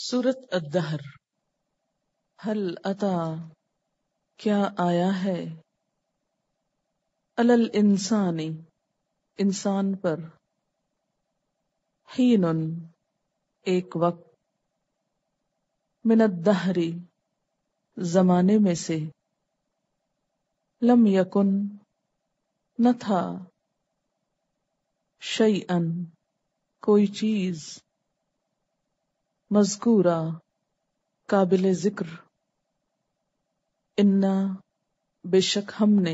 सूरत अदहर हल अता क्या आया है अलल इंसानी इंसान पर ही एक वक्त मिनदहरी जमाने में से लम यकुन न था अन कोई चीज़ मजकूरा काबिल जिक्र इन्ना बेशक हमने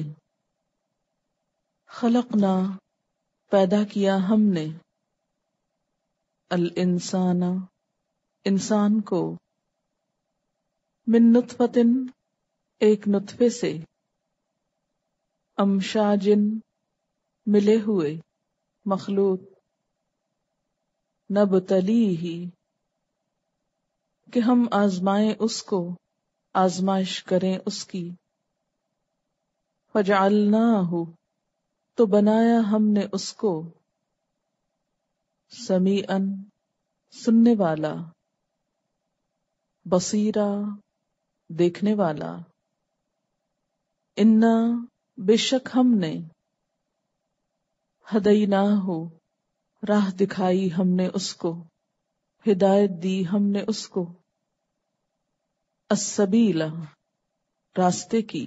खलकना पैदा किया हमने अल इंसाना इंसान को मिन नुतफतिन एक नुतफे से अमशाजिन मिले हुए मखलूत नबतली ही कि हम आजमाएं उसको आजमाइश करें उसकी फजालना हो तो बनाया हमने उसको अन सुनने वाला बसीरा देखने वाला इन्ना बेशक हमने हदई ना हो राह दिखाई हमने उसको हिदायत दी हमने उसको असबीला रास्ते की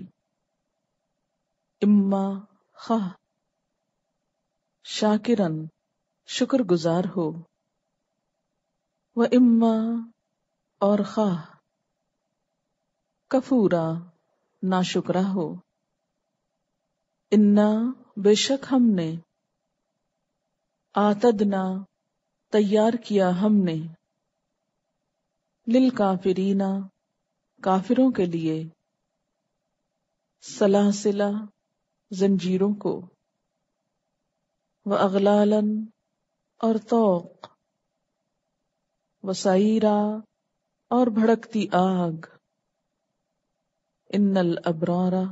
इम्मा खा शाकिरन शुक्र गुजार हो व इम्मा और खा कफूरा ना शुक्रा हो इन्ना बेशक हमने आतदना तैयार किया हमने लिल काफिरीना काफिरों के लिए सलासिला जंजीरों को व अगलालन और तोक वसाईरा और भड़कती आग इन्नल अब्रारा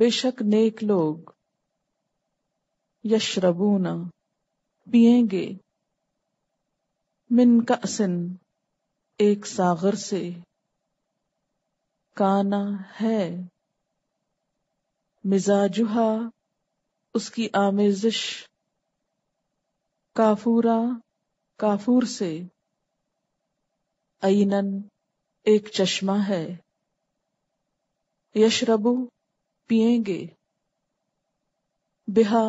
बेशक नेक लोग यशरबूना पिएंगे मिन का कसन एक सागर से काना है मिजाजुहा उसकी आमेजिश काफूरा काफूर से ऐनन एक चश्मा है यशरबु पिएंगे बिहा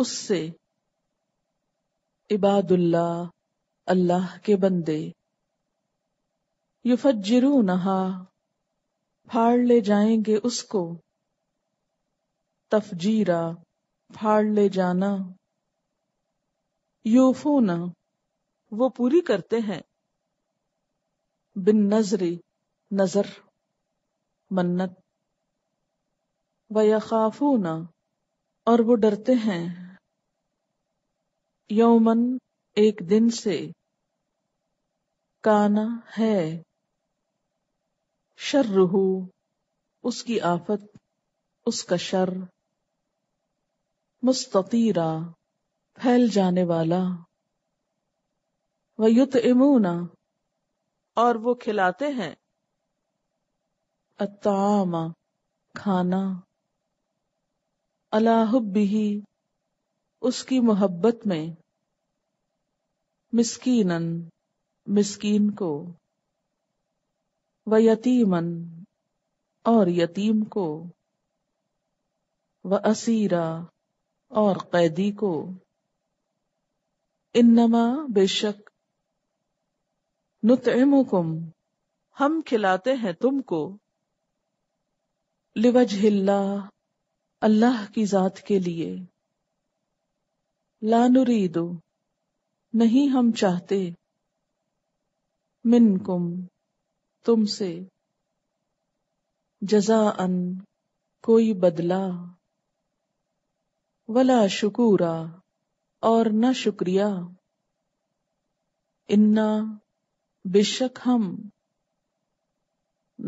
उससे इबादुल्ला अल्लाह के बंदे युफजरू नहा फाड़ ले जाएंगे उसको तफजीरा फाड़ ले जाना न वो पूरी करते हैं बिन नजरी नजर मन्नत न और वो डरते हैं यौमन एक दिन से काना है शर्रुहू उसकी आफत उसका शर मुस्ततीरा फैल जाने वाला वयुत इमूना और वो खिलाते हैं अतामा खाना अलाहुब्बिही उसकी मोहब्बत में मिस्कीनन मिसकीन को व यतीमन और यतीम को व असीरा और कैदी को इन्नमा बेशक नुतमुकुम हम खिलाते हैं तुमको लिवज हिल्ला अल्लाह की जात के लिए लानुरीदो नहीं हम चाहते मिनकुम तुमसे जजा अन कोई बदला वला शुकूरा और न शुक्रिया इन्ना बेशक हम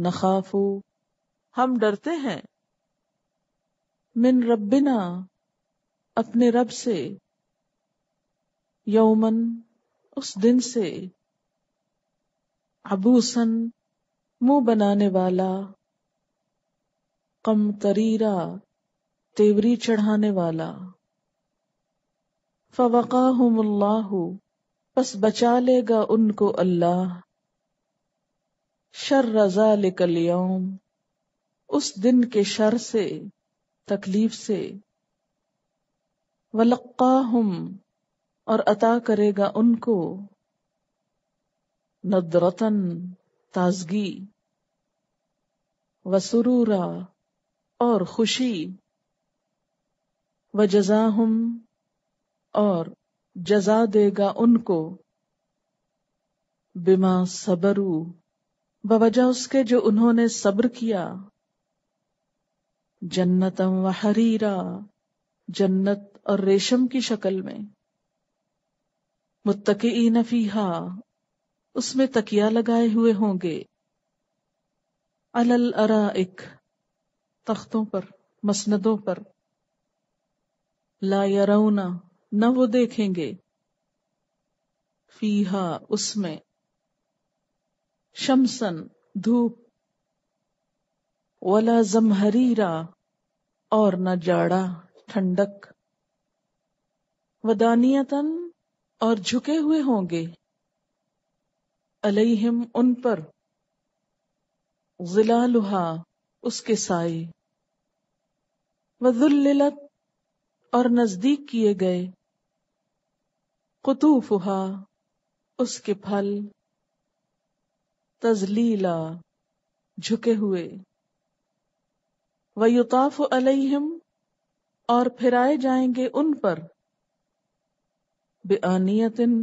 नखाफो हम डरते हैं मिन रब्बिना अपने रब से यौमन उस दिन से अबूसन मुंह बनाने वाला कमतरीरा तेवरी चढ़ाने वाला फवकाहुमुल्लाहु बस बचा लेगा उनको अल्लाह शर रजा लिकलयौम उस दिन के शर से तकलीफ से वलक्काहुम और अता करेगा उनको नदरतन ताजगी व सुरूरा और खुशी व जजा हम और जजा देगा उनको बिमा सबरू बवजह उसके जो उन्होंने सब्र किया जन्नतम व हरीरा जन्नत और रेशम की शक्ल में मुत्तकी नफीहा उसमें तकिया लगाए हुए होंगे अलल एक तख्तों पर मसनदों पर ला यरौना न वो देखेंगे फीहा उसमें शमसन धूप वला जमहरीरा और न जाड़ा ठंडक वदानियतन और झुके हुए होंगे अलैहिम उन पर जिलालुहा उसके साए वजुल्लत और नजदीक किए गए कुतूफुहा उसके फल तजलीला झुके हुए वयुताफ अलैहिम और फिराए जाएंगे उन पर बेआनियतिन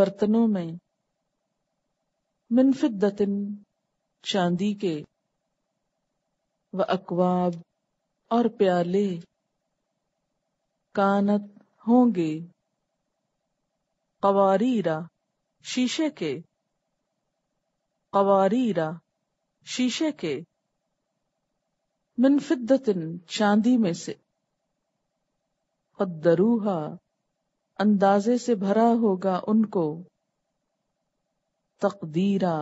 बर्तनों में मिन फिद्दतिन चांदी के व अकवाब और प्याले कानत होंगे कवारीरा शीशे के कवारीरा शीशे के मिन चांदी में से कद्दरूहा अंदाजे से भरा होगा उनको तकदीरा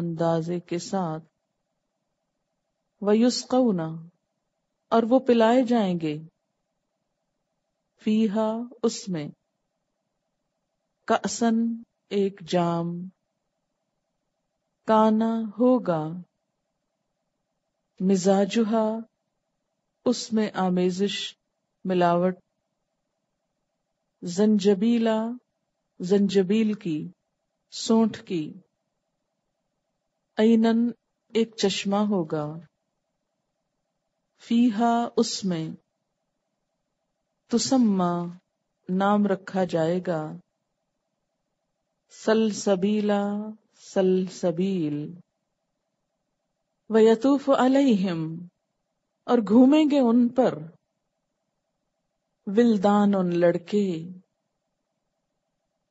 अंदाजे के साथ वयुस्कौना और वो पिलाए जाएंगे फीहा उसमें कासन एक जाम काना होगा मिजाजुहा उसमें आमेजिश मिलावट जंजबीला जंजबील की सोंठ की ऐनन एक चश्मा होगा फीहा उसमें तुसम्मा नाम रखा जाएगा सलसबीला सलसबील वयतूफ अलैहिम और घूमेंगे उन पर विलदान उन लड़के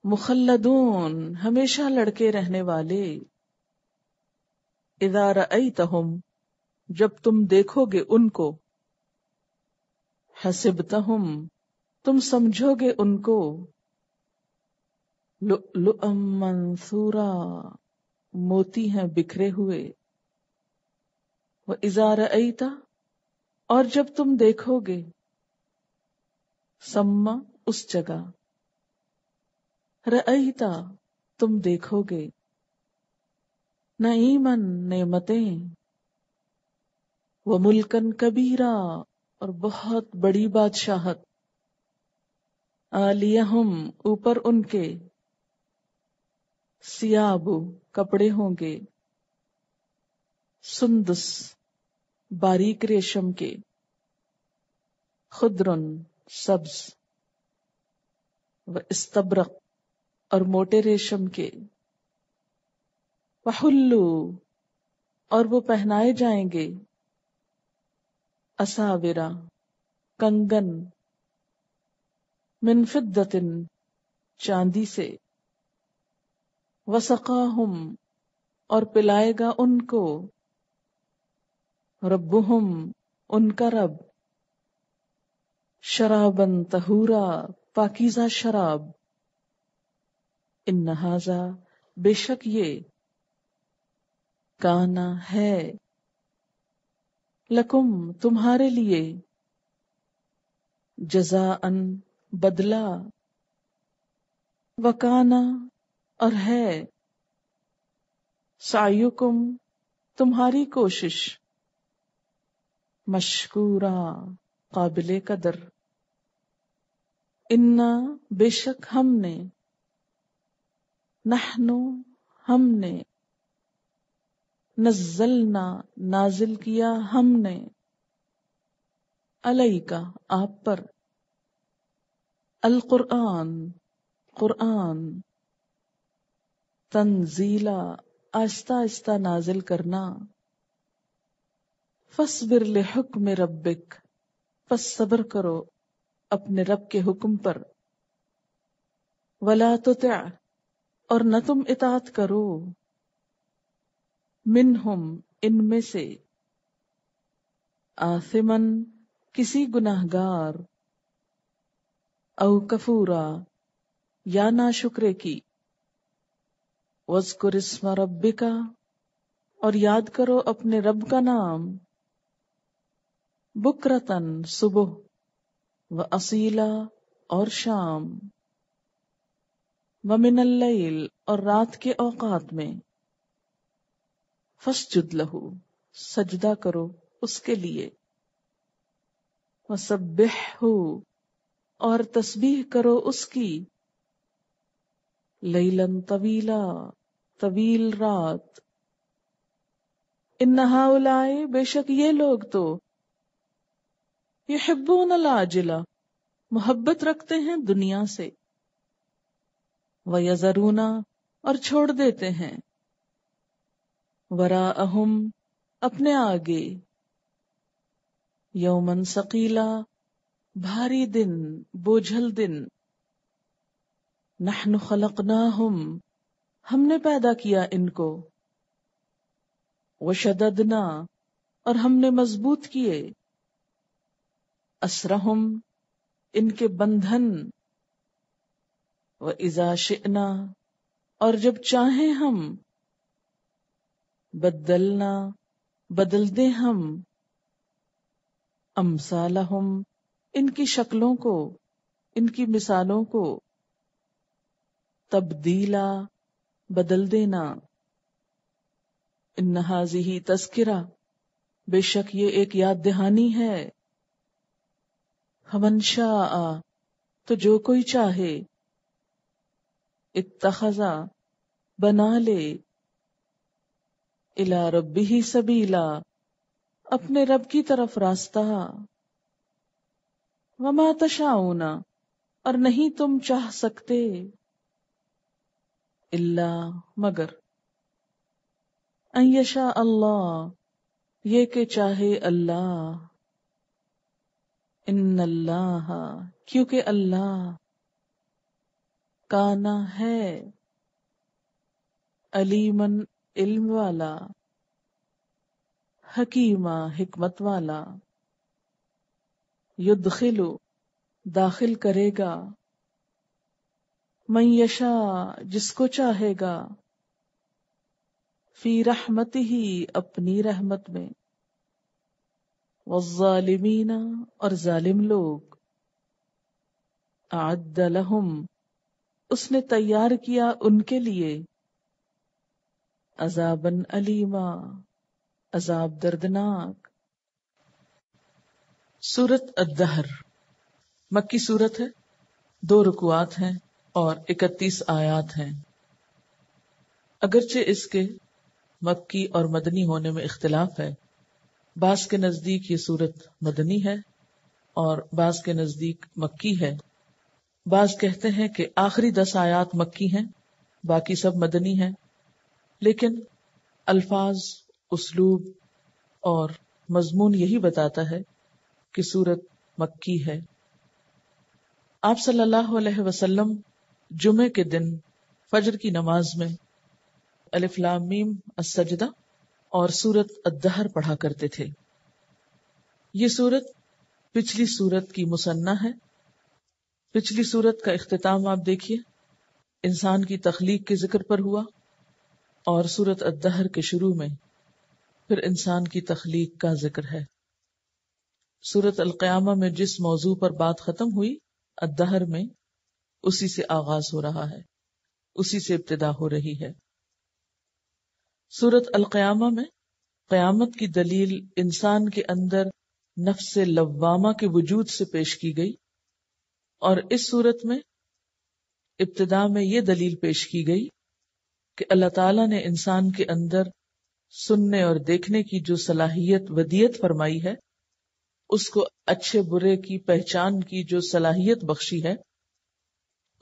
मुखल्लदून हमेशा लड़के रहने वाले आई तहम जब तुम देखोगे उनको हसिबतहम तुम समझोगे उनको लुअम मंसूरा मोती हैं बिखरे हुए व इजार था और जब तुम देखोगे सम्मा उस जगह रईता तुम देखोगे नईमन नेमतें व मुल्कन कबीरा और बहुत बड़ी बादशाहत आलिया हम ऊपर उनके सियाबू कपड़े होंगे सुंदस बारीक रेशम के खुदरन सब्ज व इस्तबरक और मोटे रेशम के वहुल्लू और वो पहनाए जाएंगे असाविरा कंगन मिनफिदतिन चांदी से हम और पिलाएगा उनको रब्बुहुम उनका रब शराबन तहूरा पाकिजा शराब इन नहाजा बेशक ये काना है लकुम तुम्हारे लिए जजा अन बदला वकाना और है सायुकुम तुम्हारी कोशिश मशकूरा काबिल कदर इन्ना बेशक हमने नहनो हमने नजलना नाजिल किया हमने अलई का आप पर अल कुरान कुरान तंजीला आहिस्ता आस्ता नाजिल करना फसबिर ले हुक्म रब्बिक बस सब्र करो अपने रब के हुक्म पर वला तो त्या और न तुम इतात करो मिनहुम इनमें से आसिमन किसी गुनाहगार औ कफूरा या ना शुक्रे की वस्कुर इसमा रब्बिका और याद करो अपने रब का नाम बुकरतन सुबह व असीला और शाम वमिनल्लईल और रात के औकात में फसजुद लहू सजदा करो उसके लिए वसब्बिहु और तस्बीह करो उसकी लैलन तवीला तवील रात इन्हा उलाए बेशक ये लोग तो ये हिब्बून लाजिला मोहब्बत रखते हैं दुनिया से व यजरूना और छोड़ देते हैं वरा अहम अपने आगे यौमन सकीला भारी दिन बोझल दिन नहन खलकना हम हमने पैदा किया इनको शददना और हमने मजबूत किए असरहम इनके बंधन व इजा शिना और जब चाहे हम बदलना बदल दे हम अमसालहम इनकी शक्लों को इनकी मिसालों को तब्दीला बदल देना इन हाजी तस्करा बेशक ये एक याद दहानी है हमनशा तो जो कोई चाहे इतखजा बना ले इला रब्बी ही सबीला अपने रब की तरफ रास्ता वमा तशाऊना और नहीं तुम चाह सकते इल्ला मगर अयशा अल्लाह ये के चाहे अल्लाह इन क्योंकि अल्लाह काना है अलीमन इल्म वाला हकीमा हिकमत वाला युद्धखिलु दाखिल करेगा मैयशा जिसको चाहेगा फी रहमत ही अपनी रहमत में वजालिमीना और जालिम लोग आदलहम उसने तैयार किया उनके लिए अजाबन अलीमा अजाब दर्दनाक सूरत अदहर मक्की सूरत है दो रुकुआत हैं और इकतीस आयात हैं अगरचे इसके मक्की और मदनी होने में इख्तलाफ है बास के नजदीक ये सूरत मदनी है और बास के नजदीक मक्की है बाज कहते हैं कि आखिरी दस आयात मक्की हैं बाकी सब मदनी हैं लेकिन अल्फाज उसलूब और मजमून यही बताता है कि सूरत मक्की है आप सल्लल्लाहु अलैहि वसल्लम जुमे के दिन फजर की नमाज में अलिफ्लामीम असजदा और सूरत अद्दहर पढ़ा करते थे ये सूरत पिछली सूरत की मुसन्ना है पिछली सूरत का अख्ताम आप देखिए इंसान की तख्लीक के जिक्र पर हुआ और सूरत अदहर के शुरू में फिर इंसान की तख्लीक का जिक्र है सूरत अलकयामा में जिस मौजू पर बात खत्म हुई अदहर में उसी से आगाज हो रहा है उसी से इब्तदा हो रही है सूरत अलकयामा में क्यामत की दलील इंसान के अंदर नफ्स लवामा के वजूद से पेश की गई और इस सूरत में इब्तदा में ये दलील पेश की गई कि अल्लाह ताला ने इंसान के अंदर सुनने और देखने की जो सलाहियत वदियत फरमाई है उसको अच्छे बुरे की पहचान की जो सलाहियत बख्शी है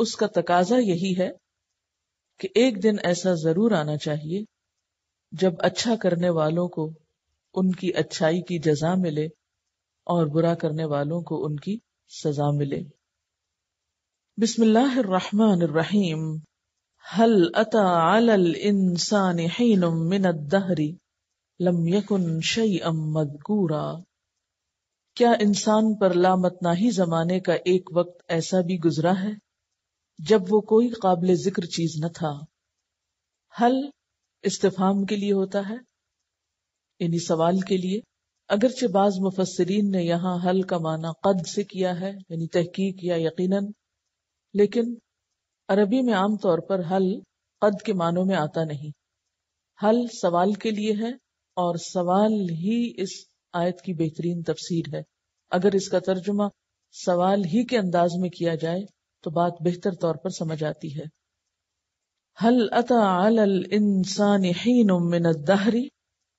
उसका तकाजा यही है कि एक दिन ऐसा जरूर आना चाहिए जब अच्छा करने वालों को उनकी अच्छाई की जजा मिले और बुरा करने वालों को उनकी सजा मिले بسم الله الرحمن الرحيم هل أتى على الإنسان حين من الدهر لم يكن شيئا مذكورا क्या इंसान पर लामतनाही जमाने का एक वक्त ऐसा भी गुजरा है जब वो कोई काबिल जिक्र चीज न था हल इस्तेफाम के लिए होता है यानी सवाल के लिए अगरचे बाज मुफसरीन ने यहाँ हल का माना कद से किया है यानी तहकीक या यकीनन लेकिन अरबी में आमतौर पर हल कद के मानों में आता नहीं हल सवाल के लिए है और सवाल ही इस आयत की बेहतरीन तफसीर है अगर इसका तर्जुमा सवाल ही के अंदाज में किया जाए तो बात बेहतर तौर पर समझ आती है हल इंसान दहरी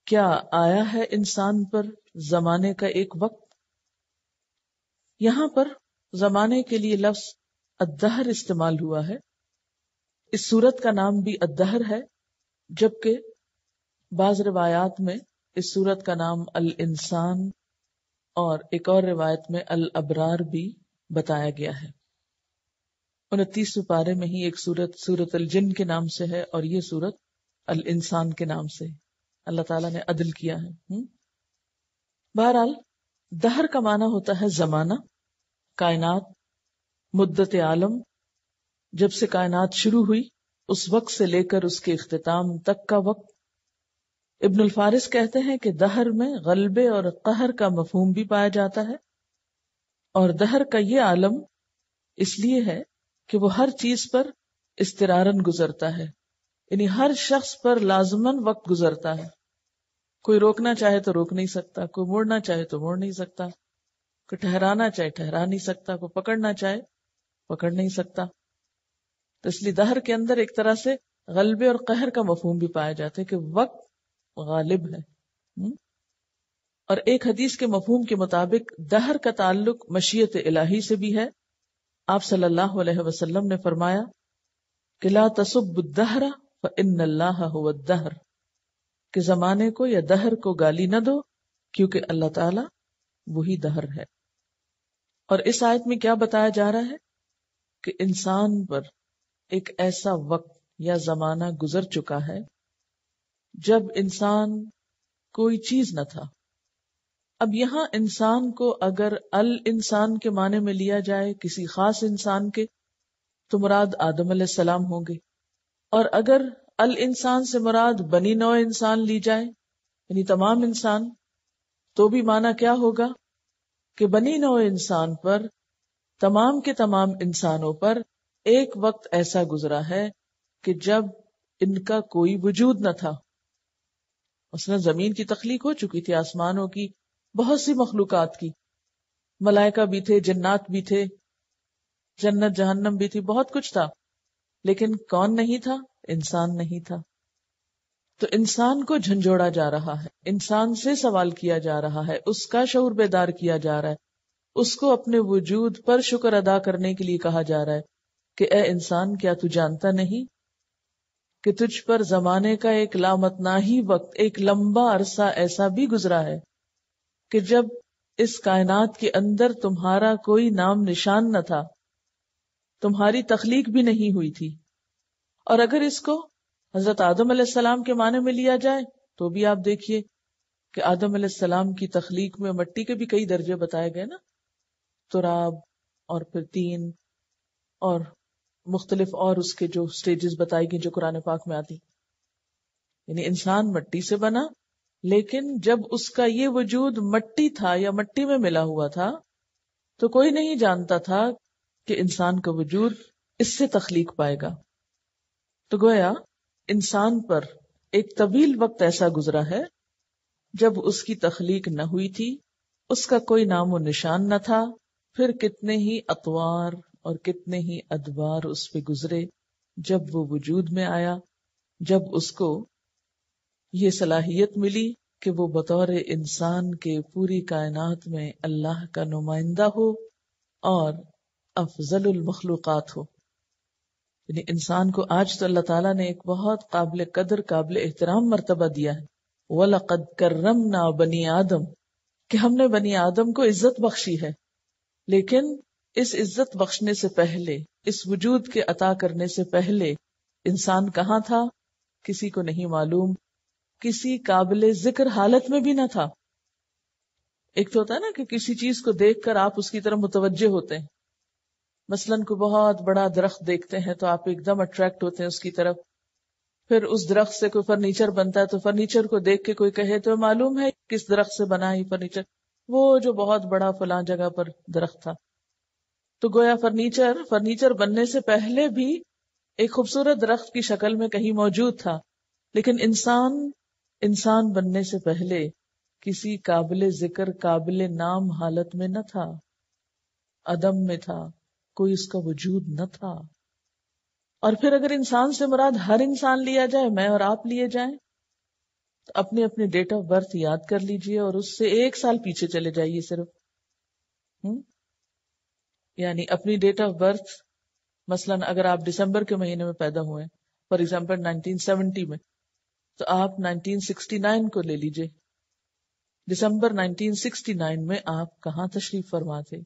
क्या आया है इंसान पर जमाने का एक वक्त यहां पर जमाने के लिए लफ्ज अदहर इस्तेमाल हुआ है इस सूरत का नाम भी अदहर है जबकि बाज रिवायात में इस सूरत का नाम अल इंसान और एक और रिवायत में अल अबरार भी बताया गया है उनतीस पारे में ही एक सूरत सूरत अल जिन के नाम से है और ये सूरत अल इंसान के नाम से अल्लाह ताला ने अदल किया है बहरहाल दहर का माना होता है जमाना कायनात मुद्दत आलम जब से कायनात शुरू हुई उस वक्त से लेकर उसके अख्ताम तक का वक्त इब्नुल फारिस कहते हैं कि दहर में गलबे और कहर का मफहम भी पाया जाता है और दहर का ये आलम इसलिए है कि वो हर चीज पर इस्तरारन गुजरता है यानी हर शख्स पर लाजमन वक्त गुजरता है कोई रोकना चाहे तो रोक नहीं सकता कोई मोड़ना चाहे तो मोड़ नहीं सकता कोई ठहराना चाहे ठहरा नहीं सकता कोई पकड़ना चाहे पकड़ नहीं सकता तो इसलिए दहर के अंदर एक तरह से गलबे और कहर का मफहम भी पाया जाता है कि वक्त गालिब है हम्म? और एक हदीस के मफहम के मुताबिक दहर का ताल्लुक मशीत इलाही से भी है आप सल्लल्लाहु अलैहि वसल्लम ने फरमाया कि ला तसुब दहर दहर के जमाने को या दहर को गाली न दो क्योंकि अल्लाह ताला वही दहर है और इस आयत में क्या बताया जा रहा है कि इंसान पर एक ऐसा वक्त या जमाना गुजर चुका है जब इंसान कोई चीज न था अब यहां इंसान को अगर अल इंसान के माने में लिया जाए किसी खास इंसान के तो मुराद आदम सलाम होंगे और अगर अल इंसान से मुराद बनी नौ इंसान ली जाए यानी तमाम इंसान तो भी माना क्या होगा कि बनी नौ इंसान पर तमाम के तमाम इंसानों पर एक वक्त ऐसा गुजरा है कि जब इनका कोई वजूद न था उसने जमीन की तखलीक हो चुकी थी आसमानों की बहुत सी मखलूकत की मलाइका भी थे जन्नात भी थे जन्नत जहन्नम भी थी बहुत कुछ था लेकिन कौन नहीं था इंसान नहीं था तो इंसान को झंझोड़ा जा रहा है इंसान से सवाल किया जा रहा है उसका शौर बेदार किया जा रहा है उसको अपने वजूद पर शुक्र अदा करने के लिए कहा जा रहा है कि ए इंसान क्या तू जानता नहीं कि तुझ पर जमाने का एक लामतनाही वक्त एक लंबा अरसा ऐसा भी गुजरा है कि जब इस कायनात के अंदर तुम्हारा कोई नाम निशान न था तुम्हारी तखलीक भी नहीं हुई थी और अगर इसको हजरत आदम सलाम के माने में लिया जाए तो भी आप देखिए कि आदम सलाम की तखलीक में मट्टी के भी कई दर्जे बताए गए ना तुराब और फिर तीन और मुख्तलिफ और उसके जो स्टेजेस बताई गई जो कुरान पाक में आती यानी इंसान मट्टी से बना लेकिन जब उसका ये वजूद मट्टी था या मट्टी में मिला हुआ था तो कोई नहीं जानता था कि इंसान का वजूद इससे तख्लीक पाएगा तो गोया इंसान पर एक तवील वक्त ऐसा गुजरा है जब उसकी तखलीक न हुई थी उसका कोई नाम व निशान न था फिर कितने ही अतवार और कितने ही अदवार उस पर गुजरे जब वो वजूद में आया जब उसको ये सलाहियत मिली कि वो बतौर इंसान के पूरी कायनात में अल्लाह का नुमाइंदा हो और अफजल मखलूक़ात हो यानी इंसान को आज तो अल्लाह ताला ने एक बहुत काबिल कदर काबिल एहतराम मरतबा दिया है वलकद करम ना बनी आदम कि हमने बनी आदम को इज्जत बख्शी है लेकिन इस इज्जत बख्शने से पहले इस वजूद के अता करने से पहले इंसान कहाँ था किसी को नहीं मालूम किसी काबिल जिक्र हालत में भी ना था एक तो होता है ना कि किसी चीज को देखकर आप उसकी तरफ मुतवजे होते हैं मसलन को बहुत बड़ा दरख्त देखते हैं तो आप एकदम अट्रैक्ट होते हैं उसकी तरफ फिर उस दरख्त से कोई फर्नीचर बनता है तो फर्नीचर को देख के कोई कहे तो मालूम है किस दरख्त से बना है फर्नीचर वो जो बहुत बड़ा फलां जगह पर दरख्त था तो गोया फर्नीचर फर्नीचर बनने से पहले भी एक खूबसूरत दरख्त की शक्ल में कहीं मौजूद था लेकिन इंसान इंसान बनने से पहले किसी काबिल जिक्र काबिल नाम हालत में न था अदम में था कोई उसका वजूद न था और फिर अगर इंसान से मुराद हर इंसान लिया जाए मैं और आप लिए जाए अपने अपने डेट ऑफ बर्थ याद कर लीजिए और उससे एक साल पीछे चले जाइए सिर्फ हम्म? यानी अपनी डेट ऑफ बर्थ मसलन अगर आप दिसंबर के महीने में पैदा हुए फॉर एग्जाम्पल 1970 में तो आप 1969 को ले लीजिए दिसंबर 1969 में आप कहा तशरीफ फरमा थे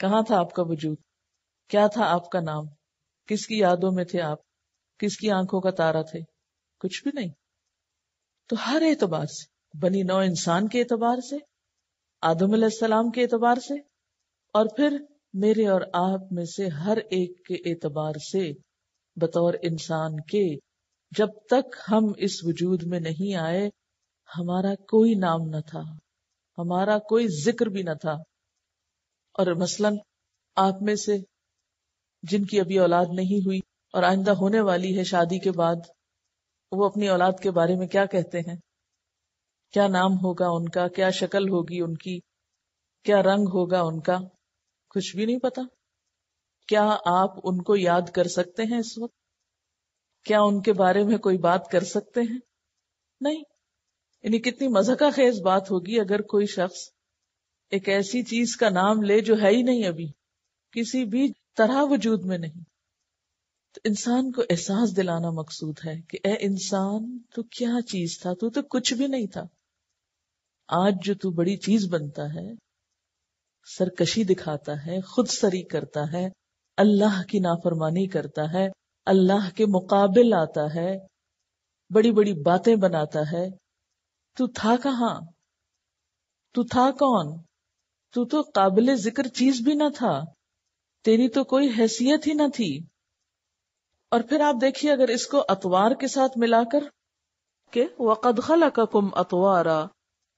कहा था आपका वजूद क्या था आपका नाम किसकी यादों में थे आप किसकी आंखों का तारा थे कुछ भी नहीं तो हर एतबार से बनी नौ इंसान के एतबार से आदम सलाम के एतबार से और फिर मेरे और आप में से हर एक के एतबार से बतौर इंसान के जब तक हम इस वजूद में नहीं आए हमारा कोई नाम न था हमारा कोई जिक्र भी न था और मसलन आप में से जिनकी अभी औलाद नहीं हुई और आइंदा होने वाली है शादी के बाद वो अपनी औलाद के बारे में क्या कहते हैं क्या नाम होगा उनका क्या शक्ल होगी उनकी क्या रंग होगा उनका कुछ भी नहीं पता क्या आप उनको याद कर सकते हैं इस वक्त क्या उनके बारे में कोई बात कर सकते हैं नहीं यानी कितनी मजहका खेज बात होगी अगर कोई शख्स एक ऐसी चीज का नाम ले जो है ही नहीं अभी किसी भी तरह वजूद में नहीं इंसान को एहसास दिलाना मकसूद है कि ए इंसान तू क्या चीज था तू तो कुछ भी नहीं था आज जो तू बड़ी चीज बनता है सरकशी दिखाता है खुद सरी करता है अल्लाह की नाफरमानी करता है अल्लाह के मुकाबिल आता है बड़ी बड़ी बातें बनाता है तू था कहा तू था कौन तू तो काबिल जिक्र चीज भी ना था तेरी तो कोई हैसियत ही ना थी और फिर आप देखिए अगर इसको अतवार के साथ मिलाकर के वक़द खलकुम अतवारा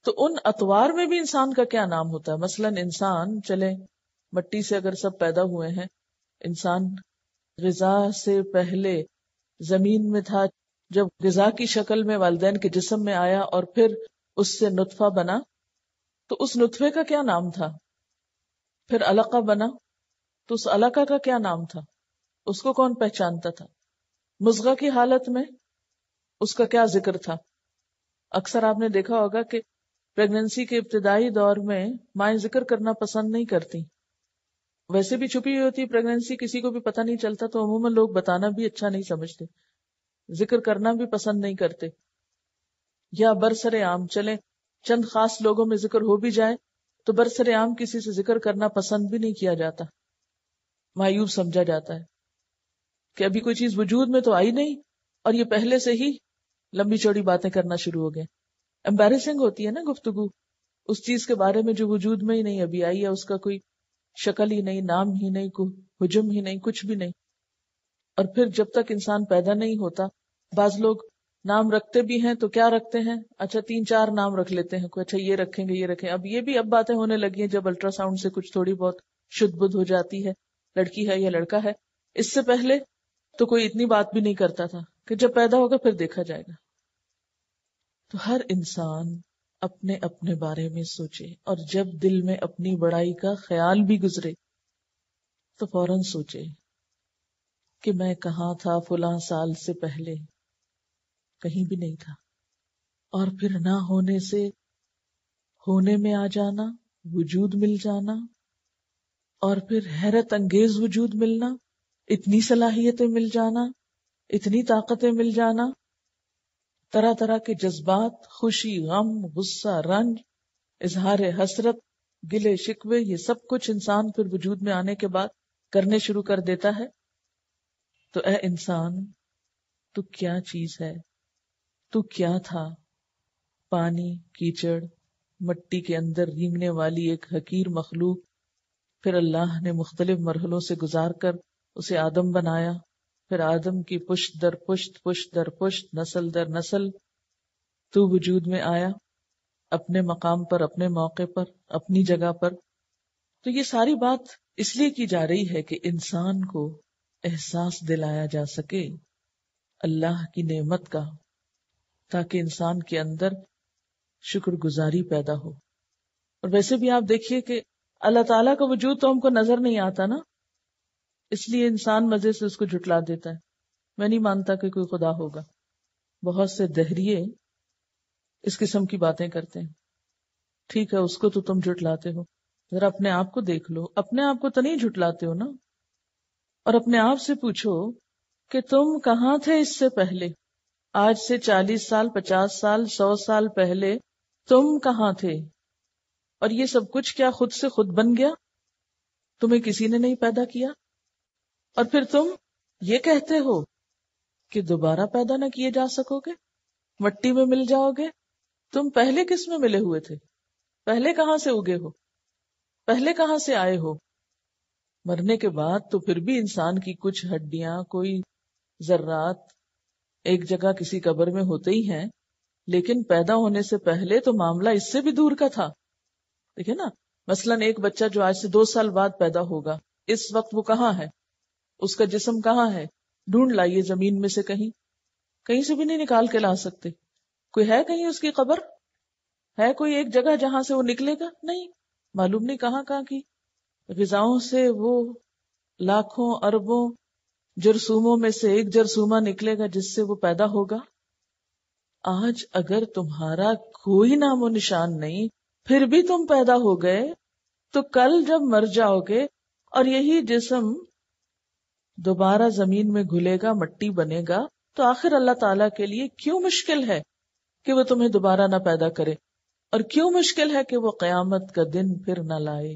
तो उन अतवार में भी इंसान का क्या नाम होता है मसलन इंसान चले मट्टी से अगर सब पैदा हुए हैं इंसान गजा से पहले जमीन में था जब गजा की शक्ल में वालदेन के जिसम में आया और फिर उससे नुतफा बना तो उस नुतफे का क्या नाम था फिर अलका बना तो उस अलका का क्या नाम था उसको कौन पहचानता था मुजगा की हालत में उसका क्या जिक्र था अक्सर आपने देखा होगा कि प्रेगनेंसी के इब्तदाई दौर में माए जिक्र करना पसंद नहीं करती वैसे भी छुपी हुई होती प्रेगनेंसी किसी को भी पता नहीं चलता तो अमूमन लोग बताना भी अच्छा नहीं समझते जिक्र करना भी पसंद नहीं करते या बरसरे आम चले चंद खास लोगों में जिक्र हो भी जाए तो बरसरे आम किसी से जिक्र करना पसंद भी नहीं किया जाता मायूब समझा जाता है कि अभी कोई चीज वजूद में तो आई नहीं और ये पहले से ही लंबी चौड़ी बातें करना शुरू हो गए एम्बेरसिंग होती है ना गुफ्तगु उस चीज के बारे में जो वजूद में ही नहीं अभी आई है उसका कोई शक्ल ही नहीं नाम ही नहीं हुजम ही नहीं कुछ भी नहीं और फिर जब तक इंसान पैदा नहीं होता बाज लोग नाम रखते भी हैं तो क्या रखते हैं अच्छा तीन चार नाम रख लेते हैं कोई अच्छा ये रखेंगे ये रखें अब ये भी अब बातें होने लगी हैं जब अल्ट्रासाउंड से कुछ थोड़ी बहुत शुद्ध बुद्ध हो जाती है लड़की है या लड़का है इससे पहले तो कोई इतनी बात भी नहीं करता था कि जब पैदा होगा फिर देखा जाएगा तो हर इंसान अपने अपने बारे में सोचे और जब दिल में अपनी बड़ाई का ख्याल भी गुजरे तो फौरन सोचे कि मैं कहा था फुला साल से पहले कहीं भी नहीं था और फिर ना होने से होने में आ जाना वजूद मिल जाना और फिर हैरत अंगेज वजूद मिलना इतनी सलाहियतें मिल जाना इतनी ताकतें मिल जाना तरह तरह के जज्बात खुशी गम गुस्सा रंज इजहार हसरत गिले शिकवे ये सब कुछ इंसान फिर वजूद में आने के बाद करने शुरू कर देता है तो ऐ इंसान तू क्या चीज है तू क्या था पानी कीचड़ मट्टी के अंदर रींगने वाली एक हकीर मखलूक फिर अल्लाह ने मुख्तलिफ मरहलों से गुजार कर उसे आदम बनाया फिर आदम की पुष्ट दर पुष्ट पुष्ट दर पुष्ट नस्ल दर नस्ल तू वजूद में आया अपने मकाम पर अपने मौके पर अपनी जगह पर तो ये सारी बात इसलिए की जा रही है कि इंसान को एहसास दिलाया जा सके अल्लाह की नेमत का ताकि इंसान के अंदर शुक्रगुजारी पैदा हो और वैसे भी आप देखिए कि अल्लाह ताला का वजूद तो हमको नजर नहीं आता ना इसलिए इंसान मजे से उसको झुटला देता है मैं नहीं मानता कि कोई खुदा होगा बहुत से दहरिए इस किस्म की बातें करते हैं ठीक है उसको तो तुम झुटलाते हो जरा अपने आप को देख लो अपने आप को तो नहीं झुटलाते हो ना और अपने आप से पूछो कि तुम कहाँ थे इससे पहले आज से चालीस साल पचास साल सौ साल पहले तुम कहाँ थे और ये सब कुछ क्या खुद से खुद बन गया तुम्हें किसी ने नहीं पैदा किया और फिर तुम ये कहते हो कि दोबारा पैदा न किए जा सकोगे मट्टी में मिल जाओगे तुम पहले किस में मिले हुए थे पहले कहाँ से उगे हो पहले कहां से आए हो मरने के बाद तो फिर भी इंसान की कुछ हड्डियां कोई जर्रात एक जगह किसी कब्र में होते ही हैं लेकिन पैदा होने से पहले तो मामला इससे भी दूर का था देखिए ना मसलन एक बच्चा जो आज से दो साल बाद पैदा होगा इस वक्त वो कहाँ है उसका जिसम कहाँ है ढूंढ लाइए जमीन में से कहीं कहीं से भी नहीं निकाल के ला सकते कोई है कहीं उसकी खबर है कोई एक जगह जहां से वो निकलेगा नहीं मालूम नहीं कहाँ कहाँ की गजाओं से वो लाखों अरबों जरसूमों में से एक जरसूमा निकलेगा जिससे वो पैदा होगा आज अगर तुम्हारा कोई नामो निशान नहीं फिर भी तुम पैदा हो गए तो कल जब मर जाओगे और यही जिसम दोबारा जमीन में घुलेगा मट्टी बनेगा तो आखिर अल्लाह ताला के लिए क्यों मुश्किल है कि वो तुम्हें दोबारा ना पैदा करे और क्यों मुश्किल है कि वो कयामत का दिन फिर ना लाए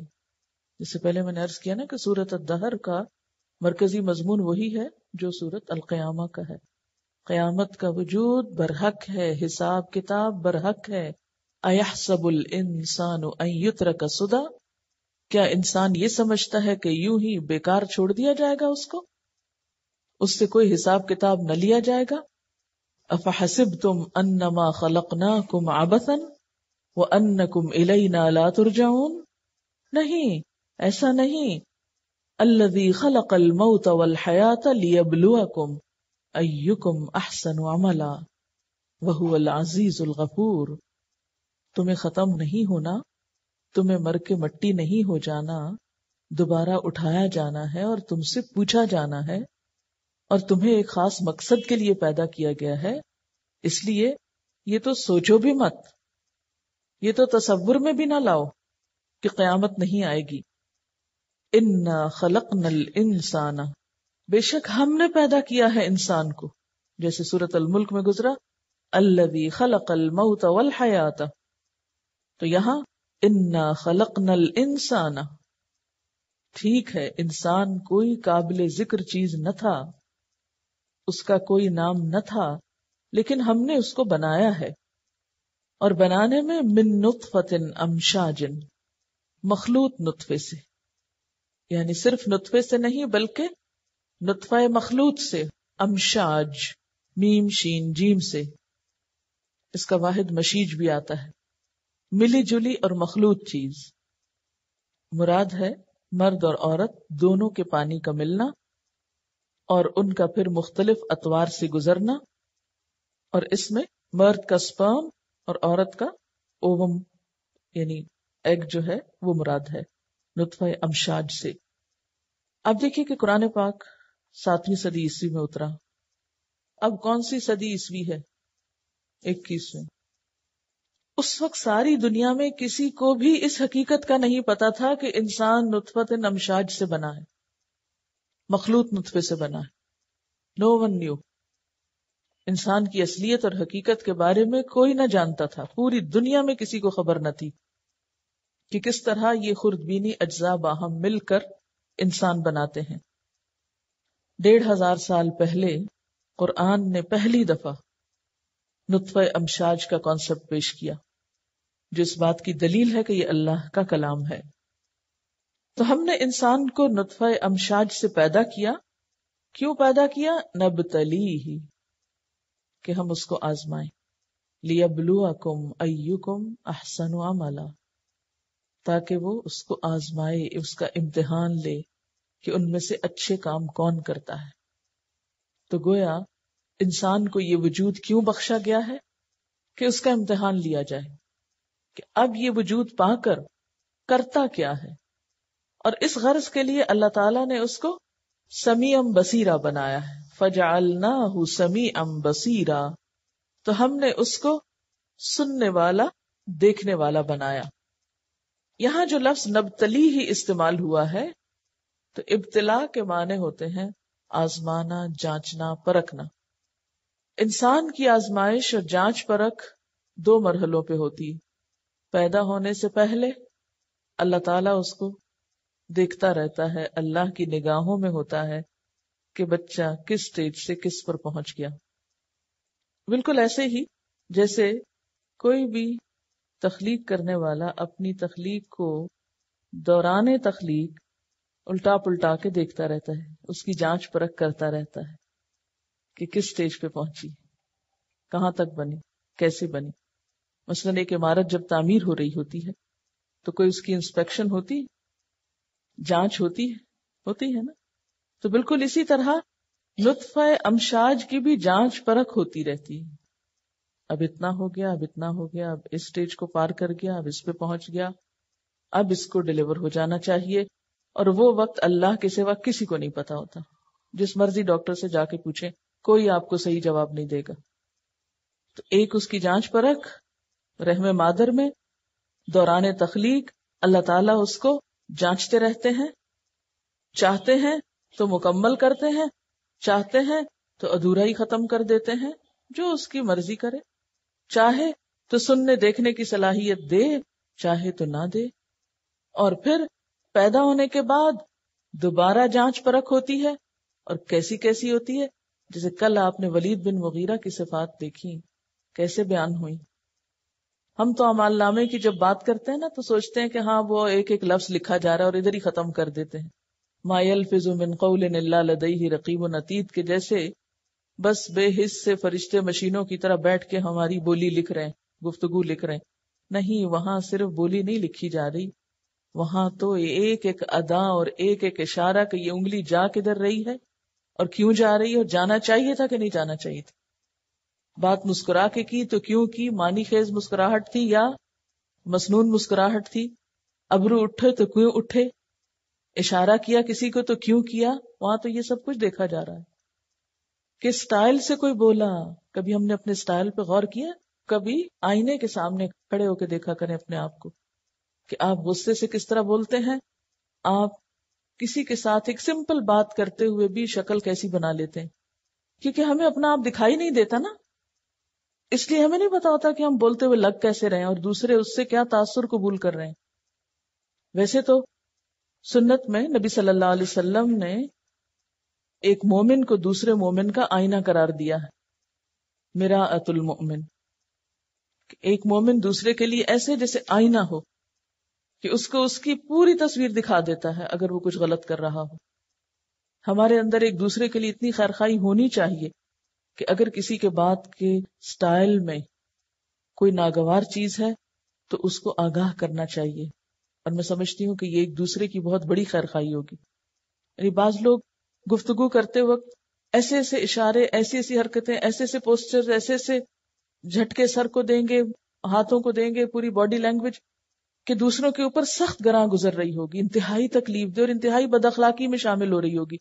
इससे पहले मैंने अर्ज किया ना कि सूरत दहर का मरकजी मजमून वही है जो सूरत अलकयामा का है कयामत का वजूद बरहक है हिसाब किताब बरहक है सबुल इंसान का सुदा क्या इंसान ये समझता है कि यूं ही बेकार छोड़ दिया जाएगा उसको उससे कोई हिसाब किताब न लिया जाएगा अफहसिब तुम अन्नमा खलकना कुम आबसन व अन्न कुम इलईना ला तुरजाउन नहीं ऐसा नहीं अल्लदी खलक अल मऊत वल हयात लियबलुअकुम अयुकुम अहसन अमला वहुअल अजीजुल गफूर तुम्हें खत्म नहीं होना तुम्हें मर के मट्टी नहीं हो जाना दोबारा उठाया जाना है और तुमसे पूछा जाना है और तुम्हें एक खास मकसद के लिए पैदा किया गया है इसलिए ये तो सोचो भी मत ये तो तस्वुर में भी ना लाओ कि कयामत नहीं आएगी इन्ना खलक नल इंसाना बेशक हमने पैदा किया है इंसान को जैसे सूरत अल मुल्क में गुजरा अल्लवी खलक अल मऊत हयाता तो यहां इन्ना खलक नल इंसाना ठीक है इंसान कोई काबिल जिक्र चीज न था उसका कोई नाम न था लेकिन हमने उसको बनाया है और बनाने में मिन नुतफतिन अमशाजिन मखलूत नुतफे से यानी सिर्फ नुतफे से नहीं बल्कि नुतफा मखलूत से अमशाज मीम शीन जीम से इसका वाहिद मशीज भी आता है मिली जुली और मखलूत चीज मुराद है मर्द और औरत दोनों के पानी का मिलना और उनका फिर मुख्तलिफ अतवार से गुजरना और इसमें मर्द का स्पर्म और औरत का ओवम यानी एग जो है वो मुराद है नुतफा अमशाज से अब देखिए कि कुरान पाक सातवीं सदी ईस्वी में उतरा अब कौन सी सदी ईस्वी है इक्कीसवीं उस वक्त सारी दुनिया में किसी को भी इस हकीकत का नहीं पता था कि इंसान नुतफत अमशाज से बना है मखलूत नुतफे से बना है नो वन न्यू इंसान की असलियत और हकीकत के बारे में कोई ना जानता था पूरी दुनिया में किसी को खबर न थी कि किस तरह ये खुर्दबीनी अज्जा बाहम मिलकर इंसान बनाते हैं डेढ़ हजार साल पहले कुरान ने पहली दफा नुतफ अमशाज का कॉन्सेप्ट पेश किया जो इस बात की दलील है कि यह अल्लाह का कलाम है तो हमने इंसान को नुतफा अमशाज से पैदा किया क्यों पैदा किया तली ही कि हम उसको आजमाएं अयु अयुकुम अहसन अमला ताकि वो उसको आजमाए उसका इम्तिहान ले कि उनमें से अच्छे काम कौन करता है तो गोया इंसान को ये वजूद क्यों बख्शा गया है कि उसका इम्तिहान लिया जाए कि अब ये वजूद पाकर करता क्या है और इस गर्ज के लिए अल्लाह ताला ने उसको समी अम बसीरा बनाया है फजालना हु समी अम बसीरा तो हमने उसको सुनने वाला देखने वाला बनाया यहां जो लफ्ज नबतली ही इस्तेमाल हुआ है तो इब्तला के माने होते हैं आजमाना जांचना परखना इंसान की आजमाइश और जांच परख दो मरहलों पे होती पैदा होने से पहले अल्लाह ताला उसको देखता रहता है अल्लाह की निगाहों में होता है कि बच्चा किस स्टेज से किस पर पहुंच गया बिल्कुल ऐसे ही जैसे कोई भी तखलीक करने वाला अपनी तखलीक को दौरान तखलीक उल्टा पुलटा के देखता रहता है उसकी जांच परख करता रहता है कि किस स्टेज पे पहुंची कहाँ तक बनी कैसे बनी मसलन एक इमारत जब तामीर हो रही होती है तो कोई उसकी इंस्पेक्शन होती जांच होती है होती है ना तो बिल्कुल इसी तरह लुत्फा अमशाज की भी जांच परख होती रहती है अब इतना हो गया अब इतना हो गया अब इस स्टेज को पार कर गया अब इस पे पहुंच गया अब इसको डिलीवर हो जाना चाहिए और वो वक्त अल्लाह के सिवा किसी को नहीं पता होता जिस मर्जी डॉक्टर से जाके पूछे कोई आपको सही जवाब नहीं देगा तो एक उसकी जांच परख रहम मादर में दौरान तखलीक अल्लाह ताला उसको जांचते रहते हैं चाहते हैं तो मुकम्मल करते हैं चाहते हैं तो अधूरा ही खत्म कर देते हैं जो उसकी मर्जी करे चाहे तो सुनने देखने की सलाहियत दे चाहे तो ना दे और फिर पैदा होने के बाद दोबारा जांच परख होती है और कैसी कैसी होती है जैसे कल आपने वलीद बिन मुगीरा की सिफात देखी कैसे बयान हुई हम तो अमाल नामे की जब बात करते हैं ना तो सोचते हैं कि हाँ वो एक एक लफ्ज लिखा जा रहा है और इधर ही खत्म कर देते हैं मायल फिजुमिन कौल लदई रकीब नतीत के जैसे बस बेहिस से फरिश्ते मशीनों की तरह बैठ के हमारी बोली लिख रहे हैं गुफ्तगु लिख रहे हैं नहीं वहां सिर्फ बोली नहीं लिखी जा रही वहां तो एक एक अदा और एक एक इशारा कि ये उंगली जा किधर रही है और क्यों जा रही है और जाना चाहिए था कि नहीं जाना चाहिए था बात मुस्कुरा के की तो क्यों की मानी खेज मुस्कुराहट थी या मसनून मुस्कुराहट थी अबरू उठे तो क्यों उठे इशारा किया किसी को तो क्यों किया वहां तो ये सब कुछ देखा जा रहा है कि स्टाइल से कोई बोला कभी हमने अपने स्टाइल पे गौर किया कभी आईने के सामने खड़े होकर देखा करें अपने आप को कि आप गुस्से से किस तरह बोलते हैं आप किसी के साथ एक सिंपल बात करते हुए भी शक्ल कैसी बना लेते हैं क्योंकि हमें अपना आप दिखाई नहीं देता ना इसलिए हमें नहीं पता होता कि हम बोलते हुए लग कैसे रहे और दूसरे उससे क्या तासुर कबूल कर रहे हैं वैसे तो सुन्नत में नबी सल्लल्लाहु अलैहि वसल्लम ने एक मोमिन को दूसरे मोमिन का आईना करार दिया है मेरा अतुल मोमिन एक मोमिन दूसरे के लिए ऐसे जैसे आईना हो कि उसको उसकी पूरी तस्वीर दिखा देता है अगर वो कुछ गलत कर रहा हो हमारे अंदर एक दूसरे के लिए इतनी खैरखाई होनी चाहिए कि अगर किसी के बात के स्टाइल में कोई नागवार चीज है तो उसको आगाह करना चाहिए और मैं समझती हूँ कि ये एक दूसरे की बहुत बड़ी खैर खाई होगी यानी बाज लोग गुफ्तगु करते वक्त ऐसे ऐसे इशारे ऐसी ऐसी हरकतें ऐसे ऐसे पोस्टर ऐसे ऐसे झटके सर को देंगे हाथों को देंगे पूरी बॉडी लैंग्वेज के दूसरों के ऊपर सख्त ग्रां गुजर रही होगी इंतहाई तकलीफ दे और इंतहाई बदअखलाकी में शामिल हो रही होगी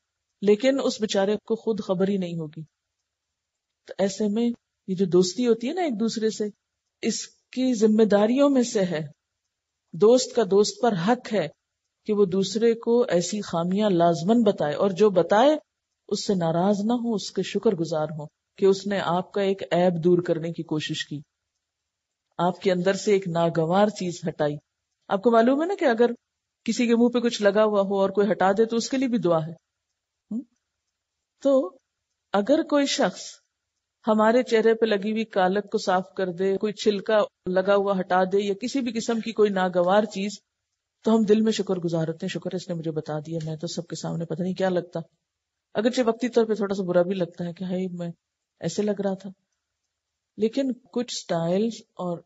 लेकिन उस बेचारे को खुद खबर ही नहीं होगी तो ऐसे में ये जो दोस्ती होती है ना एक दूसरे से इसकी जिम्मेदारियों में से है दोस्त का दोस्त पर हक है कि वो दूसरे को ऐसी खामियां लाजमन बताए और जो बताए उससे नाराज ना हो उसके शुक्रगुजार हो कि उसने आपका एक ऐब दूर करने की कोशिश की आपके अंदर से एक नागवार चीज हटाई आपको मालूम है ना कि अगर किसी के मुंह पे कुछ लगा हुआ हो और कोई हटा दे तो उसके लिए भी दुआ है हु? हम्म? तो अगर कोई शख्स हमारे चेहरे पर लगी हुई कालक को साफ कर दे कोई छिलका लगा हुआ हटा दे या किसी भी किस्म की कोई नागवार चीज तो हम दिल में शुक्र गुजार होते हैं शुक्र इसने मुझे बता दिया मैं तो सबके सामने पता नहीं क्या लगता अगरचे वक्ती तौर पर थोड़ा सा बुरा भी लगता है कि हाई मैं ऐसे लग रहा था लेकिन कुछ स्टाइल्स और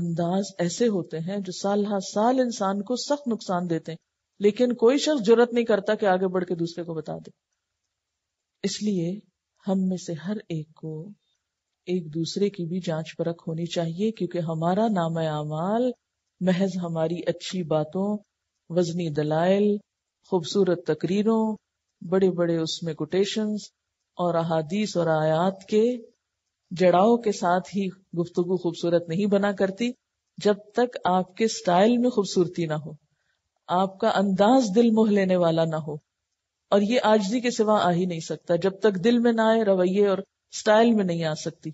अंदाज ऐसे होते हैं जो साल हा साल इंसान को सख्त नुकसान देते हैं लेकिन कोई शख्स जरूरत नहीं करता कि आगे बढ़ के दूसरे को बता दे इसलिए हम में से हर एक को एक दूसरे की भी जांच परख होनी चाहिए क्योंकि हमारा नाम अमाल महज हमारी अच्छी बातों वजनी दलाइल खूबसूरत तकरीरों बड़े बड़े उसमें कोटेशंस और अहादीस और आयात के जड़ाव के साथ ही गुफ्तु खूबसूरत नहीं बना करती जब तक आपके स्टाइल में खूबसूरती ना हो आपका अंदाज दिल मोह लेने वाला ना हो और ये आजदी के सिवा आ ही नहीं सकता जब तक दिल में ना आए रवैये और स्टाइल में नहीं आ सकती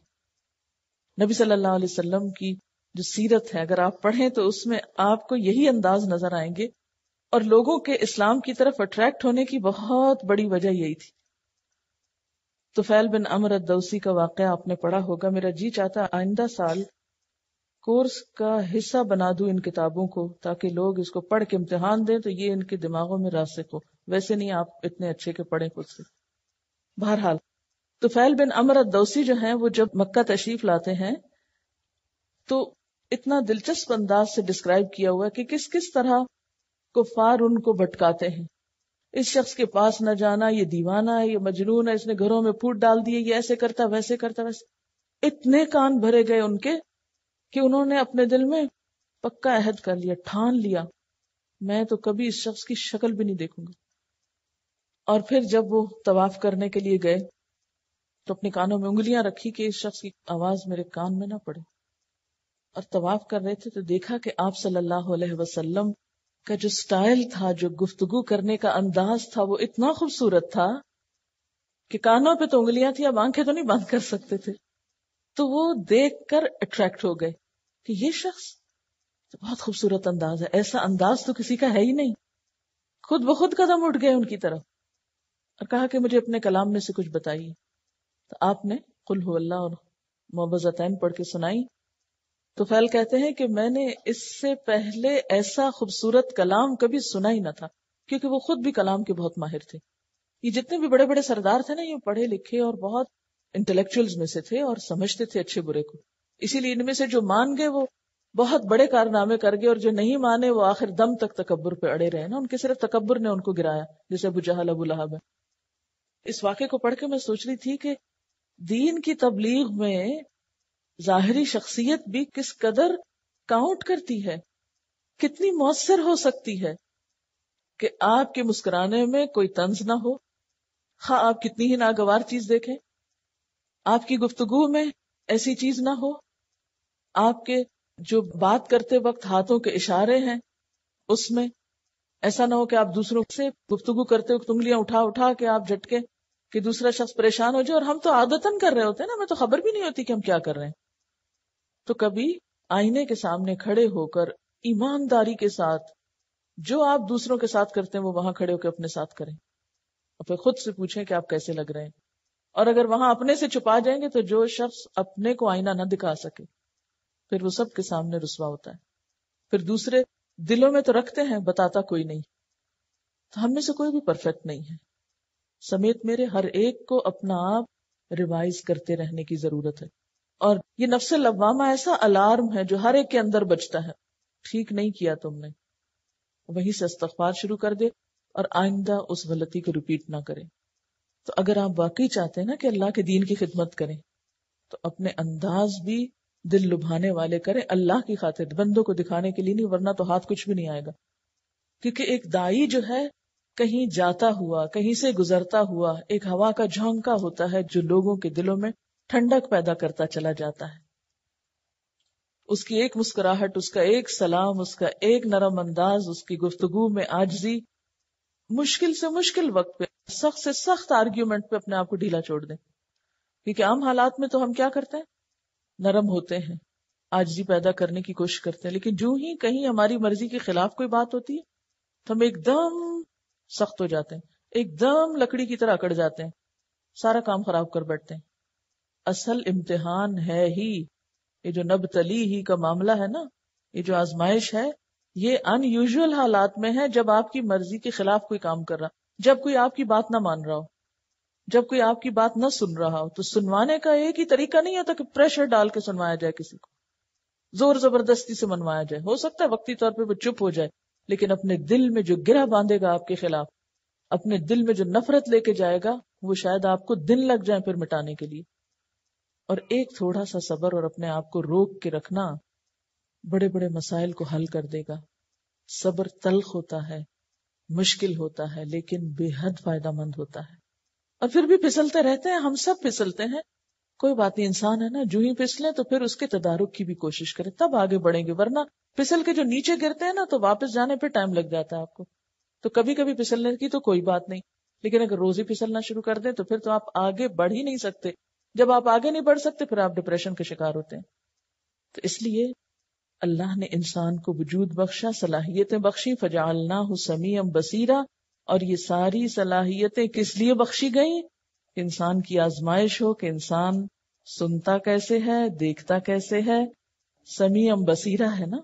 नबी सल्लल्लाहु अलैहि वसल्लम की जो सीरत है अगर आप पढ़ें तो उसमें आपको यही अंदाज नजर आएंगे और लोगों के इस्लाम की तरफ अट्रैक्ट होने की बहुत बड़ी वजह यही थी तो फैल बिन अमर दौसी का वाक़ आपने पढ़ा होगा मेरा जी चाहता आइंदा साल कोर्स का हिस्सा बना दू इन किताबों को ताकि लोग इसको पढ़ के इम्तिहान दें तो ये इनके दिमागों में रासिक हो वैसे नहीं आप इतने अच्छे के पढ़े खुद से बहरहाल तो फैल बिन अमर अदौसी जो है वो जब मक्का तशरीफ लाते हैं तो इतना दिलचस्प अंदाज से डिस्क्राइब किया हुआ कि किस किस तरह कुफार उनको भटकाते हैं इस शख्स के पास न जाना ये दीवाना है ये मजनून है इसने घरों में फूट डाल दिए ये ऐसे करता वैसे करता वैसे इतने कान भरे गए उनके कि उन्होंने अपने दिल में पक्का अहद कर लिया ठान लिया मैं तो कभी इस शख्स की शक्ल भी नहीं देखूंगा और फिर जब वो तवाफ करने के लिए गए तो अपने कानों में उंगलियां रखी कि इस शख्स की आवाज मेरे कान में ना पड़े और तवाफ कर रहे थे तो देखा कि आप सल्लल्लाहु अलैहि वसल्लम का जो स्टाइल था जो गुफ्तगु करने का अंदाज था वो इतना खूबसूरत था कि कानों पे तो उंगलियां थी अब आंखें तो नहीं बंद कर सकते थे तो वो देख कर अट्रैक्ट हो गए कि ये शख्स तो बहुत खूबसूरत अंदाज है ऐसा अंदाज तो किसी का है ही नहीं खुद ब खुद कदम उठ गए उनकी तरफ और कहा कि मुझे अपने कलाम में से कुछ बताइए तो आपने कुल अल्लाह और मोहब्बत पढ़ के सुनाई तो फैल कहते हैं कि मैंने इससे पहले ऐसा खूबसूरत कलाम कभी सुना ही ना था क्योंकि वो खुद भी कलाम के बहुत माहिर थे ये जितने भी बड़े बड़े सरदार थे ना ये पढ़े लिखे और बहुत इंटेलेक्चुअल्स में से थे और समझते थे अच्छे बुरे को इसीलिए इनमें से जो मान गए वो बहुत बड़े कारनामे कर गए और जो नहीं माने वो आखिर दम तक तकबर पे अड़े रहे ना उनके सिर्फ तकबर ने उनको गिराया जैसे अबू जहल अबू लहाब है इस वाक्य को पढ़ के मैं सोच रही थी कि दीन की तबलीग में जाहरी शख्सियत भी किस कदर काउंट करती है कितनी मौसर हो सकती है कि आपके मुस्कुराने में कोई तंज ना हो हाँ आप कितनी ही नागवार चीज देखें आपकी गुफ्तगु में ऐसी चीज ना हो आपके जो बात करते वक्त हाथों के इशारे हैं उसमें ऐसा ना हो कि आप दूसरों से गुफ्तगु करते हुए उंगलियां उठा उठा के आप झटके कि दूसरा शख्स परेशान हो जाए और हम तो आदतन कर रहे होते हैं ना हमें तो खबर भी नहीं होती कि हम क्या कर रहे हैं तो कभी आईने के सामने खड़े होकर ईमानदारी के साथ जो आप दूसरों के साथ करते हैं वो वहां खड़े होकर अपने साथ करें और फिर खुद से पूछें कि आप कैसे लग रहे हैं और अगर वहां अपने से छुपा जाएंगे तो जो शख्स अपने को आईना ना दिखा सके फिर वो सबके सामने रुसवा होता है फिर दूसरे दिलों में तो रखते हैं बताता कोई नहीं तो हम में से कोई भी परफेक्ट नहीं है समेत मेरे हर एक को अपना आप रिवाइज करते रहने की जरूरत है और ये नफ्स लवामा ऐसा अलार्म है जो हर एक के अंदर बजता है ठीक नहीं किया तुमने वहीं से इस्तफार शुरू कर दे और आइंदा उस गलती को रिपीट ना करें तो अगर आप वाकई चाहते हैं ना कि अल्लाह के दीन की खिदमत करें तो अपने अंदाज भी दिल लुभाने वाले करें अल्लाह की खातिर बंदों को दिखाने के लिए नहीं वरना तो हाथ कुछ भी नहीं आएगा क्योंकि एक दाई जो है कहीं जाता हुआ कहीं से गुजरता हुआ एक हवा का झोंका होता है जो लोगों के दिलों में ठंडक पैदा करता चला जाता है उसकी एक मुस्कुराहट उसका एक सलाम उसका एक नरम अंदाज उसकी गुफ्तगु में आजजी मुश्किल से मुश्किल वक्त पे सख्त से सख्त आर्ग्यूमेंट पे अपने आप को ढीला छोड़ दें क्योंकि आम हालात में तो हम क्या करते हैं नरम होते हैं आजी पैदा करने की कोशिश करते हैं लेकिन जो ही कहीं हमारी मर्जी के खिलाफ कोई बात होती है तो हम एकदम सख्त हो जाते हैं एकदम लकड़ी की तरह अकड़ जाते हैं सारा काम खराब कर बैठते हैं असल इम्तिहान है ही ये जो नब तली ही का मामला है ना ये जो आजमाइश है ये अनयूजल हालात में है जब आपकी मर्जी के खिलाफ कोई काम कर रहा जब कोई आपकी बात ना मान रहा हो जब कोई आपकी बात ना सुन रहा हो तो सुनवाने का एक ही तरीका नहीं होता कि प्रेशर डाल के सुनवाया जाए किसी को जोर जबरदस्ती से मनवाया जाए हो सकता है वक्ती तौर पर वो चुप हो जाए लेकिन अपने दिल में जो गिरा बांधेगा आपके खिलाफ अपने दिल में जो नफरत लेके जाएगा वो शायद आपको दिन लग जाए फिर मिटाने के लिए और एक थोड़ा सा सबर और अपने आप को रोक के रखना बड़े बड़े मसाइल को हल कर देगा सबर तल्ख होता है मुश्किल होता है लेकिन बेहद फायदा मंद होता है और फिर भी फिसलते रहते हैं हम सब फिसलते हैं कोई बात नहीं इंसान है ना जो ही फिसले तो फिर उसके तदारुक की भी कोशिश करें तब आगे बढ़ेंगे वरना फिसल के जो नीचे गिरते हैं ना तो वापस जाने पर टाइम लग जाता है आपको तो कभी कभी फिसलने की तो कोई बात नहीं लेकिन अगर रोज ही फिसलना शुरू कर दें तो फिर तो आप आगे बढ़ ही नहीं सकते जब आप आगे नहीं बढ़ सकते फिर आप डिप्रेशन के शिकार होते हैं तो इसलिए अल्लाह ने इंसान को वजूद बख्शा सलाहियतें बख्शी फजालना समीम बसीरा और ये सारी सलाहियतें किस लिए बख्शी गई इंसान की आजमाइश हो कि इंसान सुनता कैसे है देखता कैसे है समीम बसीरा है ना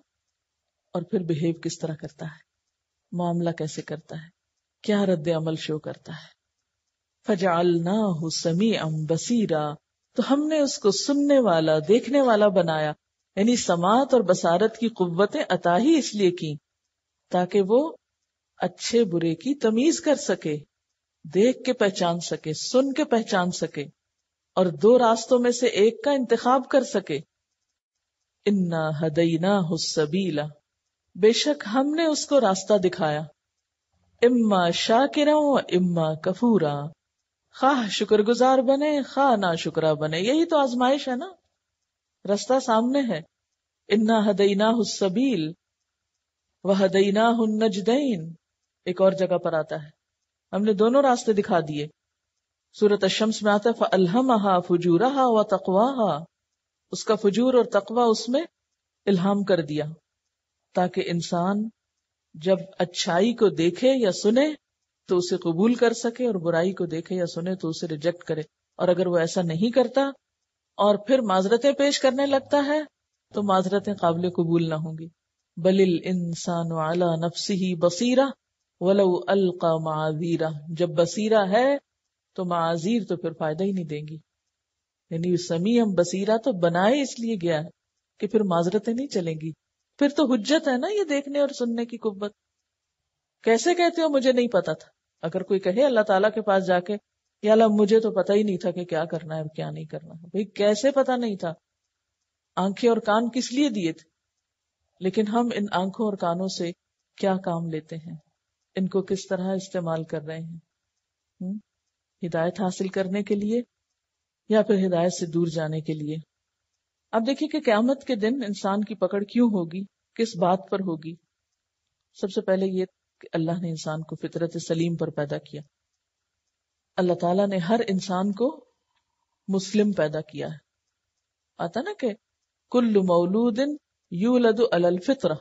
और फिर बिहेव किस तरह करता है मामला कैसे करता है क्या रद्द अमल शो करता है फजाल ना हो समी अम बसीरा तो हमने उसको सुनने वाला देखने वाला बनाया यानी समात और बसारत की कुतें अता ही इसलिए की ताकि वो अच्छे बुरे की तमीज कर सके देख के पहचान सके सुन के पहचान सके और दो रास्तों में से एक का इंतखाब कर सके इन्ना हदईना हुसबीला बेशक हमने उसको रास्ता दिखाया इम्मा शाकिरा व इम्मा कफूरा खाह शुक्रगुजार बने खा ना शुक्रा बने यही तो आजमाइश है ना रास्ता सामने है इन्ना हदईना हुसबील वह हदईना हुन नजदैन एक और जगह पर आता है हमने दोनों रास्ते दिखा दिए सूरत अशम्स में आता है फलहमहा फजूरहा व तकवाहा उसका फजूर और तकवा उसमें इल्हाम कर दिया ताकि इंसान जब अच्छाई को देखे या सुने तो उसे कबूल कर सके और बुराई को देखे या सुने तो उसे रिजेक्ट करे और अगर वो ऐसा नहीं करता और फिर माजरतें पेश करने लगता है तो माजरतें काबिल कबूल ना होंगी बलिल इंसान वाला नफसी ही बसीरा वलऊ अलका माजीरा जब बसीरा है तो माजीर तो फिर फायदा ही नहीं देंगी यानी समी हम बसीरा तो बनाए इसलिए गया है कि फिर माजरतें नहीं चलेंगी फिर तो हुज्जत है ना ये देखने और सुनने की कुब्बत कैसे कहते हो मुझे नहीं पता था अगर कोई कहे अल्लाह ताला के पास जाके या अल्लाह मुझे तो पता ही नहीं था कि क्या करना है और क्या नहीं करना है भाई कैसे पता नहीं था आंखें और कान किस लिए दिए थे लेकिन हम इन आंखों और कानों से क्या काम लेते हैं इनको किस तरह इस्तेमाल कर रहे हैं हम्म? हिदायत हासिल करने के लिए या फिर हिदायत से दूर जाने के लिए अब देखिए कि क्यामत के दिन इंसान की पकड़ क्यों होगी किस बात पर होगी सबसे पहले ये कि अल्लाह ने इंसान को फितरत सलीम पर पैदा किया अल्लाह ताला ने हर इंसान को मुस्लिम पैदा किया है आता ना कि कुल्लु मौलूदिन यू लदु अल फितरा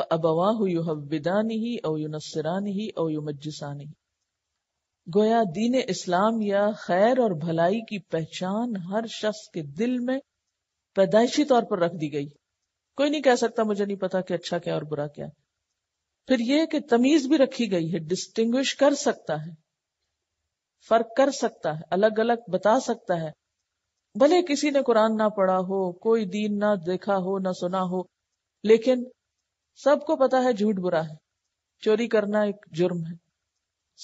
अबवाह ही और युनसरानी ही और युमजसानी गोया दीन इस्लाम या खैर और भलाई की पहचान हर शख्स के दिल में पैदाइशी तौर पर रख दी गई कोई नहीं कह सकता मुझे नहीं पता कि अच्छा क्या और बुरा क्या फिर यह कि तमीज भी रखी गई है डिस्टिंग कर सकता है फर्क कर सकता है अलग अलग बता सकता है भले किसी ने कुरान ना पढ़ा हो कोई दीन ना देखा हो ना सुना हो लेकिन सबको पता है झूठ बुरा है चोरी करना एक जुर्म है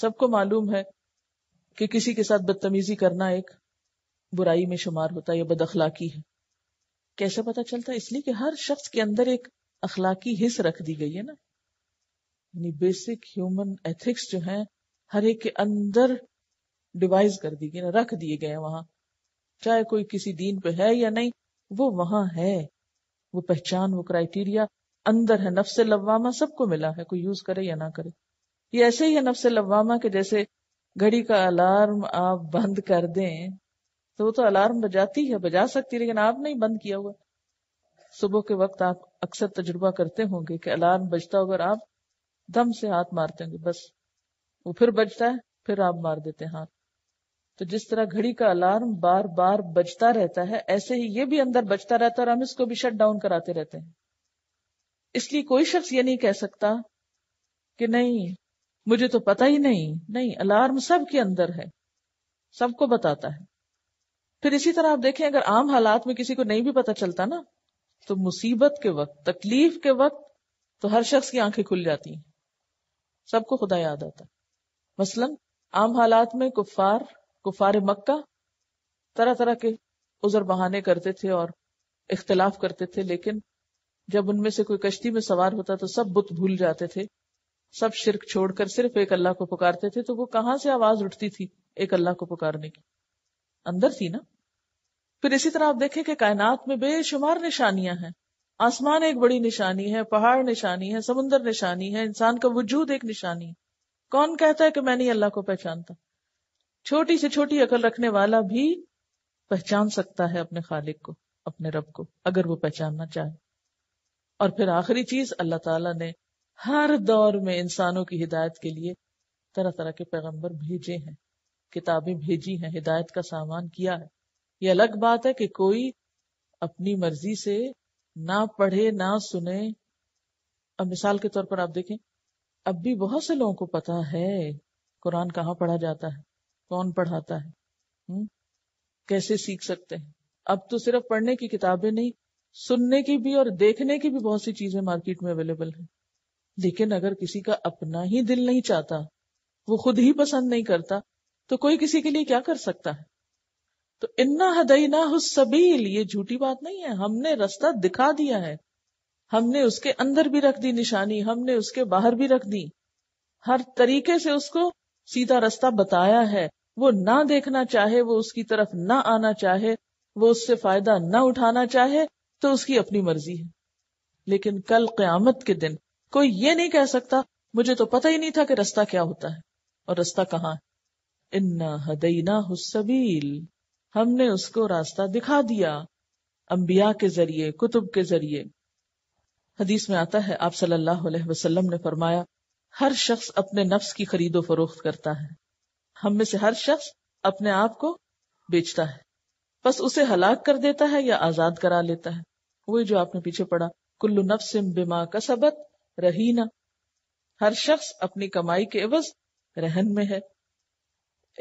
सबको मालूम है कि किसी के साथ बदतमीजी करना एक बुराई में शुमार होता है या बदअखलाकी है कैसे पता चलता है इसलिए कि हर शख्स के अंदर एक अखलाकी हिस्स रख दी गई है ना यानी बेसिक ह्यूमन एथिक्स जो है हर एक के अंदर डिवाइज कर दी गई ना रख दिए गए वहां चाहे कोई किसी दीन पे है या नहीं वो वहां है वो पहचान वो क्राइटेरिया अंदर है नफ्स लवामा सबको मिला है कोई यूज करे या ना करे ये ऐसे ही है नफ्स लवामा के जैसे घड़ी का अलार्म आप बंद कर दें तो वो तो अलार्म बजाती है बजा सकती है लेकिन आप नहीं बंद किया हुआ सुबह के वक्त आप अक्सर तजुर्बा करते होंगे कि अलार्म बजता होगा आप दम से हाथ मारते होंगे बस वो फिर बजता है फिर आप मार देते हैं हाथ तो जिस तरह घड़ी का अलार्म बार बार बजता रहता है ऐसे ही ये भी अंदर बजता रहता है और हम इसको भी शट डाउन कराते रहते हैं इसलिए कोई शख्स ये नहीं कह सकता कि नहीं मुझे तो पता ही नहीं नहीं अलार्म के अंदर है सबको बताता है फिर इसी तरह आप देखें अगर आम हालात में किसी को नहीं भी पता चलता ना तो मुसीबत के वक्त तकलीफ के वक्त तो हर शख्स की आंखें खुल जाती हैं सबको खुदा याद आता मसलन आम हालात में कुफार कुफार मक्का तरह तरह के उजर बहाने करते थे और इख्तलाफ करते थे लेकिन जब उनमें से कोई कश्ती में सवार होता तो सब बुत भूल जाते थे सब शिरक छोड़कर सिर्फ एक अल्लाह को पुकारते थे तो वो कहां से आवाज उठती थी एक अल्लाह को पुकारने की अंदर थी ना फिर इसी तरह आप देखें कि कायनात में बेशुमार निशानियां हैं आसमान एक बड़ी निशानी है पहाड़ निशानी है समुन्दर निशानी है इंसान का वजूद एक निशानी है कौन कहता है कि मैं नहीं अल्लाह को पहचानता छोटी से छोटी अकल रखने वाला भी पहचान सकता है अपने खालिक को अपने रब को अगर वो पहचानना चाहे और फिर आखिरी चीज अल्लाह ताला ने हर दौर में इंसानों की हिदायत के लिए तरह तरह के पैगंबर भेजे हैं किताबें भेजी हैं हिदायत का सामान किया है ये अलग बात है कि कोई अपनी मर्जी से ना पढ़े ना सुने अब मिसाल के तौर पर आप देखें अब भी बहुत से लोगों को पता है कुरान कहाँ पढ़ा जाता है कौन पढ़ाता है हुँ? हम्म, कैसे सीख सकते हैं अब तो सिर्फ पढ़ने की किताबें नहीं सुनने की भी और देखने की भी बहुत सी चीजें मार्केट में अवेलेबल है लेकिन अगर किसी का अपना ही दिल नहीं चाहता वो खुद ही पसंद नहीं करता तो कोई किसी के लिए क्या कर सकता है तो इन्ना हदई ना सबील ये झूठी बात नहीं है हमने रास्ता दिखा दिया है हमने उसके अंदर भी रख दी निशानी हमने उसके बाहर भी रख दी हर तरीके से उसको सीधा रास्ता बताया है वो ना देखना चाहे वो उसकी तरफ ना आना चाहे वो उससे फायदा ना उठाना चाहे तो उसकी अपनी मर्जी है लेकिन कल क्यामत के दिन कोई ये नहीं कह सकता मुझे तो पता ही नहीं था कि रास्ता क्या होता है और रास्ता कहाँ है इन्ना हदईना हुसबील हमने उसको रास्ता दिखा दिया अंबिया के जरिए कुतुब के जरिए हदीस में आता है आप सल्लल्लाहु अलैहि वसल्लम ने फरमाया हर शख्स अपने नफ्स की खरीदो फरोख्त करता है हम में से हर शख्स अपने आप को बेचता है बस उसे हलाक कर देता है या आजाद करा लेता है वही जो आपने पीछे पढ़ा कुल्लू नफसिम बिमा कसबत रही ना हर शख्स अपनी कमाई के एवज रहन में है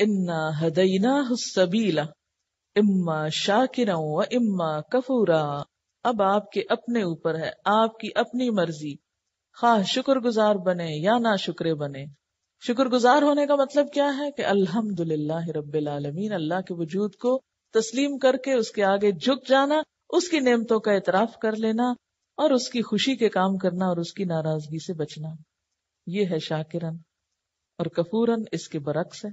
इन्ना हदईना सबीला इम्मा शाकिरा व इम्मा कफूरा अब आपके अपने ऊपर है आपकी अपनी मर्जी खा शुक्रगुजार बने या ना शुक्रे बने शुक्रगुजार होने का मतलब क्या है कि अल्हम्दुलिल्लाह रब्बिल आलमीन अल्लाह के वजूद को तस्लीम करके उसके आगे झुक जाना उसकी नेमतों का इतराफ कर लेना और उसकी खुशी के काम करना और उसकी नाराजगी से बचना ये है शाकिरन और कफूरन इसके बरक्स है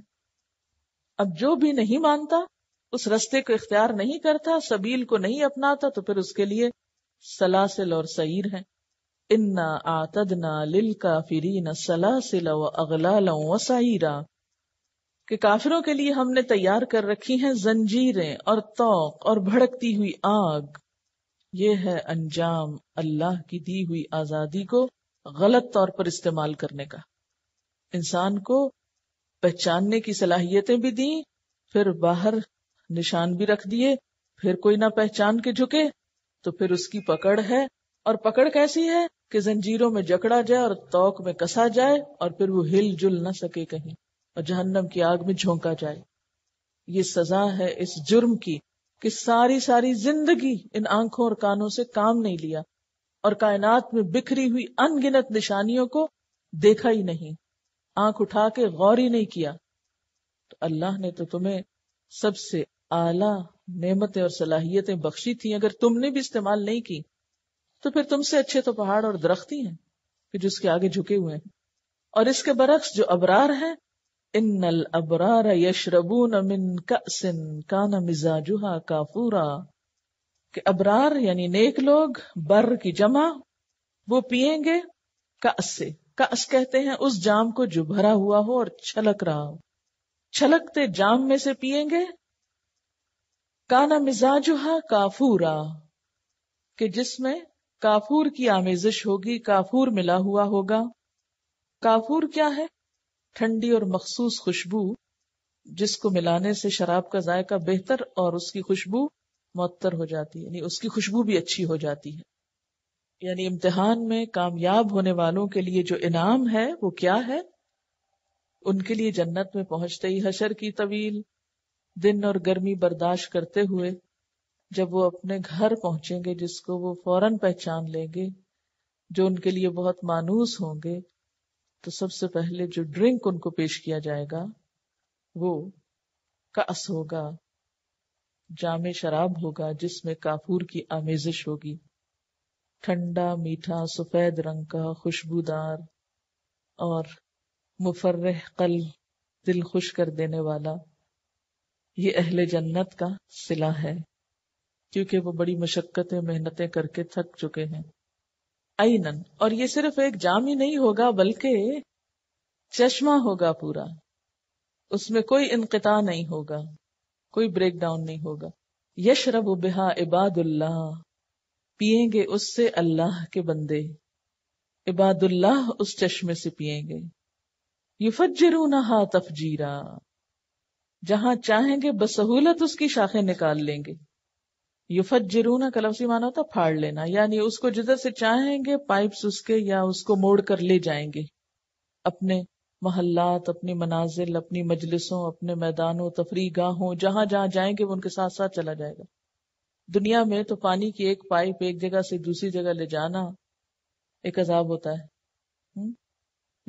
अब जो भी नहीं मानता उस रस्ते को इख्तियार नहीं करता सबील को नहीं अपनाता तो फिर उसके लिए सलासिल और सईर है इन्ना आतदना लिल काफिरीन सलासिल व अगला व सईरा कि काफिरों के लिए हमने तैयार कर रखी हैं जंजीरें और तोक और भड़कती हुई आग ये है अंजाम अल्लाह की दी हुई आजादी को गलत तौर पर इस्तेमाल करने का इंसान को पहचानने की सलाहियतें भी दी फिर बाहर निशान भी रख दिए फिर कोई ना पहचान के झुके तो फिर उसकी पकड़ है और पकड़ कैसी है कि जंजीरों में जकड़ा जाए और तोक में कसा जाए और फिर वो हिल जुल ना सके कहीं और जहन्नम की आग में झोंका जाए ये सजा है इस जुर्म की कि सारी सारी जिंदगी इन आंखों और कानों से काम नहीं लिया और कायनात में बिखरी हुई अनगिनत निशानियों को देखा ही नहीं आंख उठा के गौर ही नहीं किया तो अल्लाह ने तो तुम्हें सबसे आला नेमतें और सलाहियतें बख्शी थी अगर तुमने भी इस्तेमाल नहीं की तो फिर तुमसे अच्छे तो पहाड़ और दरख्त ही हैं कि जिसके आगे झुके हुए हैं और इसके बरक्स जो अबरार हैं इन्नल अबरार यशरबून मिन कसिन काना मिजाजुहा काफूरा कि अबरार यानी नेक लोग बर की जमा वो पियेंगे कस से कस कहते हैं उस जाम को जो भरा हुआ हो और छलक रहा हो छलकते जाम में से पियेंगे काना मिजाजुहा काफूरा कि जिसमें काफूर की आमेजिश होगी काफूर मिला हुआ होगा काफूर क्या है ठंडी और मखसूस खुशबू जिसको मिलाने से शराब का जायका बेहतर और उसकी खुशबू मअतर हो जाती है यानी उसकी खुशबू भी अच्छी हो जाती है यानी इम्तिहान में कामयाब होने वालों के लिए जो इनाम है वो क्या है उनके लिए जन्नत में पहुंचते ही हशर की तवील दिन और गर्मी बर्दाश्त करते हुए जब वो अपने घर पहुंचेंगे जिसको वो फौरन पहचान लेंगे जो उनके लिए बहुत मानूस होंगे तो सबसे पहले जो ड्रिंक उनको पेश किया जाएगा वो कास होगा जामे शराब होगा जिसमें काफूर की आमेजिश होगी ठंडा मीठा सफेद रंग का खुशबूदार और मुफर कल दिल खुश कर देने वाला ये अहले जन्नत का सिला है क्योंकि वो बड़ी मशक्क़तें मेहनतें करके थक चुके हैं आईनन और ये सिर्फ एक जाम ही नहीं होगा बल्कि चश्मा होगा पूरा उसमें कोई इनकता नहीं होगा कोई ब्रेक डाउन नहीं होगा यशरब बिहा इबादुल्लाह पिएंगे उससे अल्लाह के बंदे इबादुल्लाह उस चश्मे से पिएंगे नहा तफजीरा जहां चाहेंगे बसहूलत उसकी शाखें निकाल लेंगे युफत का लफ्जी माना होता फाड़ लेना यानी उसको जिधर से चाहेंगे पाइप उसके या उसको मोड़ कर ले जाएंगे अपने महल्लात अपने मनाजिल अपनी मजलिसों अपने मैदानों तफरी गाहों जहां जहां जाएंगे वो उनके साथ साथ चला जाएगा दुनिया में तो पानी की एक पाइप एक जगह से दूसरी जगह ले जाना एक अजाब होता है हुँ? हम्म?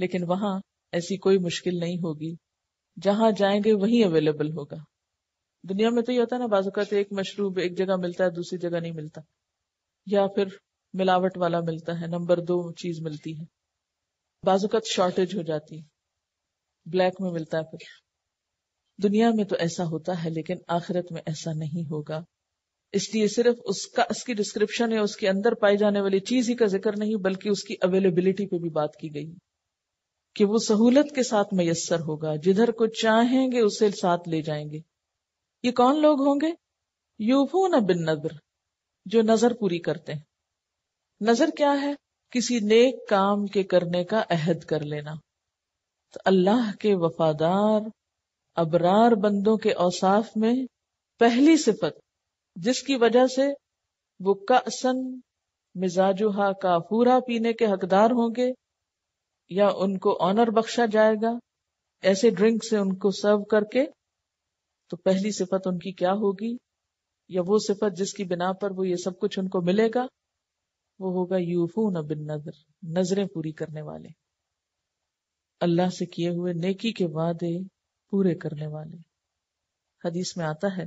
लेकिन वहां ऐसी कोई मुश्किल नहीं होगी जहां जाएंगे वहीं अवेलेबल होगा दुनिया में तो ये होता है ना बाजूकत एक मशरूब एक जगह मिलता है दूसरी जगह नहीं मिलता या फिर मिलावट वाला मिलता है नंबर दो चीज मिलती है बाजूकत शॉर्टेज हो जाती है ब्लैक में मिलता है फिर दुनिया में तो ऐसा होता है लेकिन आखिरत में ऐसा नहीं होगा इसलिए सिर्फ उसका उसकी डिस्क्रिप्शन या उसके अंदर पाई जाने वाली चीज ही का जिक्र नहीं बल्कि उसकी अवेलेबिलिटी पे भी बात की गई कि वो सहूलत के साथ मैसर होगा जिधर को चाहेंगे उसे साथ ले जाएंगे ये कौन लोग होंगे यूफू न बिन नजर जो नजर पूरी करते हैं नजर क्या है किसी नेक काम के करने का अहद कर लेना तो अल्लाह के वफादार अबरार बंदों के औसाफ में पहली सिफत जिसकी वजह से वो कसन मिजाजुहा का पूरा पीने के हकदार होंगे या उनको ऑनर बख्शा जाएगा ऐसे ड्रिंक से उनको सर्व करके तो पहली सिफत उनकी क्या होगी या वो सिफत जिसकी बिना पर वो ये सब कुछ उनको मिलेगा वो होगा यूफू न बिन नजर नजरें पूरी करने वाले अल्लाह से किए हुए नेकी के वादे पूरे करने वाले हदीस में आता है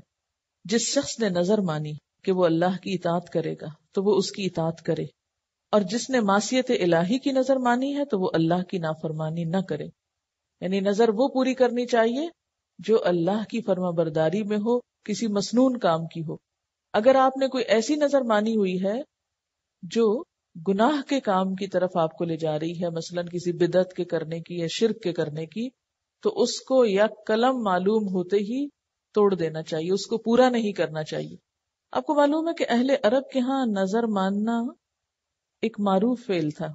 जिस शख्स ने नजर मानी कि वो अल्लाह की इतात करेगा तो वो उसकी इतात करे और जिसने मासीत इलाही की नजर मानी है तो वो अल्लाह की नाफरमानी ना करे यानी नजर वो पूरी करनी चाहिए जो अल्लाह की फर्मा बरदारी में हो किसी मसनून काम की हो अगर आपने कोई ऐसी नजर मानी हुई है जो गुनाह के काम की तरफ आपको ले जा रही है मसलन किसी बिदत के करने की या शिरक के करने की तो उसको या कलम मालूम होते ही तोड़ देना चाहिए उसको पूरा नहीं करना चाहिए आपको मालूम है कि अहले अरब के यहाँ नजर मानना एक मारूफ फेल था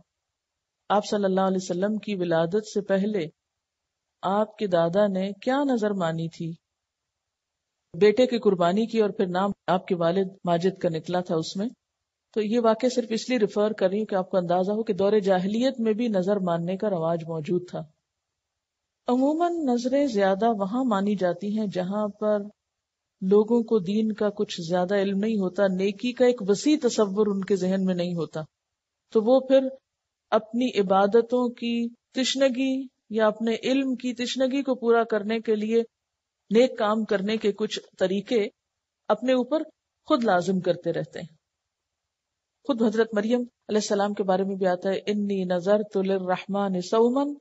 आप सल्लल्लाहु अलैहि वसल्लम की विलादत से पहले आपके दादा ने क्या नजर मानी थी बेटे की कुर्बानी की और फिर नाम आपके वालिद माजिद का निकला था उसमें तो ये वाक्य सिर्फ इसलिए रिफर कर रही हूं कि आपको अंदाजा हो कि दौरे जाहलीत में भी नजर मानने का रवाज मौजूद था अमूमन नजरें ज्यादा वहां मानी जाती हैं जहां पर लोगों को दीन का कुछ ज्यादा इल्म नहीं होता नेकी का एक वसी तस्वर उनके जहन में नहीं होता तो वो फिर अपनी इबादतों की तिश्नगी या अपने इल्म की तिश्नगी को पूरा करने के लिए नेक काम करने के कुछ तरीके अपने ऊपर खुद लाजिम करते रहते हैं खुद हजरत मरियम सलाम के बारे में भी आता है इन्नी नजर तुलरहमान सऊमन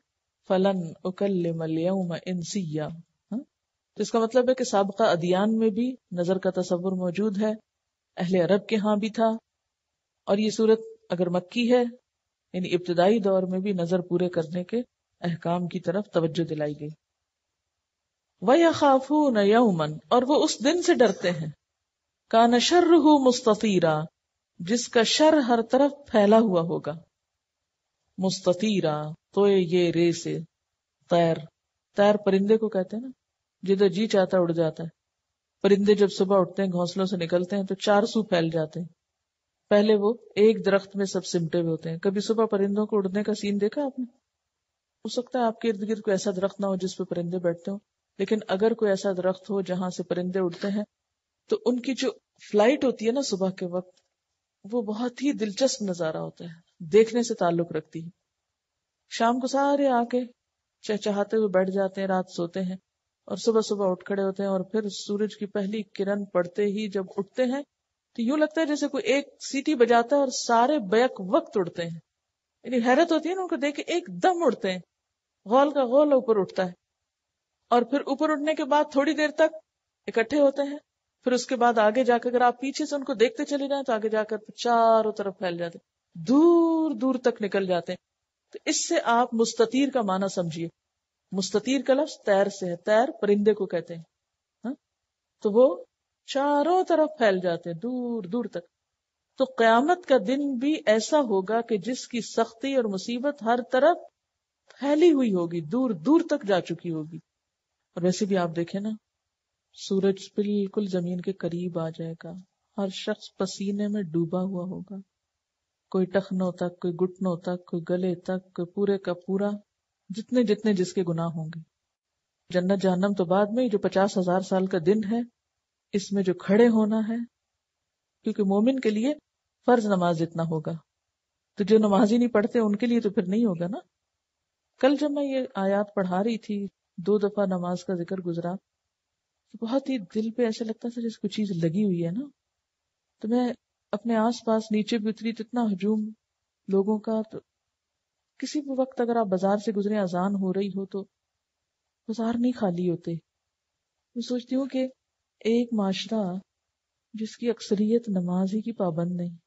फलन उकलम इंसिया हाँ? तो इसका मतलब है कि सबका अदियान में भी नजर का तस्वुर मौजूद है अहले अरब के यहाँ भी था और ये सूरत अगर मक्की है यानी इब्तदाई दौर में भी नजर पूरे करने के अहकाम की तरफ तवज्जो दिलाई गई वह खाफून यौमन और वो उस दिन से डरते हैं का न नशर मुस्तीरा जिसका शर हर तरफ फैला हुआ होगा मुस्तीरा तो ये रे से तैर तैर परिंदे को कहते हैं ना जिधर जी चाहता उड़ जाता है परिंदे जब सुबह उठते हैं घोंसलों से निकलते हैं तो चार सू फैल जाते हैं पहले वो एक दरख्त में सब सिमटे हुए होते हैं कभी सुबह परिंदों को उड़ने का सीन देखा आपने हो सकता है आपके इर्द गिर्द कोई ऐसा दरख्त ना हो जिस पर परिंदे बैठते हो लेकिन अगर कोई ऐसा दरख्त हो जहां से परिंदे उड़ते हैं तो उनकी जो फ्लाइट होती है ना सुबह के वक्त वो बहुत ही दिलचस्प नजारा होता है देखने से ताल्लुक रखती है शाम को सारे आके चहचहाते हुए बैठ जाते हैं रात सोते हैं और सुबह सुबह उठ खड़े होते हैं और फिर सूरज की पहली किरण पड़ते ही जब उठते हैं तो यूं लगता है जैसे कोई एक सीटी बजाता है और सारे बैक वक्त उड़ते हैं यानी हैरत होती है ना उनको देख के एकदम उड़ते हैं गौल का गौल ऊपर उठता है और फिर ऊपर उठने के बाद थोड़ी देर तक इकट्ठे होते हैं फिर उसके बाद आगे जाकर अगर आप पीछे से उनको देखते चले जाए तो आगे जाकर चारों तरफ फैल जाते दूर दूर तक निकल जाते हैं तो इससे आप मुस्ततीर का माना समझिए मुस्ततीर का लफ्ज तैर से है तैर परिंदे को कहते हैं हा? तो वो चारों तरफ फैल जाते हैं दूर दूर तक तो क्यामत का दिन भी ऐसा होगा कि जिसकी सख्ती और मुसीबत हर तरफ फैली हुई होगी दूर दूर तक जा चुकी होगी और वैसे भी आप देखें ना सूरज बिल्कुल जमीन के करीब आ जाएगा हर शख्स पसीने में डूबा हुआ होगा कोई टखनों तक कोई घुटनों तक कोई गले तक कोई पूरे का पूरा जितने जितने जिसके गुनाह होंगे जन्नत जहन्नम तो बाद में जो पचास हजार साल का दिन है इसमें जो खड़े होना है क्योंकि मोमिन के लिए फर्ज नमाज जितना होगा तो जो नमाज ही नहीं पढ़ते उनके लिए तो फिर नहीं होगा ना कल जब मैं ये आयात पढ़ा रही थी दो दफा नमाज का जिक्र गुजरा तो बहुत ही दिल पे ऐसा लगता था जैसे कोई चीज लगी हुई है ना तो मैं अपने आस पास नीचे भी उतरी तो इतना हजूम लोगों का तो किसी भी वक्त अगर आप बाजार से गुजरे अजान हो रही हो तो बाजार नहीं खाली होते मैं सोचती हूँ कि एक माशरा जिसकी अक्सरियत नमाज ही की पाबंद नहीं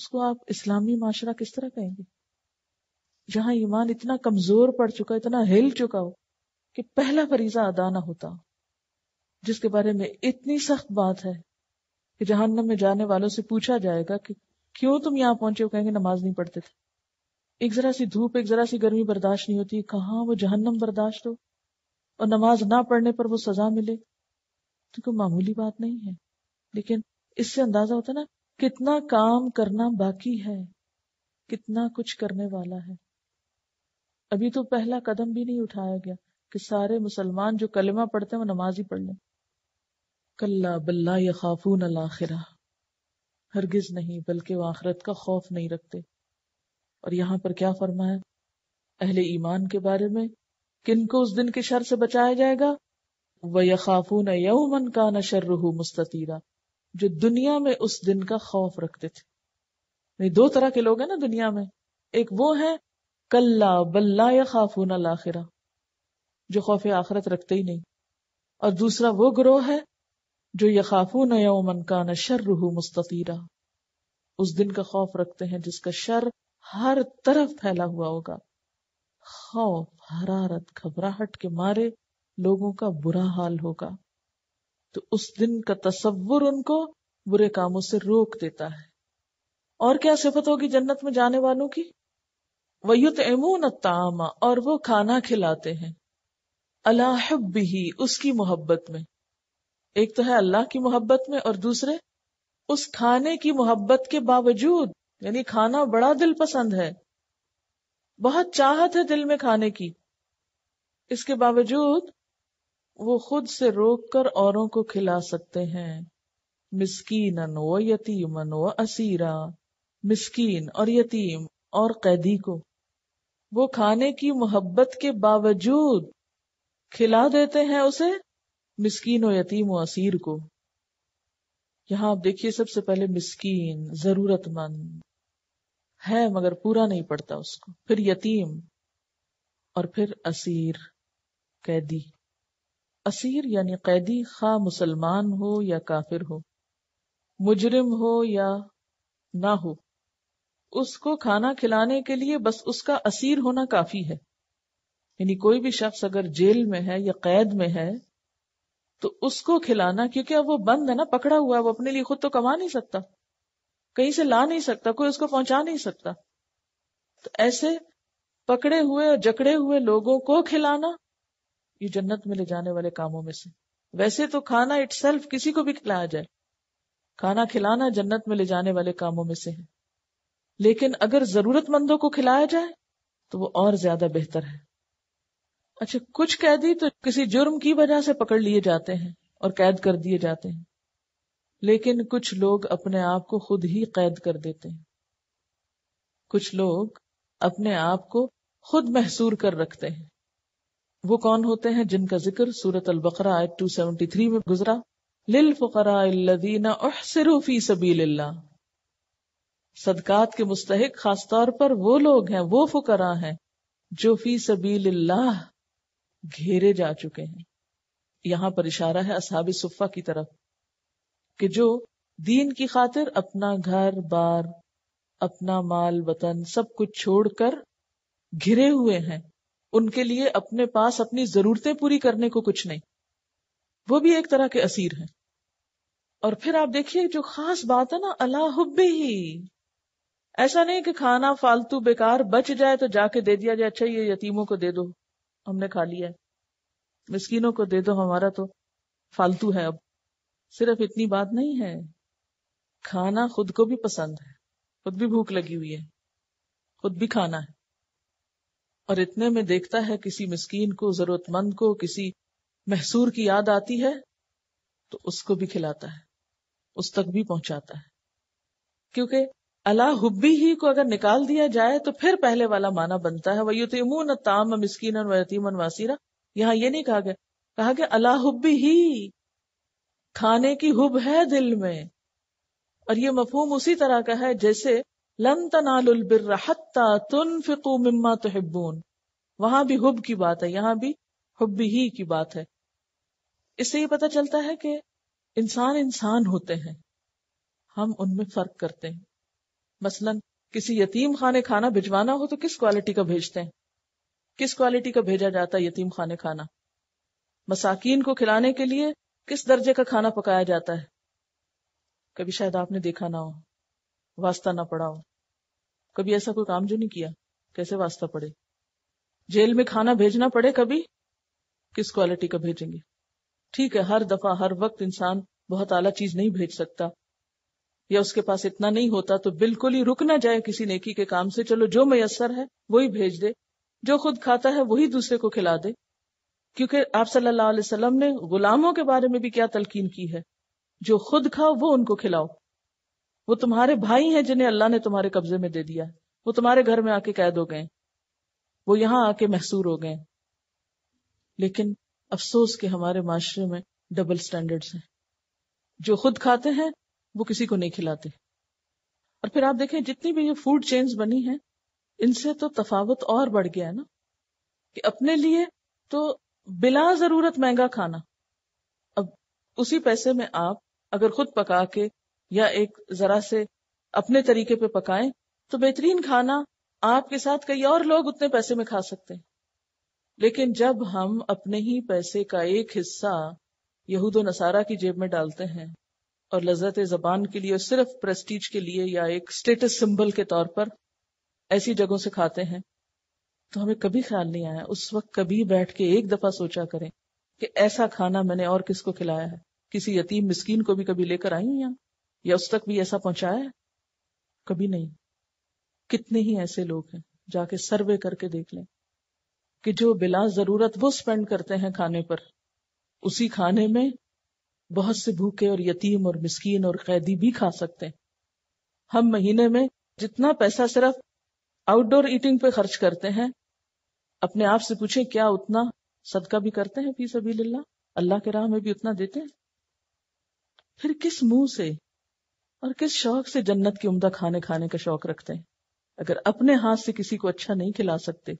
उसको आप इस्लामी माशरा किस तरह कहेंगे जहां ईमान इतना कमजोर पड़ चुका इतना हिल चुका हो कि पहला फरीजा अदा ना होता जिसके बारे में इतनी सख्त बात है कि जहन्नम में जाने वालों से पूछा जाएगा कि क्यों तुम यहां पहुंचे हो कहेंगे नमाज नहीं पढ़ते थे एक जरा सी धूप एक जरा सी गर्मी बर्दाश्त नहीं होती कहा वो जहन्नम बर्दाश्त हो और नमाज ना पढ़ने पर वो सजा मिले तो कोई मामूली बात नहीं है लेकिन इससे अंदाजा होता है ना कितना काम करना बाकी है कितना कुछ करने वाला है अभी तो पहला कदम भी नहीं उठाया गया कि सारे मुसलमान जो कलमा पढ़ते हैं वो नमाज ही पढ़ लें कल्ला बल्ला या खाफून अलाखिरा हरगिज नहीं बल्कि वो आखरत का खौफ नहीं रखते और यहाँ पर क्या फरमाया अहले ईमान के बारे में किनको उस दिन के शर से बचाया जाएगा वह खाफून यौमन का नशर रूह मुस्ततीरा जो दुनिया में उस दिन का खौफ रखते थे नहीं दो तरह के लोग हैं ना दुनिया में एक वो है कल्ला बल्ला या खाफून आखिरा जो खौफ आखरत रखते ही नहीं और दूसरा वो ग्रोह है जो खाफून यौमन का न शर्रहू मुस्ततीरा उस दिन का खौफ रखते हैं जिसका शर हर तरफ फैला हुआ होगा खौफ हरारत घबराहट के मारे लोगों का बुरा हाल होगा तो उस दिन का तस्वुर उनको बुरे कामों से रोक देता है और क्या सिफत होगी जन्नत में जाने वालों की वयुत एमून तामा और वो खाना खिलाते हैं अलाहब ही उसकी मोहब्बत में एक तो है अल्लाह की मोहब्बत में और दूसरे उस खाने की मोहब्बत के बावजूद यानी खाना बड़ा दिल पसंद है बहुत चाहत है दिल में खाने की इसके बावजूद वो खुद से रोककर औरों को खिला सकते हैं मिस्कीन वो यतीमन वो असीरा मिस्कीन और यतीम और कैदी को वो खाने की मोहब्बत के बावजूद खिला देते हैं उसे मिस्कीन और यतीम व असीर को यहां आप देखिए सबसे पहले मिस्कीन जरूरतमंद है मगर पूरा नहीं पड़ता उसको फिर यतीम और फिर असीर कैदी असीर यानी कैदी खा मुसलमान हो या काफिर हो मुजरिम हो या ना हो उसको खाना खिलाने के लिए बस उसका असीर होना काफी है यानी कोई भी शख्स अगर जेल में है या कैद में है तो उसको खिलाना क्योंकि अब वो बंद है ना पकड़ा हुआ है वो अपने लिए खुद तो कमा नहीं सकता कहीं से ला नहीं सकता कोई उसको पहुंचा नहीं सकता तो ऐसे पकड़े हुए और जकड़े हुए लोगों को खिलाना ये जन्नत में ले जाने वाले कामों में से वैसे तो खाना इट किसी को भी खिलाया जाए खाना खिलाना जन्नत में ले जाने वाले कामों में से है लेकिन अगर जरूरतमंदों को खिलाया जाए तो वो और ज्यादा बेहतर है अच्छा कुछ कैदी तो किसी जुर्म की वजह से पकड़ लिए जाते हैं और कैद कर दिए जाते हैं लेकिन कुछ लोग अपने आप को खुद ही कैद कर देते हैं कुछ लोग अपने आप को खुद महसूर कर रखते हैं वो कौन होते हैं जिनका जिक्र सूरत अल बकरा आयत 273 में गुजरा लिल फकर फी सबील सदकात के मुस्तक खास तौर पर वो लोग हैं वो फुकरा हैं जो फी सबील घेरे जा चुके हैं यहां पर इशारा है असहाब सुफ़ा की तरफ कि जो दीन की खातिर अपना घर बार अपना माल वतन सब कुछ छोड़कर घिरे हुए हैं उनके लिए अपने पास अपनी जरूरतें पूरी करने को कुछ नहीं वो भी एक तरह के असीर हैं और फिर आप देखिए जो खास बात है ना अल्लाह हुब्बे ही ऐसा नहीं कि खाना फालतू बेकार बच जाए तो जाके दे दिया जाए अच्छा ये यतीमों को दे दो हमने खा लिया है मिस्किनों को दे दो हमारा तो फालतू है अब सिर्फ इतनी बात नहीं है खाना खुद को भी पसंद है खुद भी भूख लगी हुई है खुद भी खाना है और इतने में देखता है किसी मिस्किन को जरूरतमंद को किसी महसूर की याद आती है तो उसको भी खिलाता है उस तक भी पहुंचाता है क्योंकि अला हुबी ही को अगर निकाल दिया जाए तो फिर पहले वाला माना बनता है वयुतिमून ताम मिसकीन वतीमन वासीरा यहाँ ये नहीं कहा गया कहा गया अला हुबी ही खाने की हुब है दिल में और ये मफहूम उसी तरह का है जैसे लन तनालबिर्रहत्ता तुन फिकू मिम्मा हिब्बून वहां भी हुब की बात है यहाँ भी हुबी ही की बात है इससे ये पता चलता है कि इंसान इंसान होते हैं हम उनमें फर्क करते हैं मसलन किसी यतीम खाने खाना भिजवाना हो तो किस क्वालिटी का भेजते हैं किस क्वालिटी का भेजा जाता है यतीम खाने खाना मसाकीन को खिलाने के लिए किस दर्जे का खाना पकाया जाता है कभी शायद आपने देखा ना हो वास्ता ना पड़ा हो कभी ऐसा कोई काम जो नहीं किया कैसे वास्ता पड़े जेल में खाना भेजना पड़े कभी किस क्वालिटी का भेजेंगे ठीक है हर दफा हर वक्त इंसान बहुत आला चीज नहीं भेज सकता या उसके पास इतना नहीं होता तो बिल्कुल ही रुक ना जाए किसी नेकी के काम से चलो जो मैसर है वही भेज दे जो खुद खाता है वही दूसरे को खिला दे क्योंकि आप सल्लल्लाहु अलैहि वसल्लम ने गुलामों के बारे में भी क्या तलकीन की है जो खुद खाओ वो उनको खिलाओ वो तुम्हारे भाई हैं जिन्हें अल्लाह ने तुम्हारे कब्जे में दे दिया वो तुम्हारे घर में आके कैद हो गए वो यहां आके महसूर हो गए लेकिन अफसोस के हमारे माशरे में डबल स्टैंडर्ड्स हैं जो खुद खाते हैं वो किसी को नहीं खिलाते और फिर आप देखें जितनी भी ये फूड चेन्स बनी हैं इनसे तो तफावत और बढ़ गया है ना कि अपने लिए तो बिला जरूरत महंगा खाना अब उसी पैसे में आप अगर खुद पका के या एक जरा से अपने तरीके पे पकाएं तो बेहतरीन खाना आपके साथ कई और लोग उतने पैसे में खा सकते हैं लेकिन जब हम अपने ही पैसे का एक हिस्सा यहूद नसारा की जेब में डालते हैं और लजत जबान के लिए सिर्फ प्रेस्टीज के लिए या एक स्टेटस सिंबल के तौर पर ऐसी जगहों से खाते हैं तो हमें कभी ख्याल नहीं आया उस वक्त कभी बैठ के एक दफा सोचा करें कि ऐसा खाना मैंने और किसको खिलाया है किसी यतीम मिस्किन को भी कभी लेकर आई हूं या उस तक भी ऐसा पहुंचाया कभी नहीं कितने ही ऐसे लोग हैं जाके सर्वे करके देख लें कि जो बिला जरूरत वो स्पेंड करते हैं खाने पर उसी खाने में बहुत से भूखे और यतीम और मिस्कीन और कैदी भी खा सकते हैं हम महीने में जितना पैसा सिर्फ आउटडोर ईटिंग पे खर्च करते हैं अपने आप से पूछे क्या उतना सदका भी करते हैं फीस अभी अल्लाह के राह में भी उतना देते हैं फिर किस मुंह से और किस शौक से जन्नत के उम्दा खाने खाने का शौक रखते हैं अगर अपने हाथ से किसी को अच्छा नहीं खिला सकते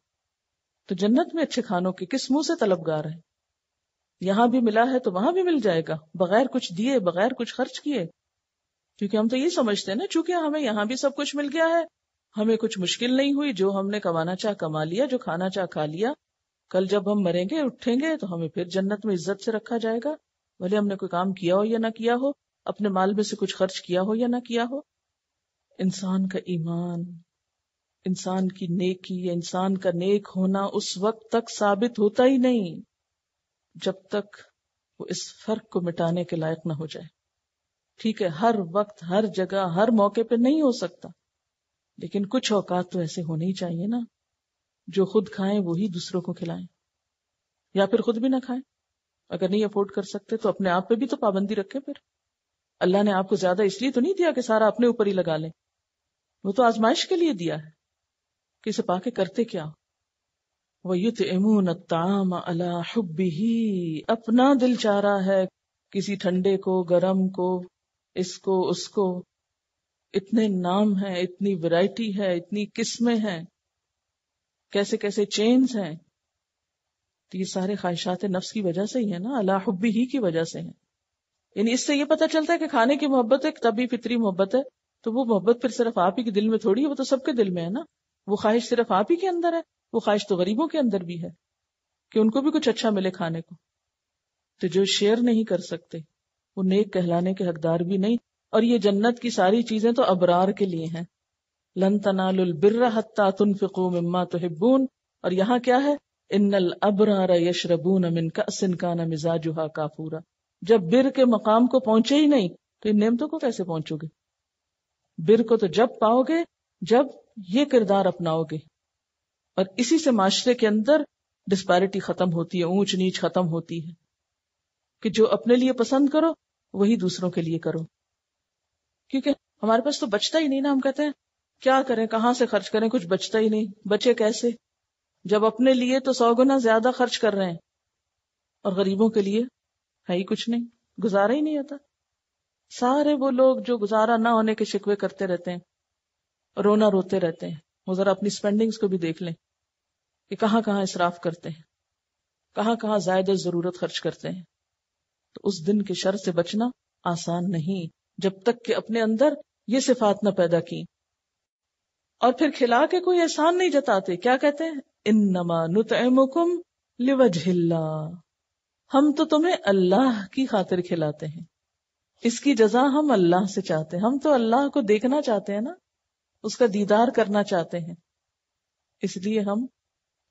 तो जन्नत में अच्छे खानों के किस मुंह से तलबगार है यहां भी मिला है तो वहां भी मिल जाएगा बगैर कुछ दिए बगैर कुछ खर्च किए क्योंकि हम तो ये समझते हैं ना चूंकि हमें यहाँ भी सब कुछ मिल गया है हमें कुछ मुश्किल नहीं हुई जो हमने कमाना चाह कमा लिया जो खाना चाह खा लिया कल जब हम मरेंगे उठेंगे तो हमें फिर जन्नत में इज्जत से रखा जाएगा भले हमने कोई काम किया हो या ना किया हो अपने माल में से कुछ खर्च किया हो या ना किया हो इंसान का ईमान इंसान की नेकी या इंसान का नेक होना उस वक्त तक साबित होता ही नहीं जब तक वो इस फर्क को मिटाने के लायक ना हो जाए ठीक है हर वक्त हर जगह हर मौके पे नहीं हो सकता लेकिन कुछ औकात तो ऐसे होने ही चाहिए ना जो खुद खाएं वही दूसरों को खिलाएं या फिर खुद भी ना खाएं अगर नहीं अफोर्ड कर सकते तो अपने आप पे भी तो पाबंदी रखें फिर अल्लाह ने आपको ज्यादा इसलिए तो नहीं दिया कि सारा अपने ऊपर ही लगा लें वो तो आजमाइश के लिए दिया है कि इसे पाके करते क्या हो वयुत इमून ताम अला हुब्बी अपना दिल चाह रहा है किसी ठंडे को गरम को इसको उसको इतने नाम है इतनी वैरायटी है इतनी किस्में हैं कैसे कैसे चेन्स हैं तो ये सारे ख्वाहिशात नफ्स की वजह से ही है ना अला हुब्बी ही की वजह से है यानी इससे ये पता चलता है कि खाने की मोहब्बत एक तभी फितरी मोहब्बत है तो वो मोहब्बत फिर सिर्फ आप ही के दिल में थोड़ी है वो तो सबके दिल में है ना वो ख्वाहिश सिर्फ आप ही के अंदर है वो ख्वाहिश तो गरीबों के अंदर भी है कि उनको भी कुछ अच्छा मिले खाने को तो जो शेयर नहीं कर सकते वो नेक कहलाने के हकदार भी नहीं और ये जन्नत की सारी चीजें तो अबरार के लिए हैं लन तनालबिर हत्ता तुनफिको मम्मा तोहिबून और यहाँ क्या है इन्नल अबरार यशरबून अमिन का सिनकाना मिजाजुहा काफूरा जब बिर के मकाम को पहुंचे ही नहीं तो इन नेमतों को कैसे पहुंचोगे बिर को तो जब पाओगे जब ये किरदार अपनाओगे और इसी से माशरे के अंदर डिस्पैरिटी खत्म होती है ऊंच नीच खत्म होती है कि जो अपने लिए पसंद करो वही दूसरों के लिए करो क्योंकि हमारे पास तो बचता ही नहीं ना हम कहते हैं क्या करें कहां से खर्च करें कुछ बचता ही नहीं बचे कैसे जब अपने लिए तो सौ गुना ज्यादा खर्च कर रहे हैं और गरीबों के लिए है ही कुछ नहीं गुजारा ही नहीं आता सारे वो लोग जो गुजारा ना होने के शिकवे करते रहते हैं रोना रोते रहते हैं वो जरा अपनी स्पेंडिंग्स को भी देख लें कि कहाँ कहाँ इसराफ करते हैं कहाँ कहाँ जायद जरूरत खर्च करते हैं तो उस दिन के शर से बचना आसान नहीं जब तक कि अपने अंदर ये सिफात न पैदा की और फिर खिला के कोई एहसान नहीं जताते क्या कहते हैं इन नमा नुत लिवजिल्ला हम तो तुम्हें अल्लाह की खातिर खिलाते हैं इसकी जजा हम अल्लाह से चाहते हैं हम तो अल्लाह को देखना चाहते हैं ना उसका दीदार करना चाहते हैं इसलिए हम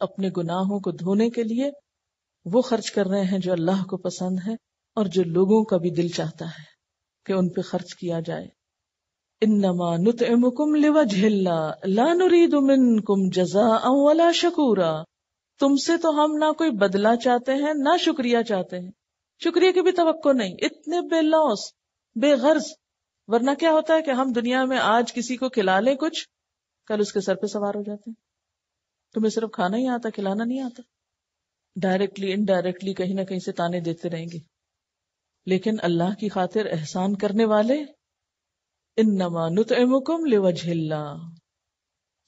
अपने गुनाहों को धोने के लिए वो खर्च कर रहे हैं जो अल्लाह को पसंद है और जो लोगों का भी दिल चाहता है कि उन पे खर्च किया जाए इन्नमा लिवा जजा शकूरा तुमसे तो हम ना कोई बदला चाहते हैं ना शुक्रिया चाहते हैं शुक्रिया की भी तो नहीं इतने बेलौस बेगर्ज वरना क्या होता है कि हम दुनिया में आज किसी को खिला लें कुछ कल उसके सर पे सवार हो जाते हैं तुम्हें सिर्फ खाना ही आता खिलाना नहीं आता डायरेक्टली इनडायरेक्टली कहीं ना कहीं से ताने देते रहेंगे लेकिन अल्लाह की खातिर एहसान करने वाले इन नमानुतम लिवजिल्ला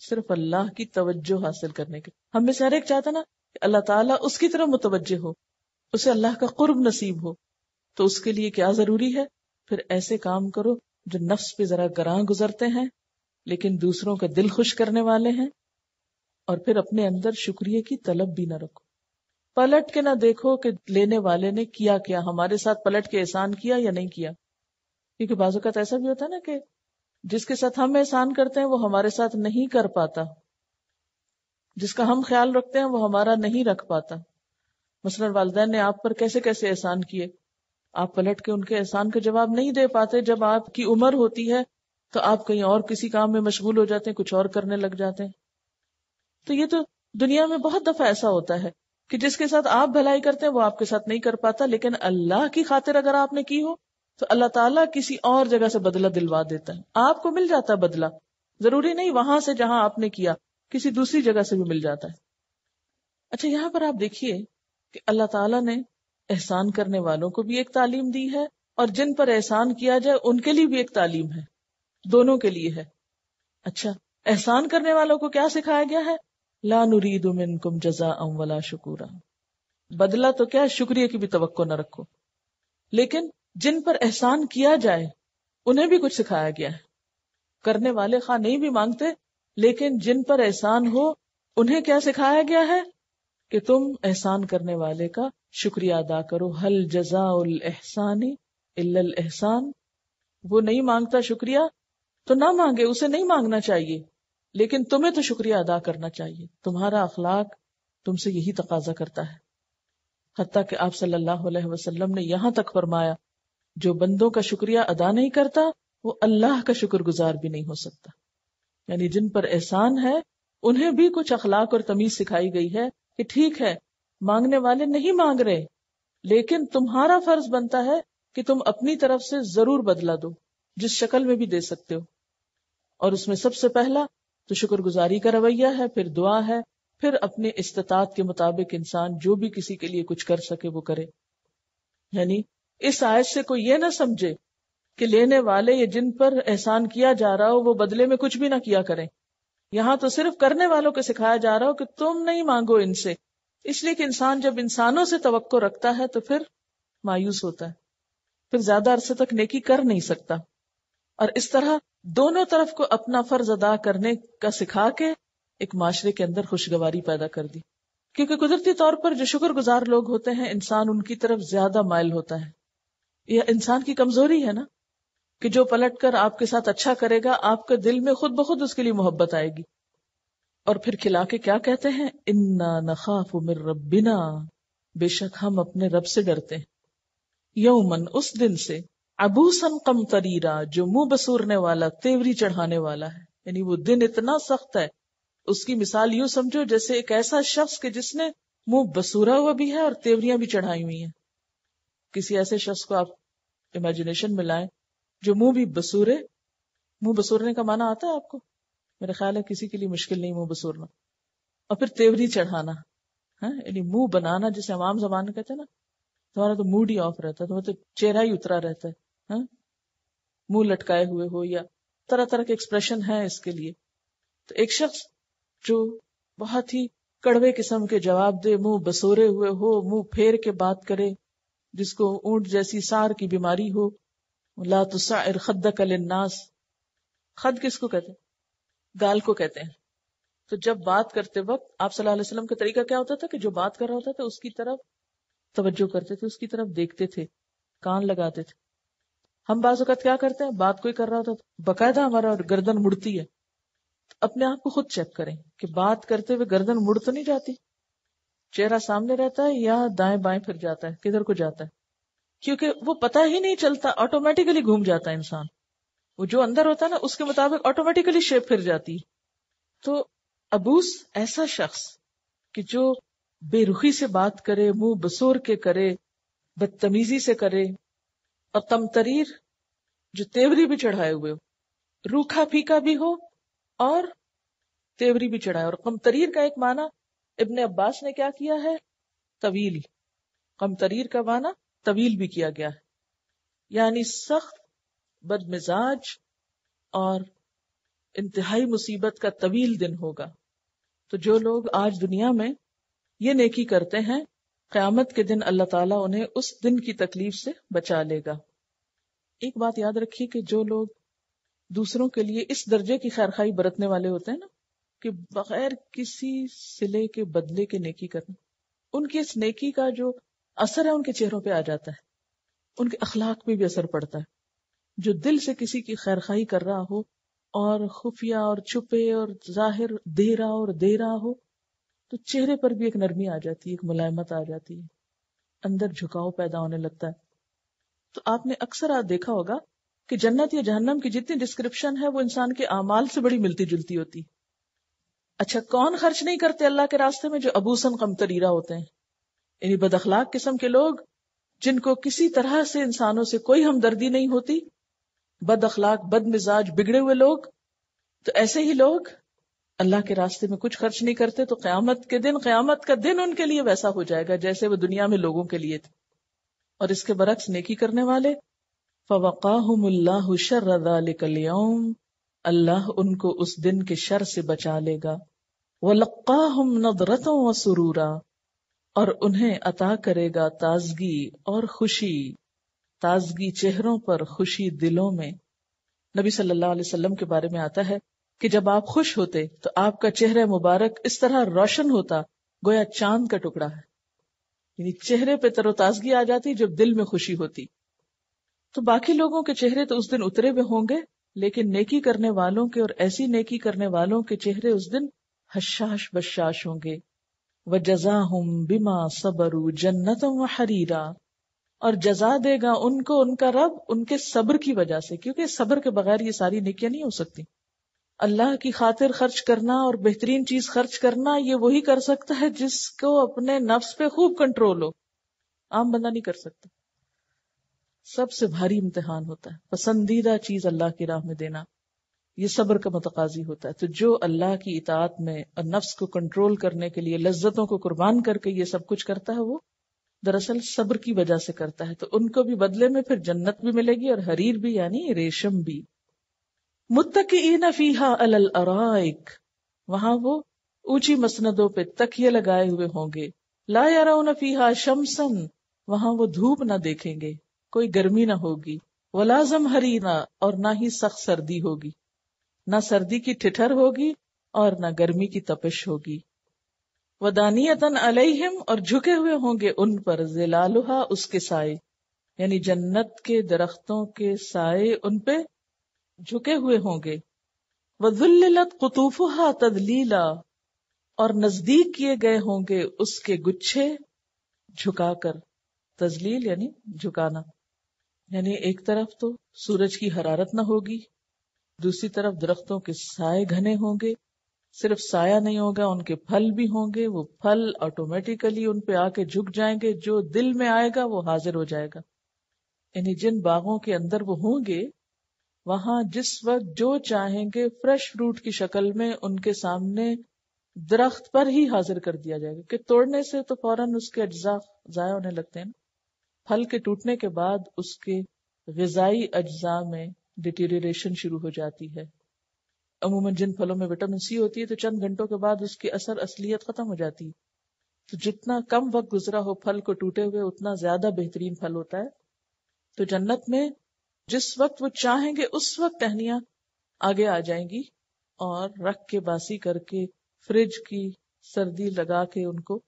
सिर्फ अल्लाह की तवज्जो हासिल करने के हम में से हर एक चाहता ना कि अल्लाह ताला उसकी तरफ मुतवजह हो उसे अल्लाह का कुर्ब नसीब हो तो उसके लिए क्या जरूरी है फिर ऐसे काम करो जो नफ्स पे जरा गरा गुजरते हैं लेकिन दूसरों का दिल खुश करने वाले हैं और फिर अपने अंदर शुक्रिया की तलब भी ना रखो पलट के ना देखो कि लेने वाले ने किया क्या हमारे साथ पलट के एहसान किया या नहीं किया क्योंकि बाजूकात ऐसा भी होता है ना कि जिसके साथ हम एहसान करते हैं वो हमारे साथ नहीं कर पाता जिसका हम ख्याल रखते हैं वो हमारा नहीं रख पाता मसलन वालदे ने आप पर कैसे कैसे एहसान किए आप पलट के उनके एहसान का जवाब नहीं दे पाते जब आपकी उम्र होती है तो आप कहीं और किसी काम में मशगूल हो जाते हैं कुछ और करने लग जाते हैं तो ये तो दुनिया में बहुत दफा ऐसा होता है कि जिसके साथ आप भलाई करते हैं वो आपके साथ नहीं कर पाता लेकिन अल्लाह की खातिर अगर आपने की हो तो अल्लाह ताला किसी और जगह से बदला दिलवा देता है आपको मिल जाता है बदला जरूरी नहीं वहां से जहां आपने किया किसी दूसरी जगह से भी मिल जाता है अच्छा यहाँ पर आप देखिए कि अल्लाह ताला ने एहसान करने वालों को भी एक तालीम दी है और जिन पर एहसान किया जाए उनके लिए भी एक तालीम है दोनों के लिए है अच्छा एहसान करने वालों को क्या सिखाया गया है ला नुरीद मिनकुम जजा अमवला शुकुरा बदला तो क्या शुक्रिया की भी तो न रखो लेकिन जिन पर एहसान किया जाए उन्हें भी कुछ सिखाया गया है करने वाले खा नहीं भी मांगते लेकिन जिन पर एहसान हो उन्हें क्या सिखाया गया है कि तुम एहसान करने वाले का शुक्रिया अदा करो हल जजा उल एहसानी एहसान वो नहीं मांगता शुक्रिया तो ना मांगे उसे नहीं मांगना चाहिए लेकिन तुम्हें तो शुक्रिया अदा करना चाहिए तुम्हारा अखलाक तुमसे यही तकाजा करता है हती कि आप सल्लल्लाहु अलैहि वसल्लम ने यहां तक फरमाया जो बंदों का शुक्रिया अदा नहीं करता वो अल्लाह का शुक्रगुजार भी नहीं हो सकता यानी जिन पर एहसान है उन्हें भी कुछ अखलाक और तमीज सिखाई गई है कि ठीक है मांगने वाले नहीं मांग रहे लेकिन तुम्हारा फर्ज बनता है कि तुम अपनी तरफ से जरूर बदला दो जिस शक्ल में भी दे सकते हो और उसमें सबसे पहला तो शुक्रगुजारी का रवैया है फिर दुआ है फिर अपने इस्तात के मुताबिक इंसान जो भी किसी के लिए कुछ कर सके वो करे यानी इस आयत से कोई ये ना समझे कि लेने वाले या जिन पर एहसान किया जा रहा हो वो बदले में कुछ भी ना किया करें यहां तो सिर्फ करने वालों को सिखाया जा रहा हो कि तुम नहीं मांगो इनसे इसलिए कि इंसान जब इंसानों से तो रखता है तो फिर मायूस होता है फिर ज्यादा अरसे तक नेकी कर नहीं सकता और इस तरह दोनों तरफ को अपना फर्ज अदा करने का सिखा के एक माशरे के अंदर खुशगवारी पैदा कर दी क्योंकि कुदरती तौर पर जो शुक्रगुजार लोग होते हैं इंसान उनकी तरफ ज्यादा मायल होता है यह इंसान की कमजोरी है ना कि जो पलट कर आपके साथ अच्छा करेगा आपके दिल में खुद ब खुद उसके लिए मोहब्बत आएगी और फिर खिला के क्या कहते हैं इन्ना नखाफ मिर रब्बिना बेशक हम अपने रब से डरते हैं यौमन उस दिन से अबूसन कम तरीरा जो मुंह बसूरने वाला तेवरी चढ़ाने वाला है यानी वो दिन इतना सख्त है उसकी मिसाल यू समझो जैसे एक ऐसा शख्स के जिसने मुंह बसूरा हुआ भी है और तेवरियां भी चढ़ाई हुई हैं किसी ऐसे शख्स को आप इमेजिनेशन में लाए जो मुंह भी बसूरे मुंह बसूरने का माना आता है आपको मेरा ख्याल है किसी के लिए मुश्किल नहीं मुंह बसूरना और फिर तेवरी चढ़ाना है हाँ? मुंह बनाना जिसे आवाम जबान कहते हैं ना तुम्हारा तो मूड ही ऑफ रहता है तुम्हारा तो चेहरा ही उतरा रहता है, है? हाँ? मुंह लटकाए हुए हो या तरह तरह के एक्सप्रेशन है इसके लिए तो एक शख्स जो बहुत ही कड़वे किस्म के जवाब दे मुंह बसोरे हुए हो मुंह फेर के बात करे जिसको ऊंट जैसी सार की बीमारी हो लातुसा तो खद खद किसको कहते गाल को कहते हैं तो जब बात करते वक्त आप सल्लल्लाहु अलैहि वसल्लम का तरीका क्या होता था कि जो बात कर रहा होता था उसकी तरफ तवज्जो करते थे उसकी तरफ देखते थे कान लगाते थे हम बाजुकत क्या करते हैं बात कोई कर रहा होता तो बकायदा हमारा गर्दन मुड़ती है तो अपने आप को खुद चेक करें कि बात करते हुए गर्दन मुड़ तो नहीं जाती चेहरा सामने रहता है या दाएं बाएं फिर जाता है किधर को जाता है क्योंकि वो पता ही नहीं चलता ऑटोमेटिकली घूम जाता है इंसान वो जो अंदर होता है ना उसके मुताबिक ऑटोमेटिकली शेप फिर जाती तो अबूस ऐसा शख्स कि जो बेरुखी से बात करे मुंह बसोर के करे बदतमीजी से करे और तमतरीर जो तेवरी भी चढ़ाए हुए हो रूखा फीका भी हो और तेवरी भी चढ़ाए और कमतरीर का एक माना इब्ने अब्बास ने क्या किया है तवील कमतरीर का माना तवील भी किया गया है यानी सख्त बदमिजाज और इंतहाई मुसीबत का तवील दिन होगा तो जो लोग आज दुनिया में ये नेकी करते हैं क्यामत के दिन अल्लाह ताला उन्हें उस दिन की तकलीफ से बचा लेगा एक बात याद रखिए कि जो लोग दूसरों के लिए इस दर्जे की खैरखाई बरतने वाले होते हैं ना कि बगैर किसी सिले के बदले के नेकी करना उनकी इस नेकी का जो असर है उनके चेहरों पर आ जाता है उनके अखलाक पर भी असर पड़ता है जो दिल से किसी की खैरखाई कर रहा हो और खुफिया और छुपे और जाहिर दे रहा और दे रहा हो तो चेहरे पर भी एक नरमी आ जाती है एक मुलायमत आ जाती है अंदर झुकाव पैदा होने लगता है तो आपने अक्सर आज देखा होगा कि जन्नत या जहन्नम की जितनी डिस्क्रिप्शन है वो इंसान के अमाल से बड़ी मिलती जुलती होती अच्छा कौन खर्च नहीं करते अल्लाह के रास्ते में जो अबूसन कमतरीरा होते हैं इन्हीं बदखलाक किस्म के लोग जिनको किसी तरह से इंसानों से कोई हमदर्दी नहीं होती बद अखलाक बद मिजाज बिगड़े हुए लोग तो ऐसे ही लोग अल्लाह के रास्ते में कुछ खर्च नहीं करते तो क्यामत के दिन क्यामत का दिन उनके लिए वैसा हो जाएगा जैसे वो दुनिया में लोगों के लिए थे और इसके बरक्स नेकी करने वाले फवाकाहम्लाम अल्लाह उनको उस दिन के शर से बचा लेगा वलक्काहम नदरतों व सुरूरा और उन्हें अता करेगा ताजगी और खुशी ताजगी चेहरों पर खुशी दिलों में नबी सल्लल्लाहु अलैहि वसल्लम के बारे में आता है कि जब आप खुश होते तो आपका चेहरा मुबारक इस तरह रोशन होता गोया चांद का टुकड़ा है यानी चेहरे पे तरोताजगी आ जाती जब दिल में खुशी होती तो बाकी लोगों के चेहरे तो उस दिन उतरे हुए होंगे लेकिन नेकी करने वालों के और ऐसी नेकी करने वालों के चेहरे उस दिन हशाश बशाश होंगे व जजा बिमा सबरू जन्नतम हरीरा और जजा देगा उनको उनका रब उनके सब्र की वजह से क्योंकि सब्र के बगैर ये सारी निकियां नहीं हो सकती अल्लाह की खातिर खर्च करना और बेहतरीन चीज खर्च करना ये वही कर सकता है जिसको अपने नफ्स पे खूब कंट्रोल हो आम बंदा नहीं कर सकता सबसे भारी इम्तिहान होता है पसंदीदा चीज अल्लाह की राह में देना ये सब्र का मतकाजी होता है तो जो अल्लाह की इतात में और नफ्स को कंट्रोल करने के लिए लज्जतों को कुर्बान करके ये सब कुछ करता है वो दरअसल सब्र की वजह से करता है तो उनको भी बदले में फिर जन्नत भी मिलेगी और हरीर भी यानी रेशम भी मुत्तकीन फीहा अलल अराइक वहां वो ऊंची मसनदों पे तकिये लगाए हुए होंगे ला यारा फीहा शमसन वहां वो धूप ना देखेंगे कोई गर्मी ना होगी वलाजम हरीना और ना ही सख्त सर्दी होगी ना सर्दी की ठिठर होगी और ना गर्मी की तपिश होगी वदानियतन अलैहिम और झुके हुए होंगे उन पर जिलालुहा उसके साए यानी जन्नत के दरख्तों के साए उन पे झुके हुए होंगे वजुल्लत कुतूफुहा तदलीला और नजदीक किए गए होंगे उसके गुच्छे झुकाकर तजलील यानी झुकाना यानी एक तरफ तो सूरज की हरारत न होगी दूसरी तरफ दरख्तों के साय घने होंगे सिर्फ साया नहीं होगा उनके फल भी होंगे वो फल ऑटोमेटिकली उन पे आके झुक जाएंगे जो दिल में आएगा वो हाजिर हो जाएगा यानी जिन बागों के अंदर वो होंगे वहां जिस वक्त जो चाहेंगे फ्रेश फ्रूट की शक्ल में उनके सामने दरख्त पर ही हाजिर कर दिया जाएगा कि तोड़ने से तो फौरन उसके अज्जा जया होने लगते हैं फल के टूटने के बाद उसके गजाई अज्जा में डिटेरेशन शुरू हो जाती है अमूमन जिन फलों में विटामिन सी होती है तो चंद घंटों के बाद उसकी असर असलियत खत्म हो जाती है तो जितना कम वक्त गुजरा हो फल को टूटे हुए उतना ज्यादा बेहतरीन फल होता है तो जन्नत में जिस वक्त वो चाहेंगे उस वक्त टहनिया आगे आ जाएंगी और रख के बासी करके फ्रिज की सर्दी लगा के उनको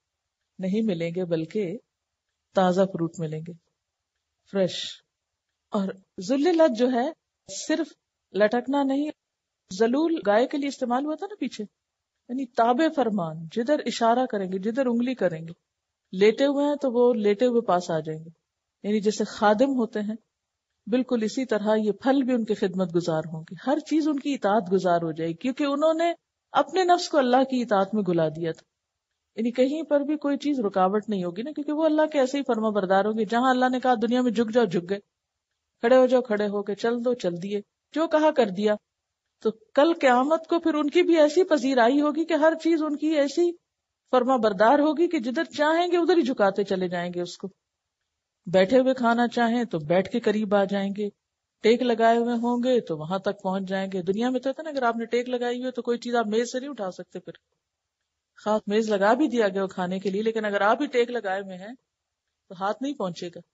नहीं मिलेंगे बल्कि ताजा फ्रूट मिलेंगे फ्रेश और लत जो है सिर्फ लटकना नहीं जलूल गाय के लिए इस्तेमाल हुआ था ना पीछे यानी ताबे फरमान जिधर इशारा करेंगे जिधर उंगली करेंगे लेटे हुए हैं तो वो लेटे हुए पास आ जाएंगे यानी जैसे खादिम होते हैं बिल्कुल इसी तरह ये फल भी उनके खिदमत गुजार होंगे हर चीज उनकी इतात गुजार हो जाएगी क्योंकि उन्होंने अपने नफ्स को अल्लाह की इतात में घुला दिया था यानी कहीं पर भी कोई चीज रुकावट नहीं होगी ना क्योंकि वो अल्लाह के ऐसे ही फर्मा बरदार होंगे जहां अल्लाह ने कहा दुनिया में झुक जाओ झुक गए खड़े हो जाओ खड़े होके चल दो चल दिए जो कहा कर दिया तो कल क्यामत को फिर उनकी भी ऐसी पजीराई होगी कि हर चीज उनकी ऐसी फर्मा बरदार होगी कि जिधर चाहेंगे उधर ही झुकाते चले जाएंगे उसको बैठे हुए खाना चाहें तो बैठ के करीब आ जाएंगे टेक लगाए हुए होंगे तो वहां तक पहुंच जाएंगे दुनिया में तो है ना अगर आपने टेक लगाई हुई तो कोई चीज आप मेज से नहीं उठा सकते फिर खास हाँ, मेज लगा भी दिया गया खाने के लिए लेकिन अगर आप ही टेक लगाए हुए हैं तो हाथ नहीं पहुंचेगा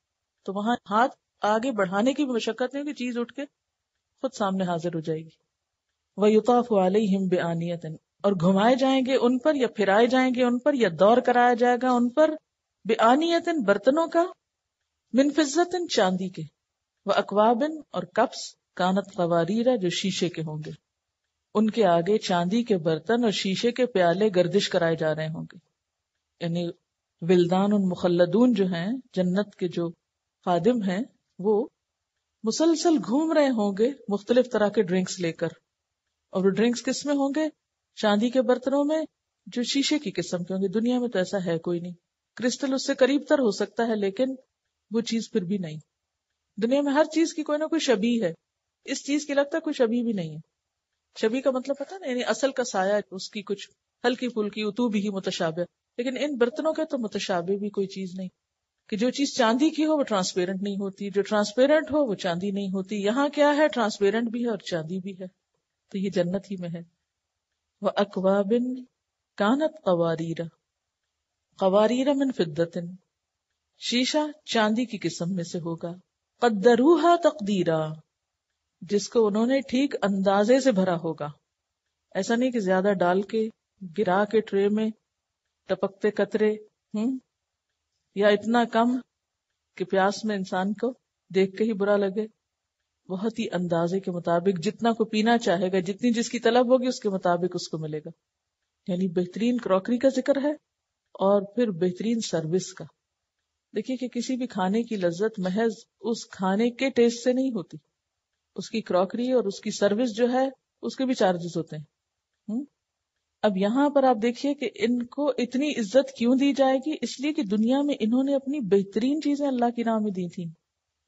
तो वहां हाथ आगे बढ़ाने की भी मशक्कत नहीं होगी चीज उठ के खुद सामने हाजिर हो जाएगी वयुताफ अलैहिम बेआनियतन और घुमाए जाएंगे उन पर या फिराए जाएंगे उन पर या दौर कराया जाएगा उन पर बेआनियतन बर्तनों का मिनफिजतन चांदी के व अकवाबिन और कप्स कानत कवारीरा जो शीशे के होंगे उनके आगे चांदी के बर्तन और शीशे के प्याले गर्दिश कराए जा रहे होंगे यानी विलदान उन मुखलदून जो हैं जन्नत के जो खादिम हैं वो मुसलसल घूम रहे होंगे मुख्तलिफ तरह के ड्रिंक्स लेकर और वो ड्रिंक्स किस में होंगे चांदी के बर्तनों में जो शीशे की किस्म के होंगे दुनिया में तो ऐसा है कोई नहीं क्रिस्टल उससे करीब तर हो सकता है लेकिन वो चीज फिर भी नहीं दुनिया में हर चीज की कोई ना कोई शबी है इस चीज की लगता कोई शबी भी नहीं है शबी का मतलब पता नहीं असल का साया उसकी कुछ हल्की फुल्की उतू भी ही मुतशाबे लेकिन इन बर्तनों के तो मुतशाबे भी कोई चीज नहीं कि जो चीज चांदी की हो वो ट्रांसपेरेंट नहीं होती जो ट्रांसपेरेंट हो वो चांदी नहीं होती यहाँ क्या है ट्रांसपेरेंट भी है और चांदी भी है तो ये जन्नत ही में है वह अकवाबिन कानत कवारीरा कवारीरा मिन फिद्दतिन शीशा चांदी की किस्म में से होगा कद्दरूहा तकदीरा जिसको उन्होंने ठीक अंदाजे से भरा होगा ऐसा नहीं कि ज्यादा डाल के गिरा के ट्रे में टपकते कतरे हम्म या इतना कम कि प्यास में इंसान को देख के ही बुरा लगे बहुत ही अंदाजे के मुताबिक जितना को पीना चाहेगा जितनी जिसकी तलब होगी उसके मुताबिक उसको मिलेगा यानी बेहतरीन क्रॉकरी का जिक्र है और फिर बेहतरीन सर्विस का देखिए कि किसी भी खाने की लज्जत महज उस खाने के टेस्ट से नहीं होती उसकी क्रॉकरी और उसकी सर्विस जो है उसके भी चार्जेस होते हैं हुँ? हम्म? अब यहां पर आप देखिए कि इनको इतनी इज्जत क्यों दी जाएगी इसलिए कि दुनिया में इन्होंने अपनी बेहतरीन चीजें अल्लाह की नाम में दी थी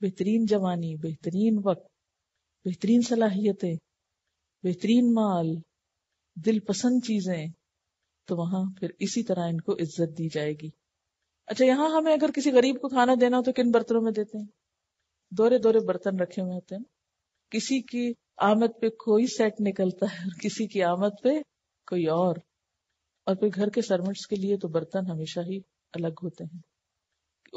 बेहतरीन जवानी बेहतरीन वक्त बेहतरीन सलाहियतें बेहतरीन माल दिल पसंद चीजें तो वहां फिर इसी तरह इनको इज्जत दी जाएगी अच्छा यहां हमें अगर किसी गरीब को खाना देना हो तो किन बर्तनों में देते हैं दोरे दोरे बर्तन रखे हुए होते हैं किसी की आमद पे कोई सेट निकलता है और किसी की आमद पे कोई और और फिर घर के सर्वेंट्स के लिए तो बर्तन हमेशा ही अलग होते हैं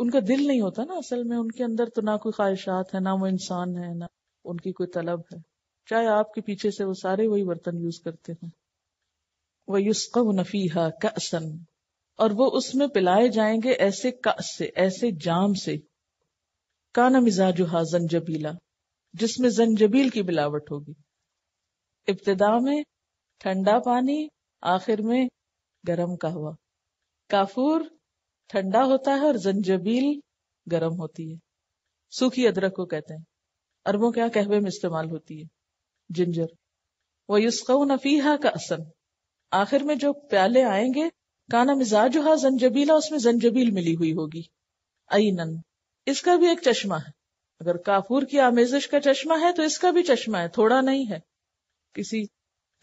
उनका दिल नहीं होता ना असल में उनके अंदर तो ना कोई ख्वाहिशात है ना वो इंसान है ना उनकी कोई तलब है चाहे आपके पीछे से वो सारे वही बर्तन यूज करते हैं वह युस्क नफीहा कसन और वो उसमें पिलाए जाएंगे ऐसे कस से ऐसे जाम से काना हा जंजबीला जिसमें जंजबील की मिलावट होगी इब्तदा में ठंडा पानी आखिर में गर्म कहवा काफूर ठंडा होता है और जंजबील गर्म होती है सूखी अदरक को कहते हैं अरबों के यहाँ कहवे में इस्तेमाल होती है जिंजर वह युस्को नफीहा का असन आखिर में जो प्याले आएंगे काना हा जंजबीला उसमें जंजबील मिली हुई होगी अनन इसका भी एक चश्मा है अगर काफूर की आमेजिश का चश्मा है तो इसका भी चश्मा है थोड़ा नहीं है किसी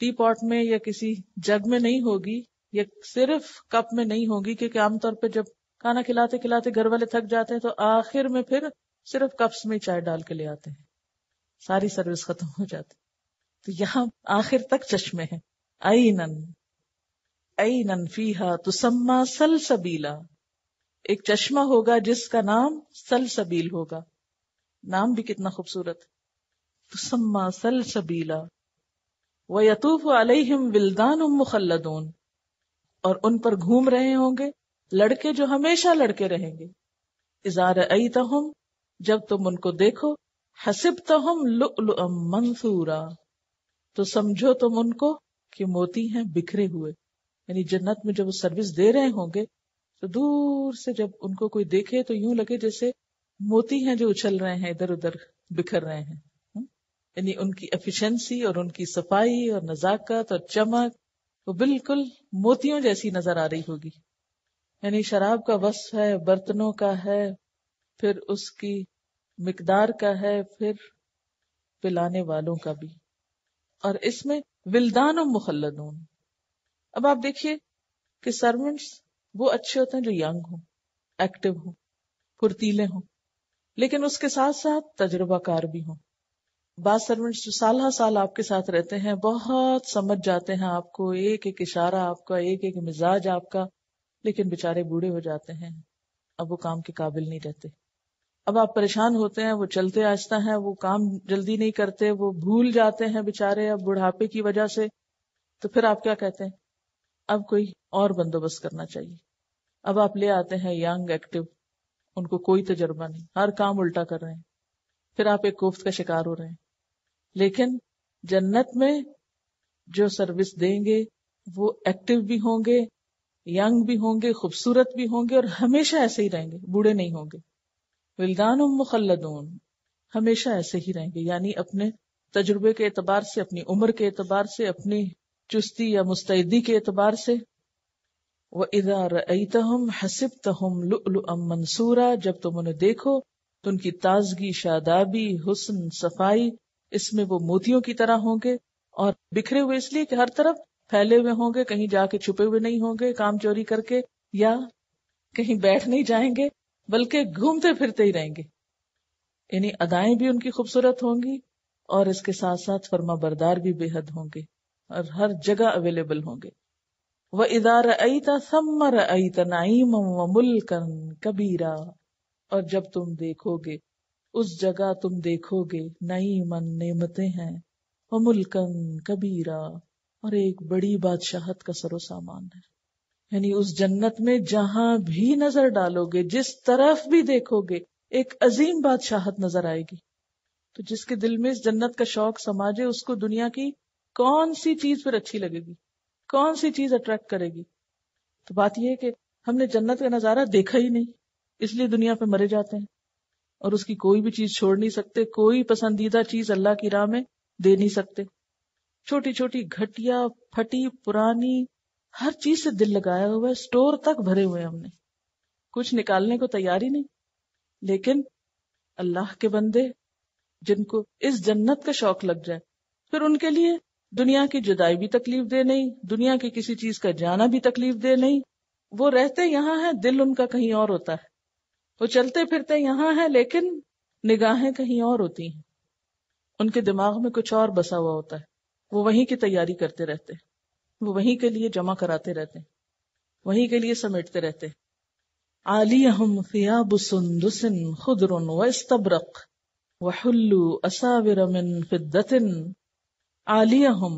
टी पॉट में या किसी जग में नहीं होगी या सिर्फ कप में नहीं होगी क्योंकि आमतौर पर जब खाना खिलाते खिलाते घर वाले थक जाते हैं तो आखिर में फिर सिर्फ कप्स में चाय डाल के ले आते हैं सारी सर्विस खत्म हो जाती तो यहाँ आखिर तक चश्मे हैं आई नन आई नन फीहा तुसम्मा सलसबीला एक चश्मा होगा जिसका नाम सल सबील होगा नाम भी कितना खूबसूरत तुसम्मा सलसबीला व यतूफ अलहिम विल्दान मुखल्लदून और उन पर घूम रहे होंगे लड़के जो हमेशा लड़के रहेंगे इजार आई अतहम जब तुम उनको देखो हसिब तो हम मंसूरा तो समझो तुम उनको कि मोती हैं बिखरे हुए यानी जन्नत में जब वो सर्विस दे रहे होंगे तो दूर से जब उनको कोई देखे तो यूं लगे जैसे मोती हैं जो उछल रहे हैं इधर उधर बिखर रहे हैं यानी उनकी एफिशिएंसी और उनकी सफाई और नजाकत और चमक वो बिल्कुल मोतियों जैसी नजर आ रही होगी यानी शराब का वस है बर्तनों का है फिर उसकी मकदार का है फिर पिलाने वालों का भी और इसमें विलदान और मुखलदून अब आप देखिए कि सर्वेंट्स वो अच्छे होते हैं जो यंग हो एक्टिव हो फुर्तीले हों लेकिन उसके साथ साथ तजुर्बाकार भी हों बाद सर्वेंट्स जो साल हा साल आपके साथ रहते हैं बहुत समझ जाते हैं आपको एक एक इशारा आपका एक एक मिजाज आपका लेकिन बेचारे बूढ़े हो जाते हैं अब वो काम के काबिल नहीं रहते अब आप परेशान होते हैं वो चलते आस्ता हैं वो काम जल्दी नहीं करते वो भूल जाते हैं बेचारे अब बुढ़ापे की वजह से तो फिर आप क्या कहते हैं अब कोई और बंदोबस्त करना चाहिए अब आप ले आते हैं यंग एक्टिव उनको कोई तजर्बा नहीं हर काम उल्टा कर रहे हैं फिर आप एक कोफ्त का शिकार हो रहे हैं लेकिन जन्नत में जो सर्विस देंगे वो एक्टिव भी होंगे यंग भी होंगे खूबसूरत भी होंगे और हमेशा ऐसे ही रहेंगे बूढ़े नहीं होंगे विलदान मुखलदून हमेशा ऐसे ही रहेंगे यानी अपने तजुर्बे के एतबार से अपनी उम्र के एतबार से अपनी चुस्ती या मुस्तैदी के एतबार से वह इधर हम हसिब तहम लुअल मंसूरा जब तुम उन्हें देखो तो उनकी ताजगी शादाबी हुसन सफाई इसमें वो मोतियों की तरह होंगे और बिखरे हुए इसलिए कि हर तरफ फैले हुए होंगे कहीं जाके छुपे हुए नहीं होंगे काम चोरी करके या कहीं बैठ नहीं जाएंगे बल्कि घूमते फिरते ही रहेंगे यानी अदाएं भी उनकी खूबसूरत होंगी और इसके साथ साथ फर्मा बरदार भी बेहद होंगे और हर जगह अवेलेबल होंगे वह इदार समर आई तनाईम व मुल्कन कबीरा और जब तुम देखोगे उस जगह तुम देखोगे नई मन नेमते हैं मुल्कन कबीरा और एक बड़ी बादशाहत का सरो सामान है यानी उस जन्नत में जहां भी नजर डालोगे जिस तरफ भी देखोगे एक अजीम बादशाहत नजर आएगी तो जिसके दिल में इस जन्नत का शौक समाजे उसको दुनिया की कौन सी चीज पर अच्छी लगेगी कौन सी चीज अट्रैक्ट करेगी तो बात यह है कि हमने जन्नत का नजारा देखा ही नहीं इसलिए दुनिया पे मरे जाते हैं और उसकी कोई भी चीज छोड़ नहीं सकते कोई पसंदीदा चीज अल्लाह की राह में दे नहीं सकते छोटी छोटी घटिया फटी पुरानी हर चीज से दिल लगाया हुआ है स्टोर तक भरे हुए हमने कुछ निकालने को तैयार ही नहीं लेकिन अल्लाह के बंदे जिनको इस जन्नत का शौक लग जाए फिर उनके लिए दुनिया की जुदाई भी तकलीफ दे नहीं दुनिया की किसी चीज का जाना भी तकलीफ दे नहीं वो रहते यहाँ है दिल उनका कहीं और होता है वो चलते फिरते यहाँ है लेकिन निगाहें कहीं और होती हैं उनके दिमाग में कुछ और बसा हुआ होता है वो वहीं की तैयारी करते रहते हैं वो वहीं के लिए जमा कराते रहते हैं वहीं के लिए समेटते रहते हैं आलियहम फियाब खुदरुन व इस्तबरक वहल्लू असाविर फिद्दतिन आलियहम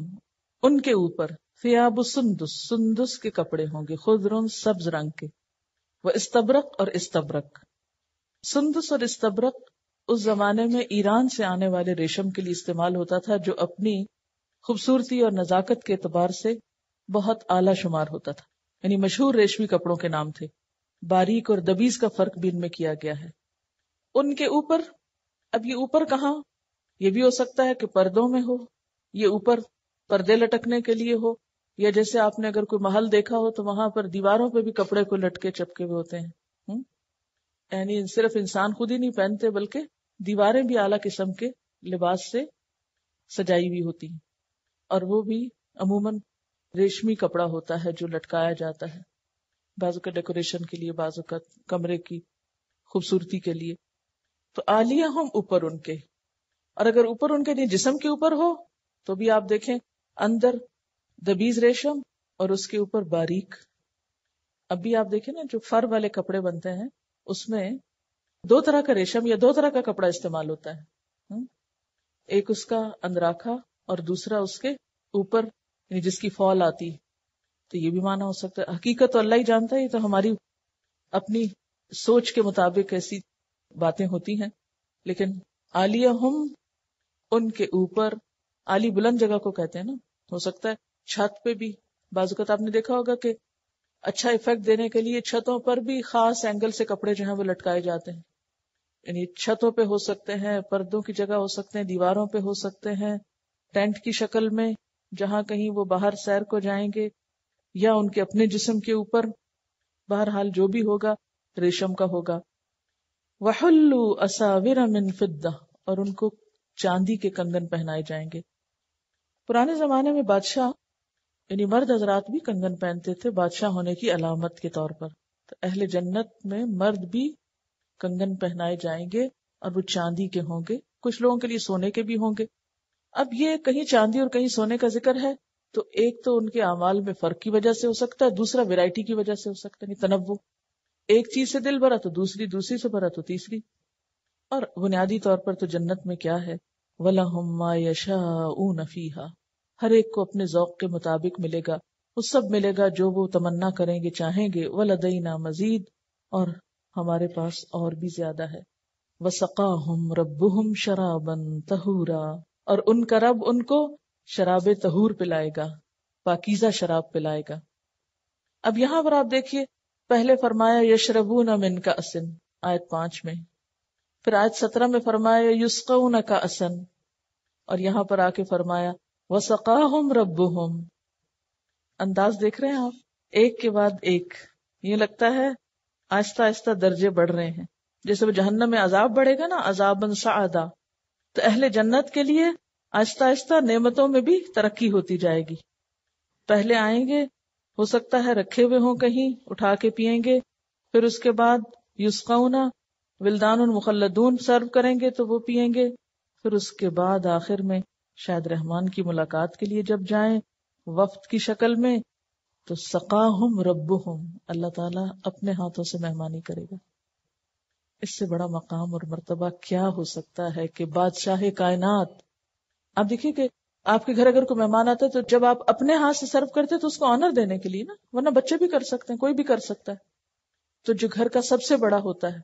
उनके ऊपर फियाब सुंदुस सुंदुस के कपड़े होंगे खुदरुन सब्ज रंग के वह इस्तबरक और इस्तबरक सुंदुस और इस्तबरक उस जमाने में ईरान से आने वाले रेशम के लिए इस्तेमाल होता था जो अपनी खूबसूरती और नजाकत के अतबार से बहुत आला शुमार होता था यानी मशहूर रेशमी कपड़ों के नाम थे बारीक और दबीज का फर्क भी इनमें किया गया है उनके ऊपर अब ये ऊपर कहा ये भी हो सकता है कि पर्दों में हो ये ऊपर पर्दे लटकने के लिए हो या जैसे आपने अगर कोई महल देखा हो तो वहां पर दीवारों पे भी कपड़े को लटके चपके हुए होते हैं यानी सिर्फ इंसान खुद ही नहीं पहनते बल्कि दीवारें भी आला किस्म के लिबास से सजाई हुई होती हैं और वो भी अमूमन रेशमी कपड़ा होता है जो लटकाया जाता है बाजू का डेकोरेशन के लिए बाजू का कमरे की खूबसूरती के लिए तो आलिया हम ऊपर उनके और अगर ऊपर उनके नहीं जिसम के ऊपर हो तो भी आप देखें अंदर दबीज रेशम और उसके ऊपर बारीक अभी आप देखें ना जो फर वाले कपड़े बनते हैं उसमें दो तरह का रेशम या दो तरह का कपड़ा इस्तेमाल होता है हम्म। एक उसका अंदराखा और दूसरा उसके ऊपर यानी जिसकी फॉल आती तो ये भी माना हो सकता है हकीकत तो अल्लाह ही जानता है तो हमारी अपनी सोच के मुताबिक ऐसी बातें होती हैं लेकिन आलिया हम उनके ऊपर आली बुलंद जगह को कहते हैं ना हो सकता है छत पे भी बाजुकत तो आपने देखा होगा कि अच्छा इफेक्ट देने के लिए छतों पर भी खास एंगल से कपड़े जो हैं वो लटकाए जाते हैं यानी छतों पे हो सकते हैं पर्दों की जगह हो सकते हैं दीवारों पे हो सकते हैं टेंट की शक्ल में जहां कहीं वो बाहर सैर को जाएंगे या उनके अपने जिस्म के ऊपर बहरहाल जो भी होगा रेशम का होगा वहल्लू असाविर मिन फिद्दा और उनको चांदी के कंगन पहनाए जाएंगे पुराने जमाने में बादशाह यानी मर्द हजरात भी कंगन पहनते थे बादशाह होने की अलामत के तौर पर तो अहले जन्नत में मर्द भी कंगन पहनाए जाएंगे और वो चांदी के होंगे कुछ लोगों के लिए सोने के भी होंगे अब ये कहीं चांदी और कहीं सोने का जिक्र है तो एक तो उनके अमाल में फर्क की वजह से हो सकता है दूसरा वेराइटी की वजह से हो सकता है तनवो एक चीज से दिल भरा तो दूसरी दूसरी से भरा तो तीसरी और बुनियादी तौर पर तो जन्नत में क्या है वला हम्मा यशा नफीहा हर एक को अपने जौक के मुताबिक मिलेगा उस सब मिलेगा जो वो तमन्ना करेंगे चाहेंगे व लदईना मजीद और हमारे पास और भी ज्यादा है वसका हम रब हम शराबन तहूरा और उनका रब उनको शराब तहूर पिलाएगा पाकिजा शराब पिलाएगा अब यहां पर आप देखिए पहले फरमाया यशरबू न मिन का असन आयत पांच में फिर आयत सत्रह में फरमाया न का असन और यहां पर आके फरमाया वसका हम रबू हम अंदाज देख रहे हैं आप एक के बाद एक ये लगता है आहिस्ता आहिस्ता दर्जे बढ़ रहे हैं जैसे वो जहन्नम में अजाब बढ़ेगा ना अजाबन सादा तो अहले जन्नत के लिए आहिस्ता आहिस्ता नेमतों में भी तरक्की होती जाएगी पहले आएंगे हो सकता है रखे हुए हों कहीं उठा के पियेंगे फिर उसके बाद युस्काउना विल्दान मुखलदून सर्व करेंगे तो वो पियेंगे फिर उसके बाद आखिर में शायद रहमान की मुलाकात के लिए जब जाएं वफ्त की शक्ल में तो सकाहुम रब्बुहुम अल्लाह ताला अपने हाथों से मेहमानी करेगा इससे बड़ा मकाम और मर्तबा क्या हो सकता है कि बादशाह कायनात आप देखिए कि आपके घर अगर कोई मेहमान आता है तो जब आप अपने हाथ से सर्व करते हैं तो उसको ऑनर देने के लिए ना वरना बच्चे भी कर सकते हैं कोई भी कर सकता है तो जो घर का सबसे बड़ा होता है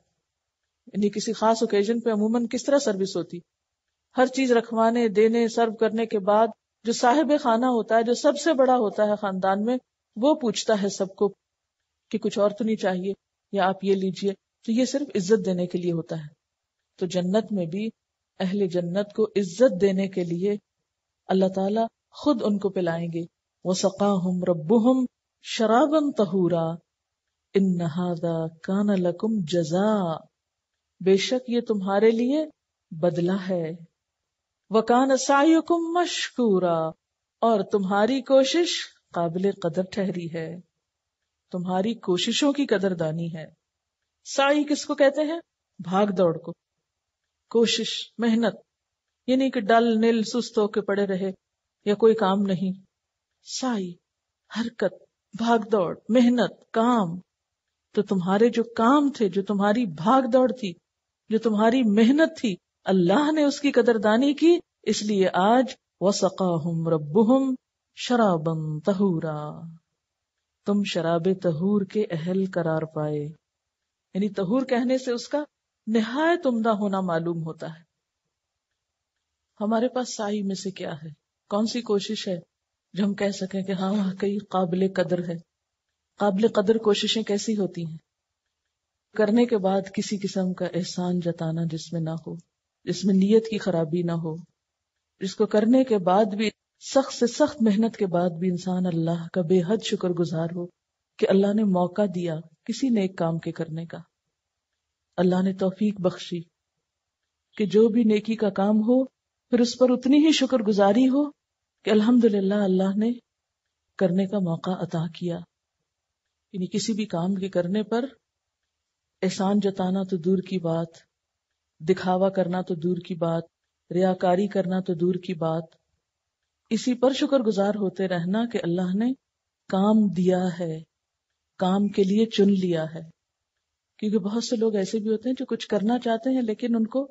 यानी किसी खास ओकेजन पे अमूमन किस तरह सर्विस होती हर चीज रखवाने देने सर्व करने के बाद जो साहिब खाना होता है जो सबसे बड़ा होता है खानदान में वो पूछता है सबको कि कुछ और तो नहीं चाहिए या आप ये लीजिए तो ये सिर्फ इज्जत देने के लिए होता है तो जन्नत में भी अहले जन्नत को इज्जत देने के लिए अल्लाह ताला खुद उनको पिलाएंगे वो वसकाहम रब्बुहम शराबन तहूरा इन कान लकुम जजा बेशक ये तुम्हारे लिए बदला है वकान सायुकुम मशकूरा और तुम्हारी कोशिश काबिल कदर ठहरी है तुम्हारी कोशिशों की कदरदानी है साई किसको कहते हैं भाग दौड़ को कोशिश मेहनत ये नहीं कि डल नील सुस्त होके पड़े रहे या कोई काम नहीं साई हरकत भाग दौड़ मेहनत काम तो तुम्हारे जो काम थे जो तुम्हारी भाग दौड़ थी जो तुम्हारी मेहनत थी अल्लाह ने उसकी कदरदानी की इसलिए आज वसकाहुम रब्बुहुम शराबम तहूरा तुम शराब तहूर के अहल करार पाए यानी तहूर कहने से उसका निहायत उमदा होना मालूम होता है हमारे पास साई में से क्या है कौन सी कोशिश है जो हम कह सकें कि हाँ वाकई काबिल कदर है काबिल कदर कोशिशें कैसी होती हैं करने के बाद किसी किस्म का एहसान जताना जिसमें ना हो जिसमें नीयत की खराबी ना हो जिसको करने के बाद भी सख्त से सख्त मेहनत के बाद भी इंसान अल्लाह का बेहद शुक्रगुजार हो कि अल्लाह ने मौका दिया किसी नेक काम के करने का अल्लाह ने तोफीक बख्शी कि जो भी नेकी का काम हो फिर उस पर उतनी ही शुक्रगुजारी हो कि अल्हम्दुलिल्लाह अल्लाह ने करने का मौका अता किया यानी किसी भी काम के करने पर एहसान जताना तो दूर की बात दिखावा करना तो दूर की बात रियाकारी करना तो दूर की बात इसी पर शुक्रगुजार होते रहना कि अल्लाह ने काम दिया है काम के लिए चुन लिया है क्योंकि बहुत से लोग ऐसे भी होते हैं जो कुछ करना चाहते हैं लेकिन उनको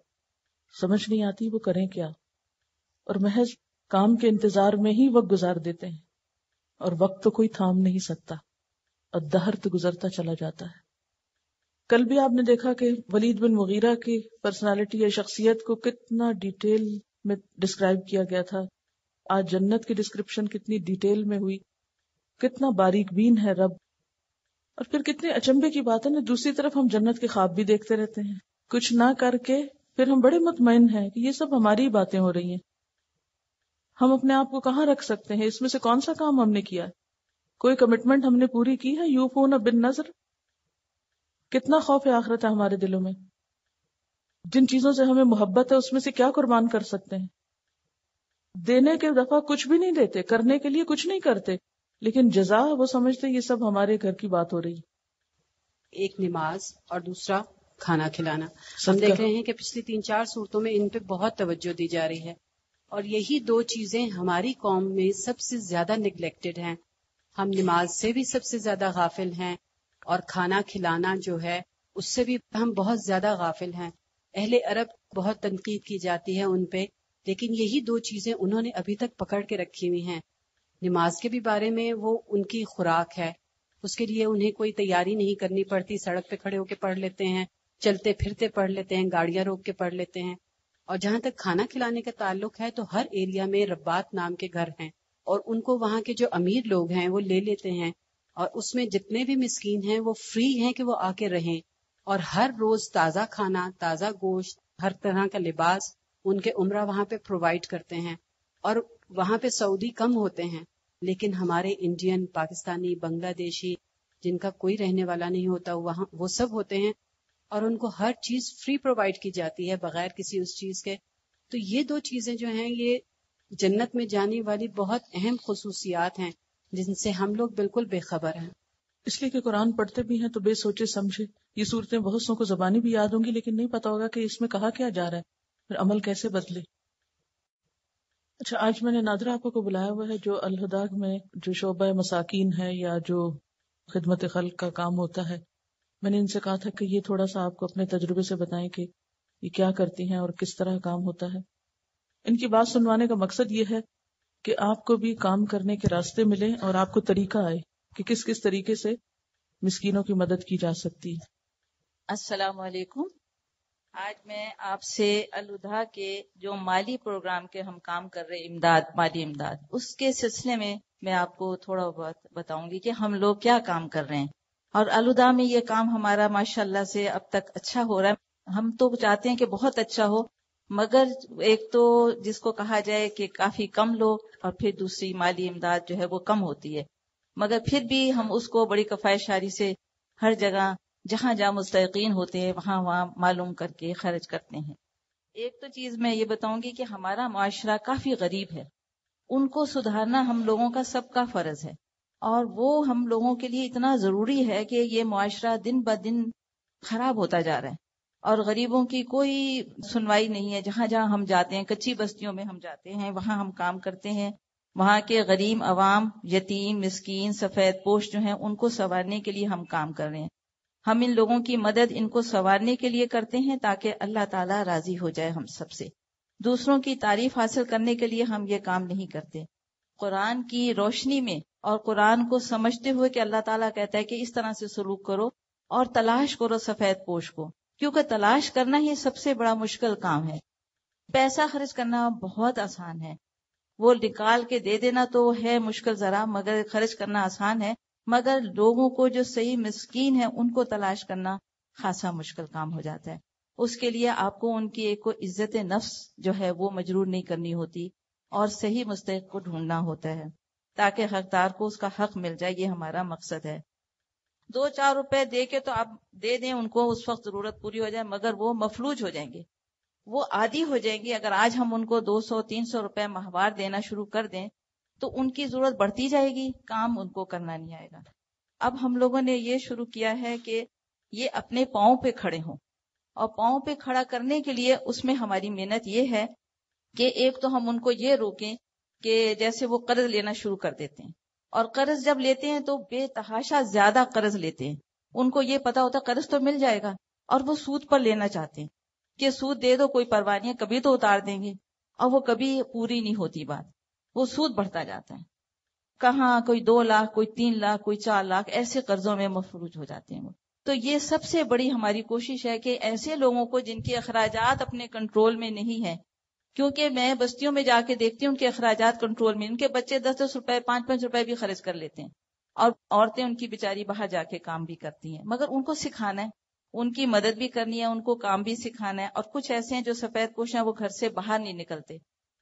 समझ नहीं आती वो करें क्या और महज काम के इंतजार में ही वक्त गुजार देते हैं और वक्त तो कोई थाम नहीं सकता और दहर तो गुजरता चला जाता है कल भी आपने देखा कि वलीद बिन मुगीरा की पर्सनालिटी या शख्सियत को कितना डिटेल में डिस्क्राइब किया गया था आज जन्नत की डिस्क्रिप्शन कितनी डिटेल में हुई कितना बारीक बीन है रब और फिर कितने अचंभे की बात है ना दूसरी तरफ हम जन्नत के ख्वाब भी देखते रहते हैं कुछ ना करके फिर हम बड़े मुतमिन हैं कि ये सब हमारी ही बातें हो रही हैं हम अपने आप को कहाँ रख सकते हैं इसमें से कौन सा काम हमने किया है कोई कमिटमेंट हमने पूरी की है यू फोन बिन नजर कितना खौफ है आखरत है हमारे दिलों में जिन चीजों से हमें मोहब्बत है उसमें से क्या कुर्बान कर सकते हैं देने के दफा कुछ भी नहीं देते करने के लिए कुछ नहीं करते लेकिन जजा वो समझते ये सब हमारे घर की बात हो रही एक नमाज और दूसरा खाना खिलाना हम देख रहे हैं कि पिछली तीन चार सूरतों में इन पे बहुत तवज्जो दी जा रही है और यही दो चीजें हमारी कौम में सबसे ज्यादा निगलेक्टेड हैं हम नमाज से भी सबसे ज्यादा गाफिल हैं और खाना खिलाना जो है उससे भी हम बहुत ज्यादा गाफिल हैं अहले अरब बहुत तनकीद की जाती है उन पे लेकिन यही दो चीजें उन्होंने अभी तक पकड़ के रखी हुई हैं नमाज के भी बारे में वो उनकी खुराक है उसके लिए उन्हें कोई तैयारी नहीं करनी पड़ती सड़क पे खड़े होकर पढ़ लेते हैं चलते फिरते पढ़ लेते हैं गाड़ियां रोक के पढ़ लेते हैं और जहां तक खाना खिलाने का ताल्लुक है तो हर एरिया में रब्बात नाम के घर हैं और उनको वहां के जो अमीर लोग हैं वो ले लेते हैं और उसमें जितने भी मिस्कीन हैं वो फ्री हैं कि वो आके रहें और हर रोज ताज़ा खाना ताज़ा गोश्त हर तरह का लिबास उनके उम्र वहां पे प्रोवाइड करते हैं और वहां पे सऊदी कम होते हैं लेकिन हमारे इंडियन पाकिस्तानी बांग्लादेशी जिनका कोई रहने वाला नहीं होता वहां वो सब होते हैं और उनको हर चीज फ्री प्रोवाइड की जाती है बगैर किसी उस चीज के तो ये दो चीजें जो हैं ये जन्नत में जाने वाली बहुत अहम खसूसियात हैं जिनसे हम लोग बिल्कुल बेखबर हैं इसलिए कि कुरान पढ़ते भी हैं तो बेसोचे समझे ये सूरतें बहुत सो को जबानी भी याद होंगी लेकिन नहीं पता होगा कि इसमें कहा क्या जा रहा है फिर अमल कैसे बदले अच्छा आज मैंने नादरा आपा को बुलाया हुआ है जो अलहदा में जो शोबा मसाकिन है या जो खिदमत खल का काम होता है मैंने इनसे कहा था कि ये थोड़ा सा आपको अपने तजुर्बे से बताएं कि ये क्या करती हैं और किस तरह काम होता है इनकी बात सुनवाने का मकसद ये है कि आपको भी काम करने के रास्ते मिले और आपको तरीका आए कि किस किस तरीके से मस्किनों की मदद की जा सकती है असलकुम आज मैं आपसे अलुधा के जो माली प्रोग्राम के हम काम कर रहे इमदाद माली इमदाद उसके सिलसिले में मैं आपको थोड़ा बहुत बताऊंगी कि हम लोग क्या काम कर रहे हैं और अलुदा में ये काम हमारा माशाल्लाह से अब तक अच्छा हो रहा है हम तो चाहते हैं कि बहुत अच्छा हो मगर एक तो जिसको कहा जाए कि काफी कम लो और फिर दूसरी माली इमदाद जो है वो कम होती है मगर फिर भी हम उसको बड़ी कफायशारी से हर जगह जहां जहां मुस्तकिन होते हैं वहां वहां मालूम करके खर्च करते हैं एक तो चीज मैं ये बताऊंगी कि हमारा माशरा काफी गरीब है उनको सुधारना हम लोगों का सबका फर्ज है और वो हम लोगों के लिए इतना जरूरी है कि ये माशरा दिन ब दिन खराब होता जा रहा है और गरीबों की कोई सुनवाई नहीं है जहां जहां हम जाते हैं कच्ची बस्तियों में हम जाते हैं वहां हम काम करते हैं वहां के गरीब अवाम यतीम मस्किन सफेद पोश जो हैं उनको संवारने के लिए हम काम कर रहे हैं हम इन लोगों की मदद इनको संवारने के लिए करते हैं ताकि अल्लाह ताला राजी हो जाए हम सबसे दूसरों की तारीफ हासिल करने के लिए हम ये काम नहीं करते कुरान की रोशनी में और कुरान को समझते हुए कि अल्लाह ताला कहता है कि इस तरह से सलूक करो और तलाश करो सफेद पोश को क्योंकि तलाश करना ही सबसे बड़ा मुश्किल काम है पैसा खर्च करना बहुत आसान है वो निकाल के दे देना तो है मुश्किल जरा मगर खर्च करना आसान है मगर लोगों को जो सही मिस्कीन है उनको तलाश करना खासा मुश्किल काम हो जाता है उसके लिए आपको उनकी एक को इज्जत नफ्स जो है वो मजरूर नहीं करनी होती और सही मुस्तक को ढूंढना होता है ताकि हकदार को उसका हक मिल जाए ये हमारा मकसद है दो चार रुपए दे के तो आप दे दें उनको उस वक्त जरूरत पूरी हो जाए मगर वो मफलूज हो जाएंगे वो आदि हो जाएंगे अगर आज हम उनको दो सौ तीन सौ रुपए माहवार देना शुरू कर दें तो उनकी जरूरत बढ़ती जाएगी काम उनको करना नहीं आएगा अब हम लोगों ने ये शुरू किया है कि ये अपने पाओ पे खड़े हों और पाओ पे खड़ा करने के लिए उसमें हमारी मेहनत ये है कि एक तो हम उनको ये रोकें कि जैसे वो कर्ज लेना शुरू कर देते हैं और कर्ज जब लेते हैं तो बेतहाशा ज्यादा कर्ज लेते हैं उनको ये पता होता कर्ज तो मिल जाएगा और वो सूद पर लेना चाहते हैं कि सूद दे दो कोई परवाह नहीं कभी तो उतार देंगे और वो कभी पूरी नहीं होती बात वो सूद बढ़ता जाता है कहाँ कोई दो लाख कोई तीन लाख कोई चार लाख ऐसे कर्जों में मफरूज हो जाते हैं वो तो ये सबसे बड़ी हमारी कोशिश है कि ऐसे लोगों को जिनके अखराज अपने कंट्रोल में नहीं है क्योंकि मैं बस्तियों में जाके देखती हूँ उनके अखराज कंट्रोल में उनके बच्चे दस दस रुपए पांच पांच रुपए भी खर्च कर लेते हैं और औरतें उनकी बेचारी बाहर जाके काम भी करती हैं मगर उनको सिखाना है उनकी मदद भी करनी है उनको काम भी सिखाना है और कुछ ऐसे हैं जो सफेद पोष हैं वो घर से बाहर नहीं निकलते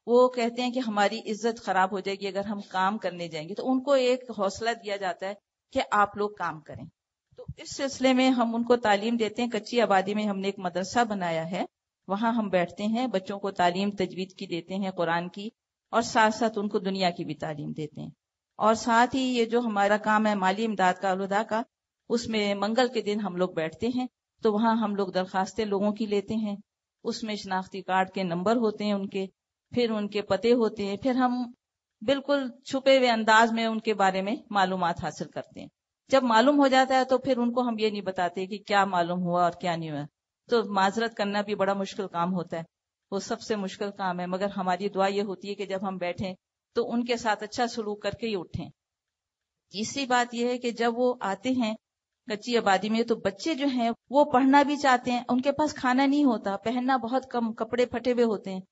वो कहते हैं कि हमारी इज्जत खराब हो जाएगी अगर हम काम करने जाएंगे तो उनको एक हौसला दिया जाता है कि आप लोग काम करें तो इस सिलसिले में हम उनको तालीम देते हैं कच्ची आबादी में हमने एक मदरसा बनाया है वहां हम बैठते हैं बच्चों को तालीम तजवीज की देते हैं कुरान की और साथ साथ उनको दुनिया की भी तालीम देते हैं और साथ ही ये जो हमारा काम है माली इमदाद का अलहदा का उसमें मंगल के दिन हम लोग बैठते हैं तो वहाँ हम लोग दरखास्तें लोगों की लेते हैं उसमें शनाख्ती कार्ड के नंबर होते हैं उनके फिर उनके पते होते हैं फिर हम बिल्कुल छुपे हुए अंदाज में उनके बारे में मालूम हासिल करते हैं जब मालूम हो जाता है तो फिर उनको हम ये नहीं बताते कि क्या मालूम हुआ और क्या नहीं हुआ तो माजरत करना भी बड़ा मुश्किल काम होता है वो सबसे मुश्किल काम है मगर हमारी दुआ ये होती है कि जब हम बैठे तो उनके साथ अच्छा सलूक करके ही उठे तीसरी बात यह है कि जब वो आते हैं कच्ची आबादी में तो बच्चे जो हैं वो पढ़ना भी चाहते हैं उनके पास खाना नहीं होता पहनना बहुत कम कपड़े फटे हुए होते हैं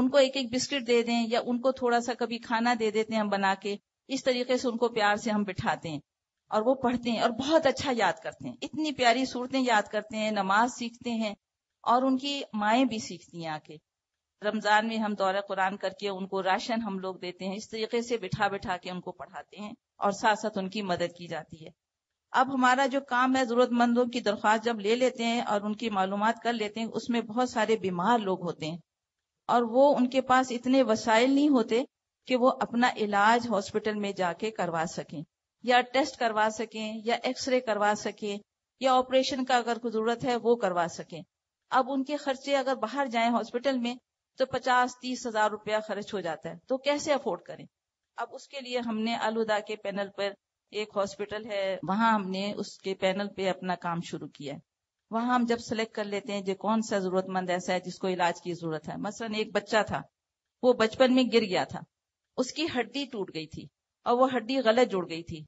उनको एक एक बिस्किट दे दें या उनको थोड़ा सा कभी खाना दे देते हैं हम बना के इस तरीके से उनको प्यार से हम बिठाते हैं और वो पढ़ते हैं और बहुत अच्छा याद करते हैं इतनी प्यारी सूरतें याद करते हैं नमाज सीखते हैं और उनकी माए भी सीखती हैं आके रमजान में हम दौरा कुरान करके उनको राशन हम लोग देते हैं इस तरीके से बिठा बिठा के उनको पढ़ाते हैं और साथ साथ उनकी मदद की जाती है अब हमारा जो काम है जरूरतमंदों की दरख्वास्त जब ले लेते हैं और उनकी मालूम कर लेते हैं उसमें बहुत सारे बीमार लोग होते हैं और वो उनके पास इतने वसाइल नहीं होते कि वो अपना इलाज हॉस्पिटल में जाके करवा सकें या टेस्ट करवा सकें या एक्सरे करवा सकें या ऑपरेशन का अगर जरूरत है वो करवा सकें अब उनके खर्चे अगर बाहर जाएं हॉस्पिटल में तो पचास तीस हजार रुपया खर्च हो जाता है तो कैसे अफोर्ड करें अब उसके लिए हमने अलहुदा के पैनल पर एक हॉस्पिटल है वहां हमने उसके पैनल पे अपना काम शुरू किया है वहां हम जब सेलेक्ट कर लेते हैं जो कौन सा जरूरतमंद ऐसा है जिसको इलाज की जरूरत है मसलन एक बच्चा था वो बचपन में गिर गया था उसकी हड्डी टूट गई थी और वो हड्डी गलत जुड़ गई थी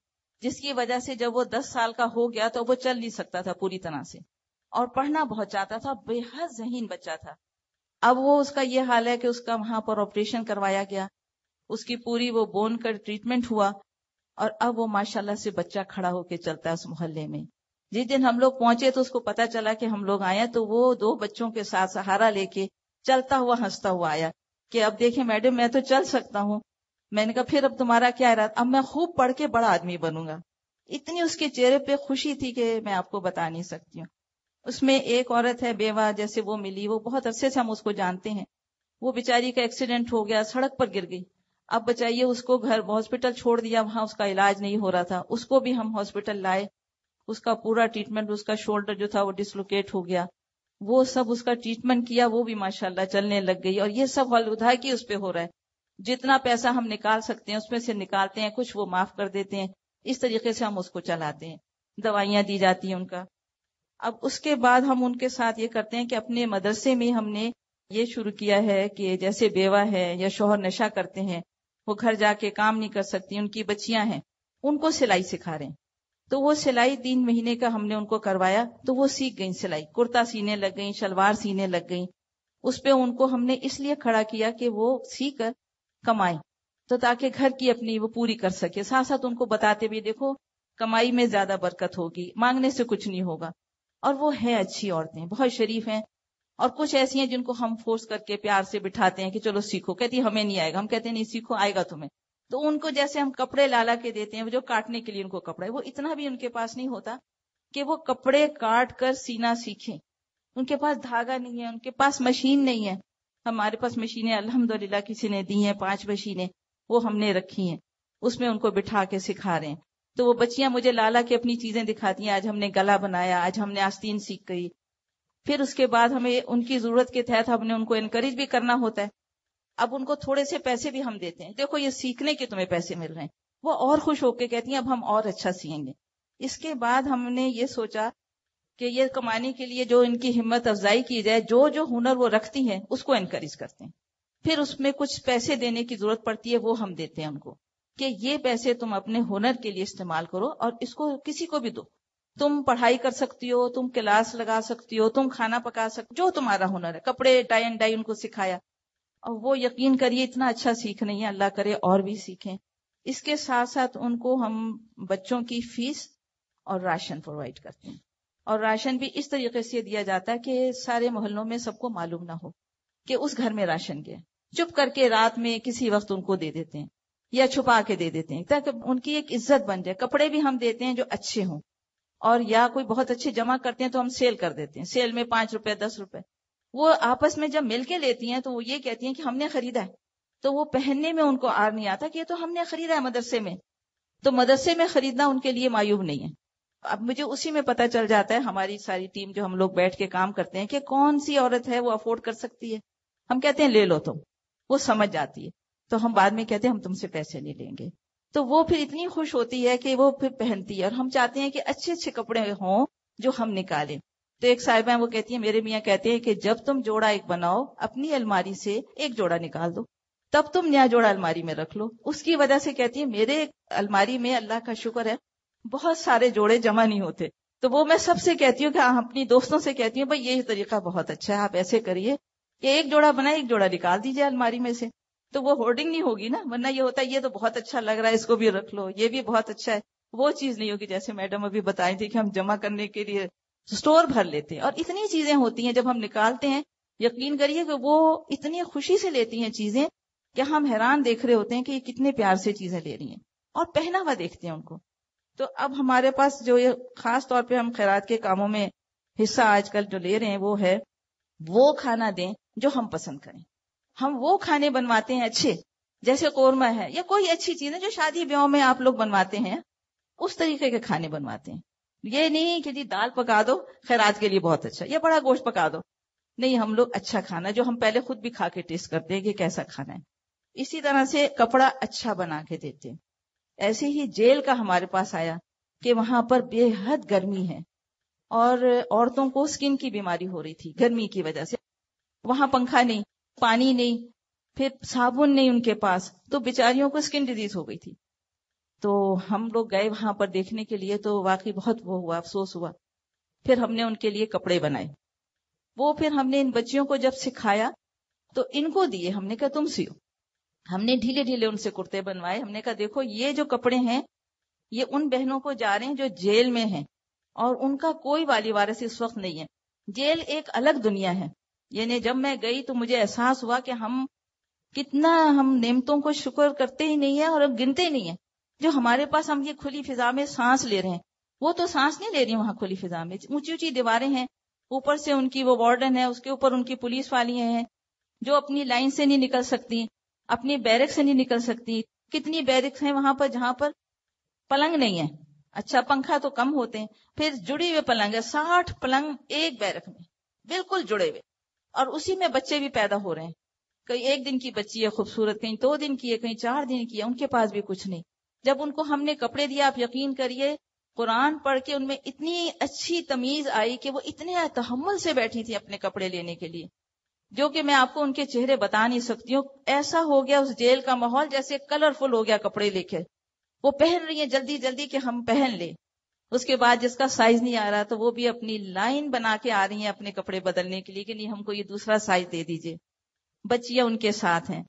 जिसकी वजह से जब वो दस साल का हो गया तो वो चल नहीं सकता था पूरी तरह से और पढ़ना बहुत चाहता था बेहद जहीन बच्चा था अब वो उसका ये हाल है कि उसका वहां पर ऑपरेशन करवाया गया उसकी पूरी वो बोन का ट्रीटमेंट हुआ और अब वो माशाल्लाह से बच्चा खड़ा होकर चलता है उस मोहल्ले में जिस दिन हम लोग पहुंचे तो उसको पता चला कि हम लोग आए तो वो दो बच्चों के साथ सहारा लेके चलता हुआ हंसता हुआ आया कि अब देखे मैडम मैं तो चल सकता हूँ मैंने कहा फिर अब तुम्हारा क्या इरादा अब मैं खूब पढ़ के बड़ा आदमी बनूंगा इतनी उसके चेहरे पे खुशी थी कि मैं आपको बता नहीं सकती हूँ उसमें एक औरत है बेवा जैसे वो मिली वो बहुत अरसे से हम उसको जानते हैं वो बेचारी का एक्सीडेंट हो गया सड़क पर गिर गई अब बचाइए उसको घर हॉस्पिटल छोड़ दिया वहां उसका इलाज नहीं हो रहा था उसको भी हम हॉस्पिटल लाए उसका पूरा ट्रीटमेंट उसका शोल्डर जो था वो डिसलोकेट हो गया वो सब उसका ट्रीटमेंट किया वो भी माशाल्लाह चलने लग गई और ये सब हलुधा की उस पर हो रहा है जितना पैसा हम निकाल सकते हैं उसमें से निकालते हैं कुछ वो माफ कर देते हैं इस तरीके से हम उसको चलाते हैं दवाइयां दी जाती हैं उनका अब उसके बाद हम उनके साथ ये करते हैं कि अपने मदरसे में हमने ये शुरू किया है कि जैसे बेवा है या शोहर नशा करते हैं वो घर जाके काम नहीं कर सकती उनकी बच्चियां हैं उनको सिलाई सिखा रहे हैं तो वो सिलाई तीन महीने का हमने उनको करवाया तो वो सीख गई सिलाई कुर्ता सीने लग गई शलवार सीने लग गई उस पर उनको हमने इसलिए खड़ा किया कि वो सीख कर कमाए तो ताकि घर की अपनी वो पूरी कर सके साथ साथ उनको बताते भी देखो कमाई में ज्यादा बरकत होगी मांगने से कुछ नहीं होगा और वो है अच्छी औरतें बहुत शरीफ हैं और कुछ ऐसी हैं जिनको हम फोर्स करके प्यार से बिठाते हैं कि चलो सीखो कहती हमें नहीं आएगा हम कहते नहीं सीखो आएगा तुम्हें तो उनको जैसे हम कपड़े लाला के देते हैं जो काटने के लिए उनको कपड़ा है वो इतना भी उनके पास नहीं होता कि वो कपड़े काट कर सीना सीखें उनके पास धागा नहीं है उनके पास मशीन नहीं है हमारे पास मशीनें अल्हम्दुलिल्लाह किसी ने दी हैं पांच मशीनें वो हमने रखी हैं उसमें उनको बिठा के सिखा रहे हैं तो वो बच्चियां मुझे लाला के अपनी चीजें दिखाती हैं आज हमने गला बनाया आज हमने आस्तीन सीख गई फिर उसके बाद हमें उनकी जरूरत के तहत हमने उनको एनकरेज भी करना होता है अब उनको थोड़े से पैसे भी हम देते हैं देखो ये सीखने के तुम्हें पैसे मिल रहे हैं वो और खुश होके कहती हैं अब हम और अच्छा सीएंगे इसके बाद हमने ये सोचा कि ये कमाने के लिए जो इनकी हिम्मत अफजाई की जाए जो जो हुनर वो रखती हैं उसको इनकरेज करते हैं फिर उसमें कुछ पैसे देने की जरूरत पड़ती है वो हम देते हैं उनको कि ये पैसे तुम अपने हुनर के लिए इस्तेमाल करो और इसको किसी को भी दो तुम पढ़ाई कर सकती हो तुम क्लास लगा सकती हो तुम खाना पका सकती हो जो तुम्हारा हुनर है कपड़े टाई एंड डाई उनको सिखाया और वो यकीन करिए इतना अच्छा सीख नहीं है अल्लाह करे और भी सीखें इसके साथ साथ उनको हम बच्चों की फीस और राशन प्रोवाइड करते हैं और राशन भी इस तरीके से दिया जाता है कि सारे मोहल्लों में सबको मालूम ना हो कि उस घर में राशन गया चुप करके रात में किसी वक्त उनको दे देते हैं या छुपा के दे देते हैं ताकि उनकी एक इज्जत बन जाए कपड़े भी हम देते हैं जो अच्छे हों और या कोई बहुत अच्छे जमा करते हैं तो हम सेल कर देते हैं सेल में पांच रुपए दस रुपए वो आपस में जब मिलके लेती हैं तो वो ये कहती हैं कि हमने खरीदा है तो वो पहनने में उनको आर नहीं आता कि ये तो हमने खरीदा है मदरसे में तो मदरसे में खरीदना उनके लिए मायूब नहीं है अब मुझे उसी में पता चल जाता है हमारी सारी टीम जो हम लोग बैठ के काम करते हैं कि कौन सी औरत है वो अफोर्ड कर सकती है हम कहते हैं ले लो तुम वो समझ जाती है तो हम बाद में कहते हैं हम तुमसे पैसे नहीं लेंगे तो वो फिर इतनी खुश होती है कि वो फिर पहनती है और हम चाहते हैं कि अच्छे अच्छे कपड़े हों जो हम निकालें तो एक साहिब साहिबा वो कहती है मेरे मियाँ कहते हैं कि जब तुम जोड़ा एक बनाओ अपनी अलमारी से एक जोड़ा निकाल दो तब तुम नया जोड़ा अलमारी में रख लो उसकी वजह से कहती है मेरे अलमारी में अल्लाह का शुक्र है बहुत सारे जोड़े जमा नहीं होते तो वो मैं सबसे कहती हूँ कि हाँ, अपनी दोस्तों से कहती हूँ भाई ये तरीका बहुत अच्छा है आप ऐसे करिए कि एक जोड़ा बनाए एक जोड़ा निकाल दीजिए अलमारी में से तो वो होर्डिंग नहीं होगी ना वरना ये होता है ये तो बहुत अच्छा लग रहा है इसको भी रख लो ये भी बहुत अच्छा है वो चीज नहीं होगी जैसे मैडम अभी बताई थी कि हम जमा करने के लिए स्टोर भर लेते हैं और इतनी चीजें होती हैं जब हम निकालते हैं यकीन करिए कि वो इतनी खुशी से लेती हैं चीजें कि हम हैरान देख रहे होते हैं कि ये कितने प्यार से चीजें ले रही हैं और पहना हुआ देखते हैं उनको तो अब हमारे पास जो ये खास तौर पे हम खैरात के कामों में हिस्सा आजकल जो ले रहे हैं वो है वो खाना दें जो हम पसंद करें हम वो खाने बनवाते हैं अच्छे जैसे कोरमा है या कोई अच्छी चीज है जो शादी ब्याह में आप लोग बनवाते हैं उस तरीके के खाने बनवाते हैं ये नहीं कि जी दाल पका दो खैराज के लिए बहुत अच्छा या बड़ा गोश्त पका दो नहीं हम लोग अच्छा खाना जो हम पहले खुद भी खा के टेस्ट करते हैं कि कैसा खाना है इसी तरह से कपड़ा अच्छा बना के देते हैं ऐसे ही जेल का हमारे पास आया कि वहां पर बेहद गर्मी है और औरतों को स्किन की बीमारी हो रही थी गर्मी की वजह से वहां पंखा नहीं पानी नहीं फिर साबुन नहीं उनके पास तो बेचारियों को स्किन डिजीज हो गई थी तो हम लोग गए वहां पर देखने के लिए तो वाकई बहुत वो हुआ अफसोस हुआ फिर हमने उनके लिए कपड़े बनाए वो फिर हमने इन बच्चियों को जब सिखाया तो इनको दिए हमने कहा तुम सियो हमने ढीले ढीले उनसे कुर्ते बनवाए हमने कहा देखो ये जो कपड़े हैं ये उन बहनों को जा रहे हैं जो जेल में हैं और उनका कोई वाली वारिस इस वक्त नहीं है जेल एक अलग दुनिया है यानी जब मैं गई तो मुझे एहसास हुआ कि हम कितना हम नेमतों को शुक्र करते ही नहीं है और गिनते ही नहीं है जो हमारे पास हम ये खुली फिजा में सांस ले रहे हैं वो तो सांस नहीं ले रही वहां खुली फिजा में ऊंची ऊंची दीवारें हैं ऊपर से उनकी वो वार्डन है उसके ऊपर उनकी पुलिस वाली हैं जो अपनी लाइन से नहीं निकल सकती अपनी बैरक से नहीं निकल सकती कितनी बैरक्स हैं वहां पर जहां पर पलंग नहीं है अच्छा पंखा तो कम होते हैं फिर जुड़े हुए पलंग है साठ पलंग एक बैरक में बिल्कुल जुड़े हुए और उसी में बच्चे भी पैदा हो रहे हैं कहीं एक दिन की बच्ची है खूबसूरत कहीं दो दिन की है कहीं चार दिन की है उनके पास भी कुछ नहीं जब उनको हमने कपड़े दिया आप यकीन करिए कुरान पढ़ के उनमें इतनी अच्छी तमीज आई कि वो इतने तहमल से बैठी थी अपने कपड़े लेने के लिए जो कि मैं आपको उनके चेहरे बता नहीं सकती हूँ ऐसा हो गया उस जेल का माहौल जैसे कलरफुल हो गया कपड़े लेके वो पहन रही है जल्दी जल्दी कि हम पहन ले उसके बाद जिसका साइज नहीं आ रहा तो वो भी अपनी लाइन बना के आ रही है अपने कपड़े बदलने के लिए कि नहीं हमको ये दूसरा साइज दे दीजिए बच्चियां उनके साथ हैं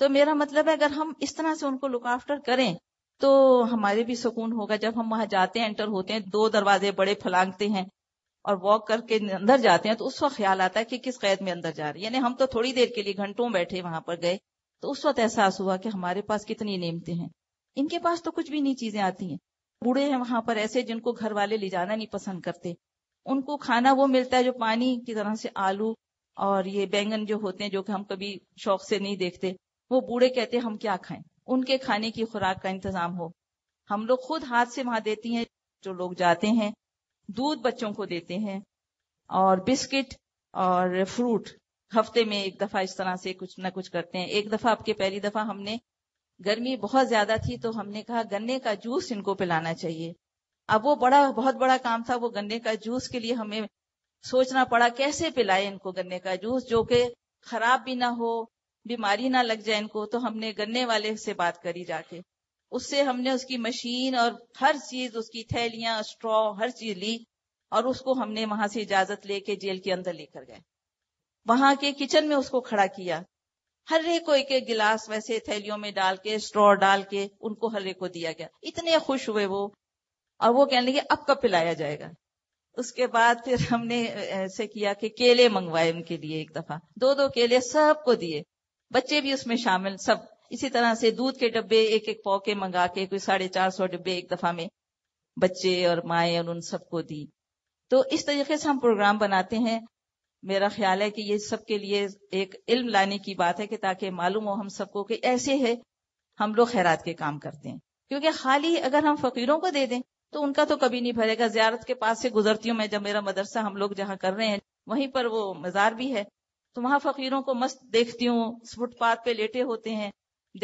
तो मेरा मतलब है अगर हम इस तरह से उनको लुक करें तो हमारे भी सुकून होगा जब हम वहां जाते हैं एंटर होते हैं दो दरवाजे बड़े फलांगते हैं और वॉक करके अंदर जाते हैं तो उस वक्त ख्याल आता है कि किस कैद में अंदर जा रहे हैं यानी हम तो थोड़ी देर के लिए घंटों बैठे वहां पर गए तो उस वक्त एहसास हुआ कि हमारे पास कितनी नियमतें हैं इनके पास तो कुछ भी नहीं चीजें आती हैं बूढ़े हैं वहां पर ऐसे जिनको घर वाले ले जाना नहीं पसंद करते उनको खाना वो मिलता है जो पानी की तरह से आलू और ये बैंगन जो होते हैं जो कि हम कभी शौक से नहीं देखते वो बूढ़े कहते हैं हम क्या खाएं उनके खाने की खुराक का इंतजाम हो हम लोग खुद हाथ से वहां देती हैं जो लोग जाते हैं दूध बच्चों को देते हैं और बिस्किट और फ्रूट हफ्ते में एक दफा इस तरह से कुछ ना कुछ करते हैं एक दफा आपके पहली दफा हमने गर्मी बहुत ज्यादा थी तो हमने कहा गन्ने का जूस इनको पिलाना चाहिए अब वो बड़ा बहुत बड़ा काम था वो गन्ने का जूस के लिए हमें सोचना पड़ा कैसे पिलाए इनको गन्ने का जूस जो कि खराब भी ना हो बीमारी ना लग जाए इनको तो हमने गन्ने वाले से बात करी जाके उससे हमने उसकी मशीन और हर चीज उसकी थैलियां स्ट्रॉ हर चीज ली और उसको हमने वहां से इजाजत लेके जेल के अंदर लेकर गए वहां के किचन में उसको खड़ा किया हर एक को एक एक गिलास वैसे थैलियों में डाल के स्ट्रॉ डाल के उनको हर एक को दिया गया इतने खुश हुए वो और वो कहने लगे अब कब पिलाया जाएगा उसके बाद फिर हमने ऐसे किया कि केले मंगवाए उनके लिए एक दफा दो दो केले सबको दिए बच्चे भी उसमें शामिल सब इसी तरह से दूध के डब्बे एक एक पौके मंगा के कोई साढ़े चार सौ डब्बे एक दफा में बच्चे और माए और उन सबको दी तो इस तरीके से हम प्रोग्राम बनाते हैं मेरा ख्याल है कि ये सब के लिए एक इल्म लाने की बात है कि ताकि मालूम हो हम सबको कि ऐसे है हम लोग खैरात के काम करते हैं क्योंकि खाली अगर हम फकीरों को दे दें तो उनका तो कभी नहीं भरेगा जियारत के पास से गुजरती हूँ मैं जब मेरा मदरसा हम लोग जहाँ कर रहे हैं वहीं पर वो मजार भी है तो वहां फकीरों को मस्त देखती हूँ फुटपाथ पे लेटे होते हैं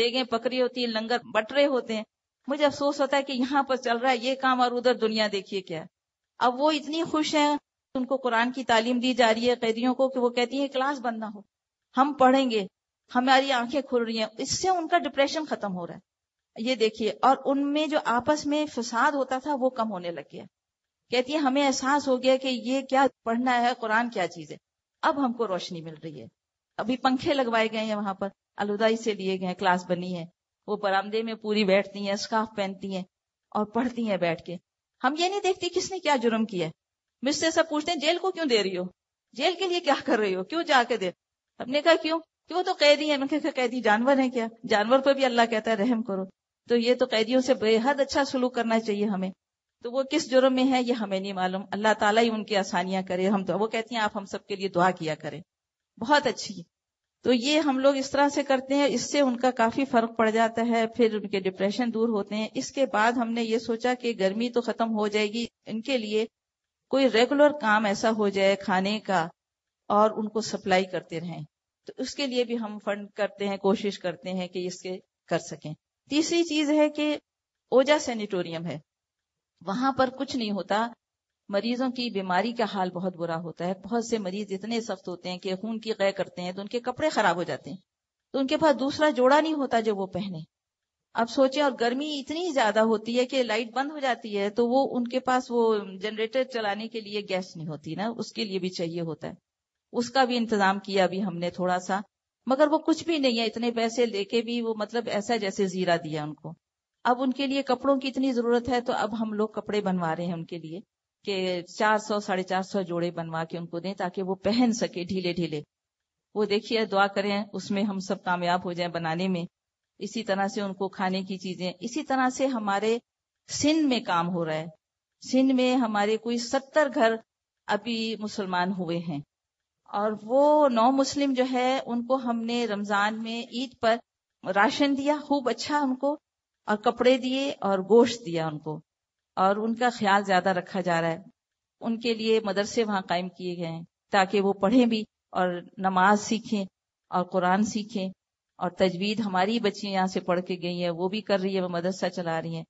देगे पकड़ी होती है लंगर बट रहे होते हैं मुझे अफसोस होता है कि यहाँ पर चल रहा है ये काम और उधर दुनिया देखिए क्या अब वो इतनी खुश है उनको कुरान की तालीम दी जा रही है कैदियों को कि वो कहती है क्लास बंद ना हो हम पढ़ेंगे हमारी आंखें खुल रही हैं इससे उनका डिप्रेशन खत्म हो रहा है ये देखिए और उनमें जो आपस में फसाद होता था वो कम होने लग गया कहती है हमें एहसास हो गया कि ये क्या पढ़ना है कुरान क्या चीज है अब हमको रोशनी मिल रही है अभी पंखे लगवाए गए हैं वहां पर अलुदाई से लिए गए क्लास बनी है वो बरामदे में पूरी बैठती हैं स्काफ पहनती हैं और पढ़ती हैं बैठ के हम ये नहीं देखते किसने क्या जुर्म किया मुझसे सब पूछते हैं जेल को क्यों दे रही हो जेल के लिए क्या कर रही हो क्यों जाके दे हमने कहा क्यों कि वो तो कैदी है मैंने कहा कैदी जानवर है क्या जानवर पर भी अल्लाह कहता है रहम करो तो ये तो कैदियों से बेहद अच्छा सलूक करना चाहिए हमें तो वो किस जुर्म में है ये हमें नहीं मालूम अल्लाह ताला ही उनकी आसानियां करे हम तो वो कहती हैं आप हम सब के लिए दुआ किया करें बहुत अच्छी तो ये हम लोग इस तरह से करते हैं इससे उनका काफी फर्क पड़ जाता है फिर उनके डिप्रेशन दूर होते हैं इसके बाद हमने ये सोचा कि गर्मी तो खत्म हो जाएगी इनके लिए कोई रेगुलर काम ऐसा हो जाए खाने का और उनको सप्लाई करते रहें तो उसके लिए भी हम फंड करते हैं कोशिश करते हैं कि इसके कर सकें तीसरी चीज है कि ओजा सैनिटोरियम है वहां पर कुछ नहीं होता मरीजों की बीमारी का हाल बहुत बुरा होता है बहुत से मरीज इतने सख्त होते हैं कि खून की गय करते हैं तो उनके कपड़े खराब हो जाते हैं तो उनके पास दूसरा जोड़ा नहीं होता जो वो पहने अब सोचें और गर्मी इतनी ज्यादा होती है कि लाइट बंद हो जाती है तो वो उनके पास वो जनरेटर चलाने के लिए गैस नहीं होती ना उसके लिए भी चाहिए होता है उसका भी इंतजाम किया अभी हमने थोड़ा सा मगर वो कुछ भी नहीं है इतने पैसे लेके भी वो मतलब ऐसा जैसे जीरा दिया उनको अब उनके लिए कपड़ों की इतनी जरूरत है तो अब हम लोग कपड़े बनवा रहे हैं उनके लिए कि चार सौ साढ़े चार सौ जोड़े बनवा के उनको दें ताकि वो पहन सके ढीले ढीले वो देखिए दुआ करें उसमें हम सब कामयाब हो जाए बनाने में इसी तरह से उनको खाने की चीजें इसी तरह से हमारे सिंध में काम हो रहा है सिंध में हमारे कोई सत्तर घर अभी मुसलमान हुए हैं और वो नौ मुस्लिम जो है उनको हमने रमजान में ईद पर राशन दिया खूब अच्छा उनको और कपड़े दिए और गोश्त दिया उनको और उनका ख्याल ज्यादा रखा जा रहा है उनके लिए मदरसे वहां कायम किए गए हैं ताकि वो पढ़ें भी और नमाज सीखें और कुरान सीखें और तजवीज हमारी बच्ची यहाँ से पढ़ के गई है वो भी कर रही है वो मदरसा चला रही हैं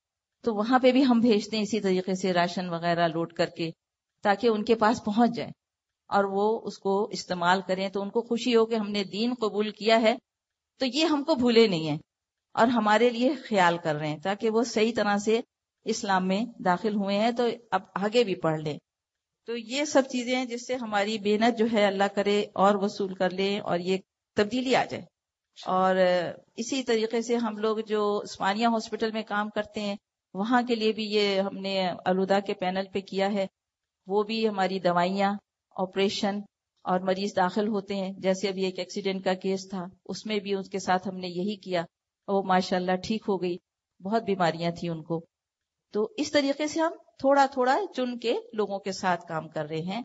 तो वहां पे भी हम भेजते हैं इसी तरीके से राशन वगैरह लोड करके ताकि उनके पास पहुंच जाए और वो उसको इस्तेमाल करें तो उनको खुशी हो कि हमने दीन कबूल किया है तो ये हमको भूले नहीं है और हमारे लिए ख्याल कर रहे हैं ताकि वो सही तरह से इस्लाम में दाखिल हुए हैं तो अब आगे भी पढ़ लें तो ये सब चीजें हैं जिससे हमारी मेहनत जो है अल्लाह करे और वसूल कर ले और ये तब्दीली आ जाए और इसी तरीके से हम लोग जो स्मानिया हॉस्पिटल में काम करते हैं वहां के लिए भी ये हमने अलुदा के पैनल पे किया है वो भी हमारी दवाइयाँ ऑपरेशन और मरीज दाखिल होते हैं जैसे अभी एक एक्सीडेंट का केस था उसमें भी उसके साथ हमने यही किया वो माशाल्लाह ठीक हो गई बहुत बीमारियां थी उनको तो इस तरीके से हम थोड़ा थोड़ा चुन के लोगों के साथ काम कर रहे हैं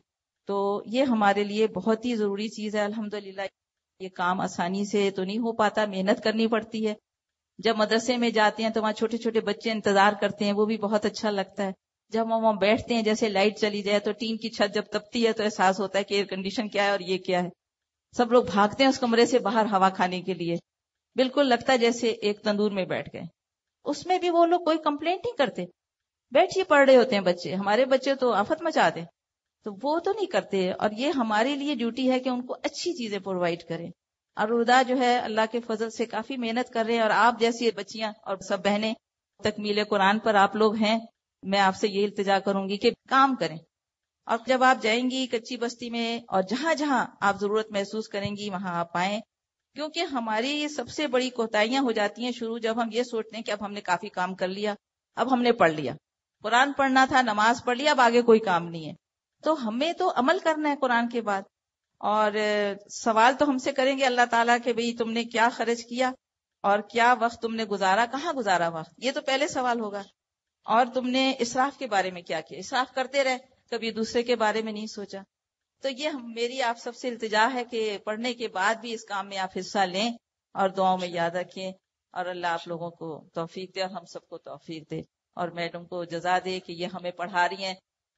तो ये हमारे लिए बहुत ही जरूरी चीज है अल्हम्दुलिल्लाह ये काम आसानी से तो नहीं हो पाता मेहनत करनी पड़ती है जब मदरसे में जाते हैं तो वहाँ छोटे छोटे बच्चे इंतजार करते हैं वो भी बहुत अच्छा लगता है जब हम वहाँ बैठते हैं जैसे लाइट चली जाए तो टीन की छत जब तपती है तो एहसास होता है कि एयर कंडीशन क्या है और ये क्या है सब लोग भागते हैं उस कमरे से बाहर हवा खाने के लिए बिल्कुल लगता है जैसे एक तंदूर में बैठ गए उसमें भी वो लोग कोई कंप्लेंट नहीं करते बैठिए पढ़ रहे होते हैं बच्चे हमारे बच्चे तो आफत मचा दे तो वो तो नहीं करते और ये हमारे लिए ड्यूटी है कि उनको अच्छी चीजें प्रोवाइड करें और उदा जो है अल्लाह के फजल से काफी मेहनत कर रहे हैं और आप जैसी बच्चियां और सब बहनें तकमील कुरान पर आप लोग हैं मैं आपसे ये इल्तजा करूंगी कि काम करें और जब आप जाएंगी कच्ची बस्ती में और जहां जहां आप जरूरत महसूस करेंगी वहां आप आए क्योंकि हमारी ये सबसे बड़ी कोताहियां हो जाती हैं शुरू जब हम ये सोचते हैं कि अब हमने काफी काम कर लिया अब हमने पढ़ लिया कुरान पढ़ना था नमाज पढ़ लिया अब आगे कोई काम नहीं है तो हमें तो अमल करना है कुरान के बाद और सवाल तो हमसे करेंगे अल्लाह ताला के भाई तुमने क्या खर्च किया और क्या वक्त तुमने गुजारा कहाँ गुजारा वक्त ये तो पहले सवाल होगा और तुमने इसराफ के बारे में क्या किया इसराफ करते रहे कभी दूसरे के बारे में नहीं सोचा तो ये मेरी आप सबसे इल्तजा है कि पढ़ने के बाद भी इस काम में आप हिस्सा लें और दुआओं में याद रखें और अल्लाह आप लोगों को तोफीक दे और हम सबको तोफीक दे और मैडम को जजा दे कि ये हमें पढ़ा रही हैं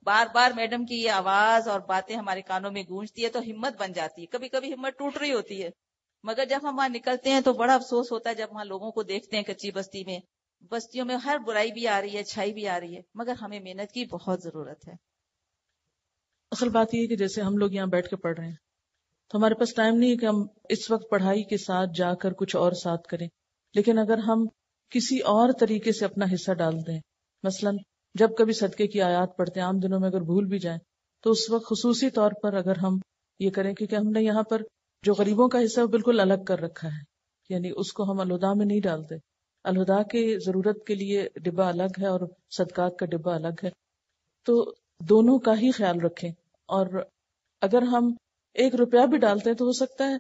बार बार मैडम की ये आवाज और बातें हमारे कानों में गूंजती है तो हिम्मत बन जाती है कभी कभी हिम्मत टूट रही होती है मगर जब हम वहां निकलते हैं तो बड़ा अफसोस होता है जब वहां लोगों को देखते हैं कच्ची बस्ती में बस्तियों में हर बुराई भी आ रही है अच्छाई भी आ रही है मगर हमें मेहनत की बहुत जरूरत है असल बात यह है कि जैसे हम लोग यहाँ बैठ के पढ़ रहे हैं तो हमारे पास टाइम नहीं है कि हम इस वक्त पढ़ाई के साथ जाकर कुछ और साथ करें लेकिन अगर हम किसी और तरीके से अपना हिस्सा डाल दें मसलन जब कभी सदके की आयात पढ़ते हैं आम दिनों में अगर भूल भी जाए तो उस वक्त खसूसी तौर पर अगर हम ये करें क्योंकि हमने यहाँ पर जो गरीबों का हिस्सा बिल्कुल अलग कर रखा है यानी उसको हम अलहुदा में नहीं डालते अलहदा के जरूरत के लिए डिब्बा अलग है और सदकात का डिब्बा अलग है तो दोनों का ही ख्याल रखें और अगर हम एक रुपया भी डालते हैं तो हो सकता है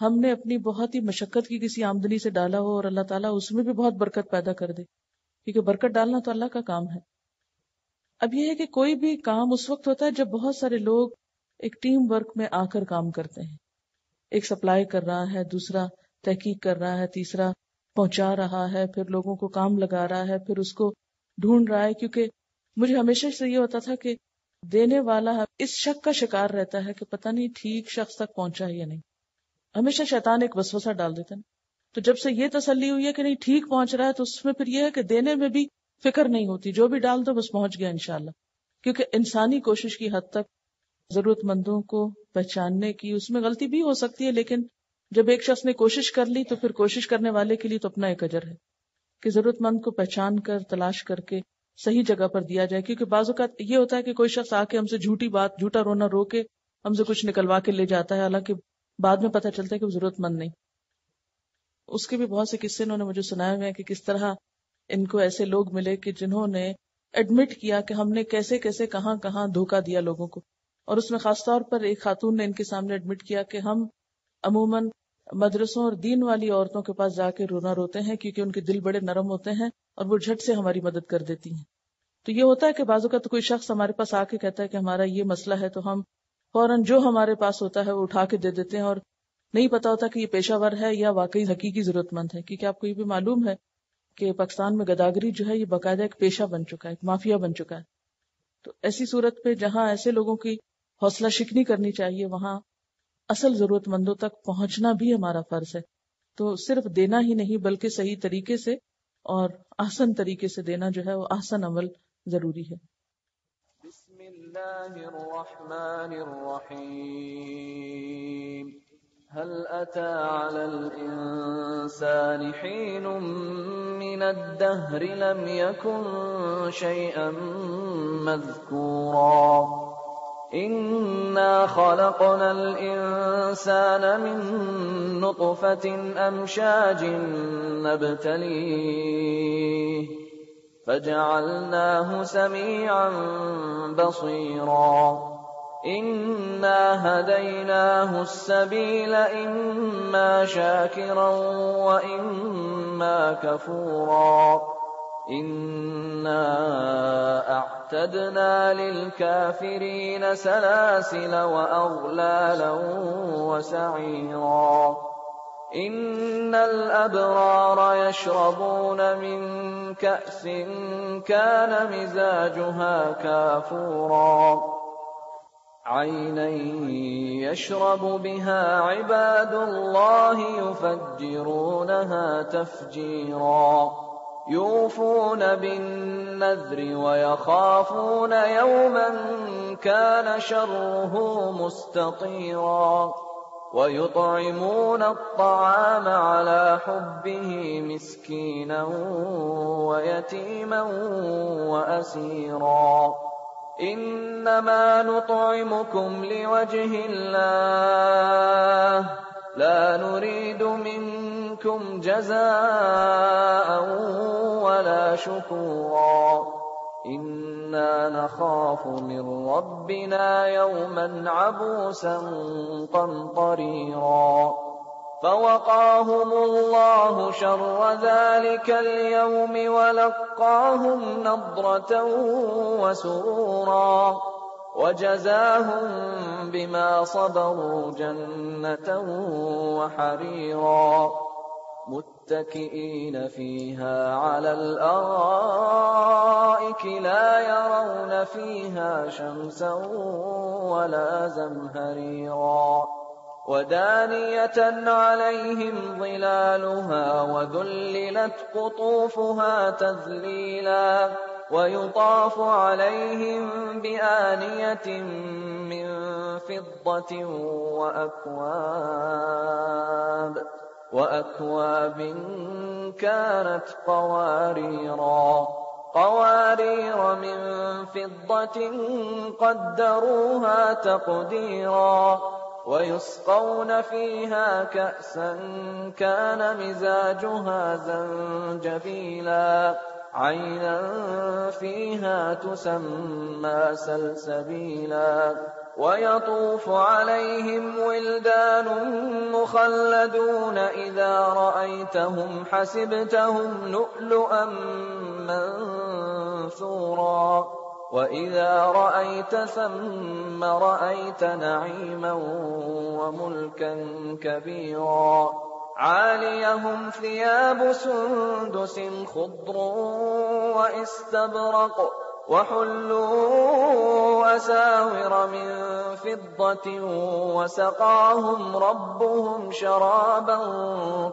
हमने अपनी बहुत ही मशक्कत की किसी आमदनी से डाला हो और अल्लाह ताला उसमें भी बहुत बरकत पैदा कर दे क्योंकि बरकत डालना तो अल्लाह का काम है अब यह है कि कोई भी काम उस वक्त होता है जब बहुत सारे लोग एक टीम वर्क में आकर काम करते हैं एक सप्लाई कर रहा है दूसरा तहकीक कर रहा है तीसरा पहुंचा रहा है फिर लोगों को काम लगा रहा है फिर उसको ढूंढ रहा है क्योंकि मुझे हमेशा से ये होता था कि देने वाला इस शक का शिकार रहता है कि पता नहीं ठीक शख्स तक पहुंचा है या नहीं हमेशा शैतान एक वसवसा डाल देता है तो जब से ये तसली हुई है कि नहीं ठीक पहुंच रहा है तो उसमें फिर यह है कि देने में भी फिक्र नहीं होती जो भी डाल दो बस पहुंच गया इनशाला क्योंकि इंसानी कोशिश की हद तक जरूरतमंदों को पहचानने की उसमें गलती भी हो सकती है लेकिन जब एक शख्स ने कोशिश कर ली तो फिर कोशिश करने वाले के लिए तो अपना एक अजर है कि जरूरतमंद को पहचान कर तलाश करके सही जगह पर दिया जाए क्योंकि का ये होता है कि कोई शख्स आके हमसे झूठी बात झूठा रोना रो के हमसे कुछ निकलवा के ले जाता है हालांकि बाद में पता चलता है कि वो जरूरतमंद नहीं उसके भी बहुत से किस्से इन्होंने मुझे सुनाए हुए हैं कि किस तरह इनको ऐसे लोग मिले कि जिन्होंने एडमिट किया कि हमने कैसे कैसे कहाँ कहाँ धोखा दिया लोगों को और उसमें खासतौर पर एक खातून ने इनके सामने एडमिट किया कि हम अमूमन मदरसों और दीन वाली औरतों के पास जाके रोना रोते हैं क्योंकि उनके दिल बड़े नरम होते हैं और वो झट से हमारी मदद कर देती हैं तो ये होता है कि बाजू का तो कोई शख्स हमारे पास आके कहता है कि हमारा ये मसला है तो हम फौरन जो हमारे पास होता है वो उठा के दे देते हैं और नहीं पता होता कि ये पेशावर है या वाकई हकीकी जरूरतमंद है क्योंकि आपको ये भी मालूम है कि पाकिस्तान में गदागरी जो है ये बाकायदा एक पेशा बन चुका है एक माफिया बन चुका है तो ऐसी सूरत पे जहां ऐसे लोगों की हौसला शिकनी करनी चाहिए वहां असल जरूरतमंदों तक पहुंचना भी हमारा फर्ज है तो सिर्फ देना ही नहीं बल्कि सही तरीके से और आसन तरीके से देना जो है वो आसन अमल जरूरी है هل أتى على الإنسان حين من الدهر لم يكن شيئا مذكورا إنا خلقنا الإنسان من نطفة أمشاج نبتليه فجعلناه سميعا بصيرا إنا هديناه السبيل إما شاكرا وإما كفورا إنا أعتدنا للكافرين سلاسل وأغلالا وسعيرا إن الأبرار يشربون من كأس كان مزاجها كافورا عينا يشرب بها عباد الله يفجرونها تفجيرا يوفون بالنذر ويخافون يوما كان شره مستطيرا ويطعمون الطعام على حبه مسكينا ويتيما واسيرا انما نطعمكم لوجه الله لا نريد منكم جزاء ولا شكورا انا نخاف من ربنا يوما عبوسا قمطريرا فوقاهم الله شر ذلك اليوم ولقاهم نضره وسرورا وجزاهم بما صبروا جنة وحريرا متكئين فيها على الأرائك لا يرون فيها شمسا ولا زمهريرا ودانية عليهم ظلالها وذللت قطوفها تذليلاً ويطاف عليهم بآنية من فضة وأكواب وأكواب كانت قواريرا قوارير من فضة قدروها تقديرا ويسقون فيها كأسا كان مزاجها زنجبيلا عينا فيها تسمى سلسبيلا ويطوف عليهم ولدان مخلدون إذا رأيتهم حسبتهم لؤلؤا منثورا وإذا رأيت ثم رأيت نعيما وملكا كبيرا عاليهم ثياب سندس خضر واستبرق وحلوا أساور من فضة وسقاهم ربهم شرابا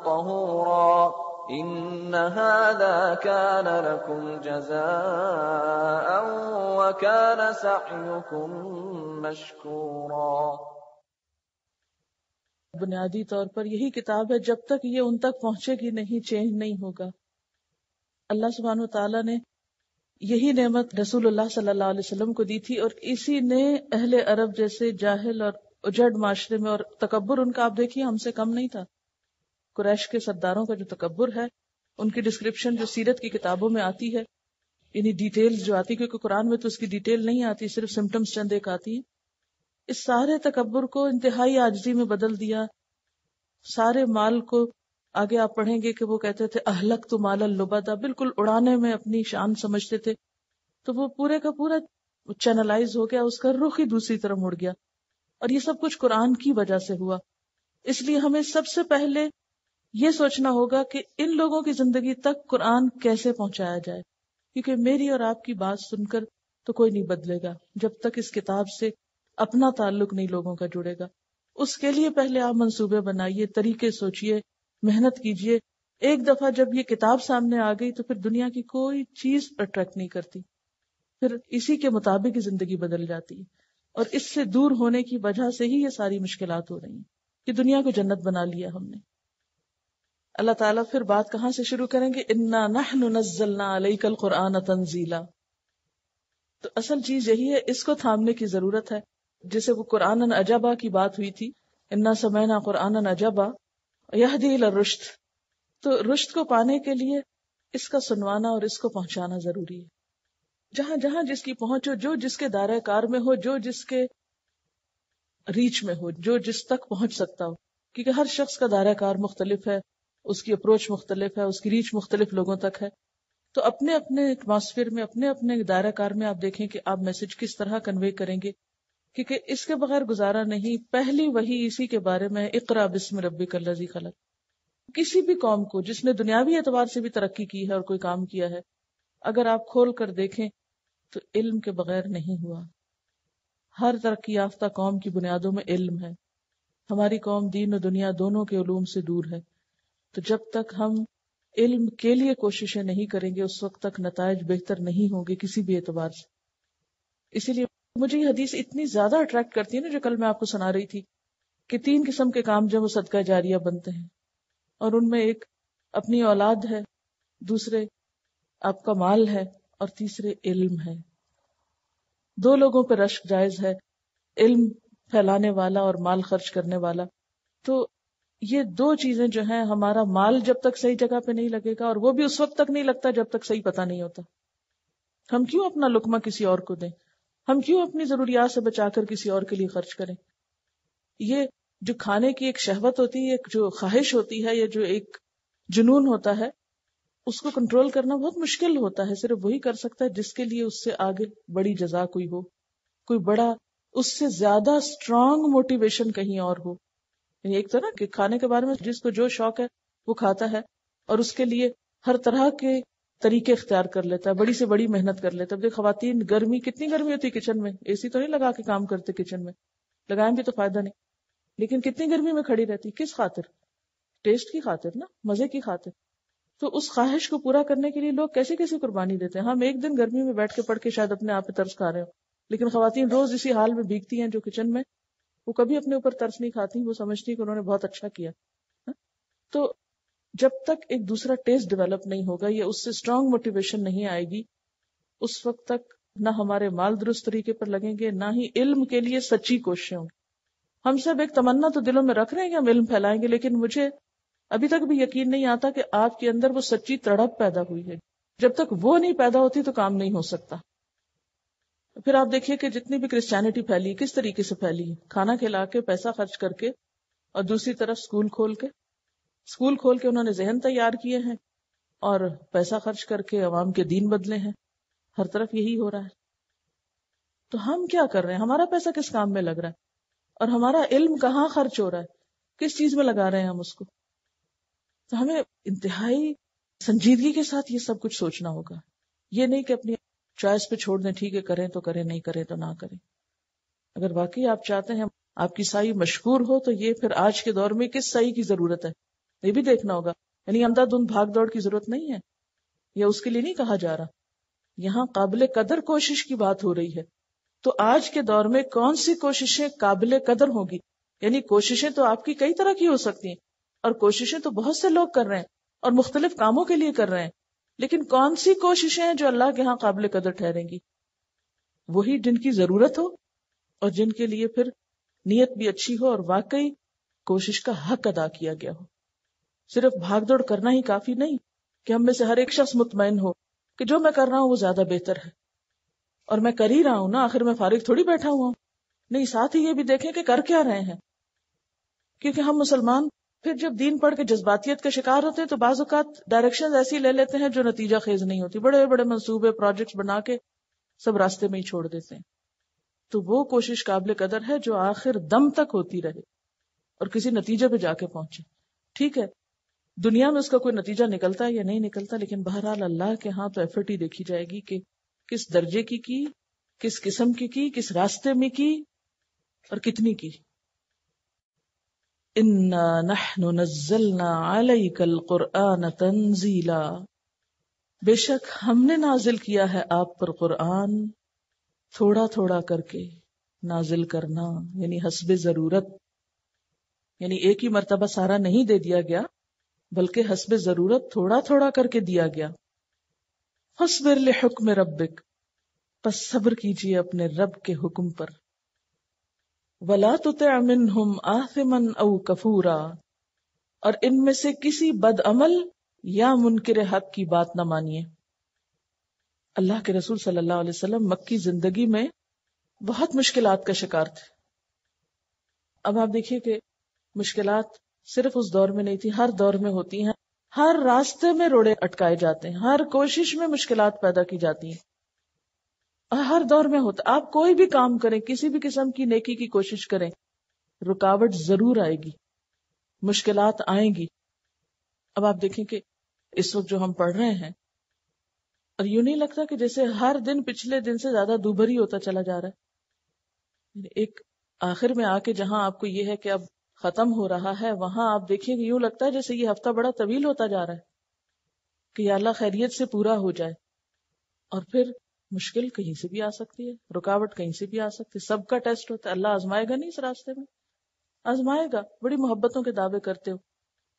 طهورا إن هذا كان لكم جزاء وكان سعيكم مشكورا बुनियादी तौर पर यही किताब है जब तक ये उन तक पहुंचेगी नहीं चेंज नहीं होगा अल्लाह सुबहान तला ने यही नेमत रसूलुल्लाह सल्लल्लाहु अलैहि वसल्लम को दी थी और इसी ने अहले अरब जैसे जाहिल और उजड़ माशरे में और तकबर उनका आप देखिए हमसे कम नहीं था कुरैश के सरदारों का जो तकबर है उनकी डिस्क्रिप्शन जो सीरत की किताबों में आती है इन्हीं डिटेल्स जो आती है क्योंकि कुरान में तो उसकी डिटेल नहीं आती सिर्फ सिम्टम्स चंद एक आती है इस सारे तकबर को इंतहाई आजी में बदल दिया सारे माल को आगे आप पढ़ेंगे कि वो कहते थे अहलक तो माला लुबादा बिल्कुल उड़ाने में अपनी शान समझते थे तो वो पूरे का पूरा चैनलाइज हो गया उसका रुख ही दूसरी तरफ मुड़ गया और ये सब कुछ कुरान की वजह से हुआ इसलिए हमें सबसे पहले ये सोचना होगा कि इन लोगों की जिंदगी तक कुरान कैसे पहुंचाया जाए क्योंकि मेरी और आपकी बात सुनकर तो कोई नहीं बदलेगा जब तक इस किताब से अपना ताल्लुक नहीं लोगों का जुड़ेगा उसके लिए पहले आप मंसूबे बनाइए तरीके सोचिए मेहनत कीजिए एक दफा जब ये किताब सामने आ गई तो फिर दुनिया की कोई चीज अट्रैक्ट नहीं करती फिर इसी के मुताबिक जिंदगी बदल जाती है और इससे दूर होने की वजह से ही ये सारी मुश्किल हो रही हैं कि दुनिया को जन्नत बना लिया हमने अल्लाह ताला फिर बात कहाँ से शुरू करेंगे इन्ना नहनु नज्जलना अलैकल कुरान तंजीला तो असल चीज यही है इसको थामने की जरूरत है जैसे वो कुरान अजबा की बात हुई थी इन्ना ना कुरान अजबा यह दिल रुश्त तो रुश्त को पाने के लिए इसका सुनवाना और इसको पहुंचाना जरूरी है जहां जहां जिसकी पहुंच हो जो जिसके दायरे कार में हो जो जिसके रीच में हो जो जिस तक पहुंच सकता हो क्योंकि हर शख्स का दायरा कार मुख्तलिफ है उसकी अप्रोच मुख्तलिफ है उसकी रीच मुख्तलिफ लोगों तक है तो अपने अपने एटमोसफियर में अपने अपने दायरा कार में आप देखें कि आप मैसेज किस तरह कन्वे करेंगे क्योंकि इसके बगैर गुजारा नहीं पहली वही इसी के बारे में इकरा बिस्म रबी लजी खलक किसी भी कौम को जिसने दुनियावी एतवार से भी तरक्की की है और कोई काम किया है अगर आप खोल कर देखें तो इल्म के बगैर नहीं हुआ हर तरक्की याफ्ता कौम की बुनियादों में इल्म है हमारी कौम दीन और दुनिया दोनों के ूम से दूर है तो जब तक हम इल्म के लिए कोशिशें नहीं करेंगे उस वक्त तक नतज बेहतर नहीं होंगे किसी भी एतबार से इसीलिए मुझे ये हदीस इतनी ज्यादा अट्रैक्ट करती है ना जो कल मैं आपको सुना रही थी कि तीन किस्म के काम जो वो सदका जारिया बनते हैं और उनमें एक अपनी औलाद है दूसरे आपका माल है और तीसरे इल्म है दो लोगों पर रश्क जायज है इल्म फैलाने वाला और माल खर्च करने वाला तो ये दो चीजें जो हैं हमारा माल जब तक सही जगह पे नहीं लगेगा और वो भी उस वक्त तक नहीं लगता जब तक सही पता नहीं होता हम क्यों अपना लुकमा किसी और को दें हम क्यों अपनी जरूरियात से बचाकर किसी और के लिए खर्च करें ये जो खाने की एक शहवत होती है जो ख्वाहिश होती है या जो एक जुनून होता है उसको कंट्रोल करना बहुत मुश्किल होता है सिर्फ वही कर सकता है जिसके लिए उससे आगे बड़ी जजा कोई हो कोई बड़ा उससे ज्यादा स्ट्रांग मोटिवेशन कहीं और हो एक तरह के खाने के बारे में जिसको जो शौक है वो खाता है और उसके लिए हर तरह के तरीके अख्तियार कर लेता है बड़ी से बड़ी मेहनत कर लेता है खातन गर्मी कितनी गर्मी होती है किचन में एसी तो नहीं लगा के काम करते किचन में लगाएं भी तो फायदा नहीं लेकिन कितनी गर्मी में खड़ी रहती किस खातिर टेस्ट की खातिर ना मजे की खातिर तो उस ख्वाहिश को पूरा करने के लिए लोग कैसे कैसे कुर्बानी देते हैं हम एक दिन गर्मी में बैठ के पढ़ के शायद अपने आप पे तर्स खा रहे हो लेकिन खातन रोज इसी हाल में भीगती हैं जो किचन में वो कभी अपने ऊपर तर्स नहीं खाती वो समझती कि उन्होंने बहुत अच्छा किया हाँ? तो जब तक एक दूसरा टेस्ट डेवलप नहीं होगा या उससे स्ट्रांग मोटिवेशन नहीं आएगी उस वक्त तक ना हमारे माल दुरुस्त तरीके पर लगेंगे ना ही इल्म के लिए सच्ची कोशिश होंगी हम सब एक तमन्ना तो दिलों में रख रहे हैं कि हम इल्म फैलाएंगे लेकिन मुझे अभी तक भी यकीन नहीं आता कि आपके अंदर वो सच्ची तड़प पैदा हुई है जब तक वो नहीं पैदा होती तो काम नहीं हो सकता फिर आप देखिए कि जितनी भी क्रिश्चियनिटी फैली किस तरीके से फैली है खाना खिला के पैसा खर्च करके और दूसरी तरफ स्कूल खोल के स्कूल खोल के उन्होंने जहन तैयार किए हैं और पैसा खर्च करके अवाम के दीन बदले हैं हर तरफ यही हो रहा है तो हम क्या कर रहे हैं हमारा पैसा किस काम में लग रहा है और हमारा इल्म कहाँ खर्च हो रहा है किस चीज में लगा रहे हैं हम उसको तो हमें इंतहाई संजीदगी के साथ ये सब कुछ सोचना होगा ये नहीं कि अपनी चॉइस पे छोड़ दें ठीक है करें तो करें नहीं करें तो ना करें अगर वाकई आप चाहते हैं आपकी साई मशहूर हो तो ये फिर आज के दौर में किस साई की जरूरत है ये भी देखना होगा यानी हमदर्द धुंध भाग दौड़ की जरूरत नहीं है यह उसके लिए नहीं कहा जा रहा यहाँ काबिल कदर कोशिश की बात हो रही है तो आज के दौर में कौन सी कोशिशें काबिल कदर होगी यानी कोशिशें तो आपकी कई तरह की हो सकती हैं और कोशिशें तो बहुत से लोग कर रहे हैं और मुख्तलिफ कामों के लिए कर रहे हैं लेकिन कौन सी कोशिशें हैं जो अल्लाह के यहाँ काबिल कदर ठहरेंगी वही जिनकी जरूरत हो और जिनके लिए फिर नीयत भी अच्छी हो और वाकई कोशिश का हक अदा किया गया हो सिर्फ भागदौड़ करना ही काफी नहीं कि हम में से हर एक शख्स मुतमिन हो कि जो मैं कर रहा हूँ वो ज्यादा बेहतर है और मैं कर ही रहा हूं ना आखिर मैं फारिग थोड़ी बैठा हुआ नहीं साथ ही ये भी देखें कि कर क्या रहे हैं क्योंकि हम मुसलमान फिर जब दीन पढ़ के जज्बातियत के शिकार होते हैं तो बाजूकात डायरेक्शन ऐसी ले लेते हैं जो नतीजा खेज नहीं होती बड़े बड़े मंसूबे प्रोजेक्ट बना के सब रास्ते में ही छोड़ देते हैं तो वो कोशिश काबिल कदर है जो आखिर दम तक होती रहे और किसी नतीजे पे जाके पहुंचे ठीक है दुनिया में उसका कोई नतीजा निकलता है या नहीं निकलता लेकिन बहरहाल अल्लाह के यहाँ तो एफर्ट ही देखी जाएगी कि किस दर्जे की की किस किस्म की की किस रास्ते में की और कितनी की इन्ना कुरआन तंजीला बेशक हमने नाजिल किया है आप पर कुरान थोड़ा थोड़ा करके नाजिल करना यानी हसब जरूरत यानी एक ही मरतबा सारा नहीं दे दिया गया बल्कि हसब जरूरत थोड़ा थोड़ा करके दिया गया हसबिर हुक्म रबिक बस सब्र कीजिए अपने रब के हुक्म पर वला तो तमिन हम आफिमन औ कफूरा और इनमें से किसी बदअमल या मुनकर हक की बात ना मानिए अल्लाह के रसूल सल्लल्लाहु अलैहि वसल्लम मक्की जिंदगी में बहुत मुश्किलात का शिकार थे अब आप देखिए कि मुश्किलात सिर्फ उस दौर में नहीं थी हर दौर में होती हैं हर रास्ते में रोड़े अटकाए जाते हैं हर कोशिश में मुश्किल पैदा की जाती हैं हर दौर में होता आप कोई भी काम करें किसी भी किस्म की नेकी की कोशिश करें रुकावट जरूर आएगी मुश्किल आएंगी अब आप देखें कि इस वक्त जो हम पढ़ रहे हैं और यूं नहीं लगता कि जैसे हर दिन पिछले दिन से ज्यादा दूभरी होता चला जा रहा है एक आखिर में आके जहां आपको ये है कि अब खत्म हो रहा है वहां आप देखेंगे यूं लगता है जैसे ये हफ्ता बड़ा तवील होता जा रहा है कि अल्लाह खैरियत से पूरा हो जाए और फिर मुश्किल कहीं से भी आ सकती है रुकावट कहीं से भी आ सकती है सबका टेस्ट होता है अल्लाह आजमाएगा नहीं इस रास्ते में आजमाएगा बड़ी मोहब्बतों के दावे करते हो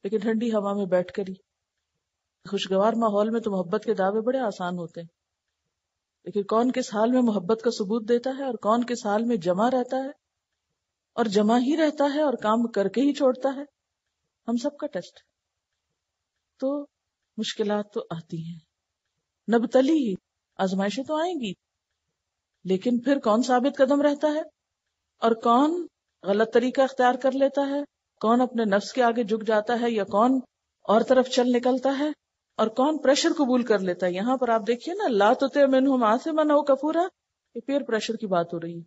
लेकिन ठंडी हवा में बैठ कर ही खुशगवार माहौल में तो मोहब्बत के दावे बड़े आसान होते हैं लेकिन कौन किस हाल में मोहब्बत का सबूत देता है और कौन किस हाल में जमा रहता है और जमा ही रहता है और काम करके ही छोड़ता है हम सबका टेस्ट तो मुश्किल तो आती हैं नबतली ही आजमाइशें तो आएंगी लेकिन फिर कौन साबित कदम रहता है और कौन गलत तरीका अख्तियार कर लेता है कौन अपने नफ्स के आगे झुक जाता है या कौन और तरफ चल निकलता है और कौन प्रेशर कबूल कर लेता है यहाँ पर आप देखिए ना ला तो मिन आसे मना कपूरा ये पेयर प्रेशर की बात हो रही है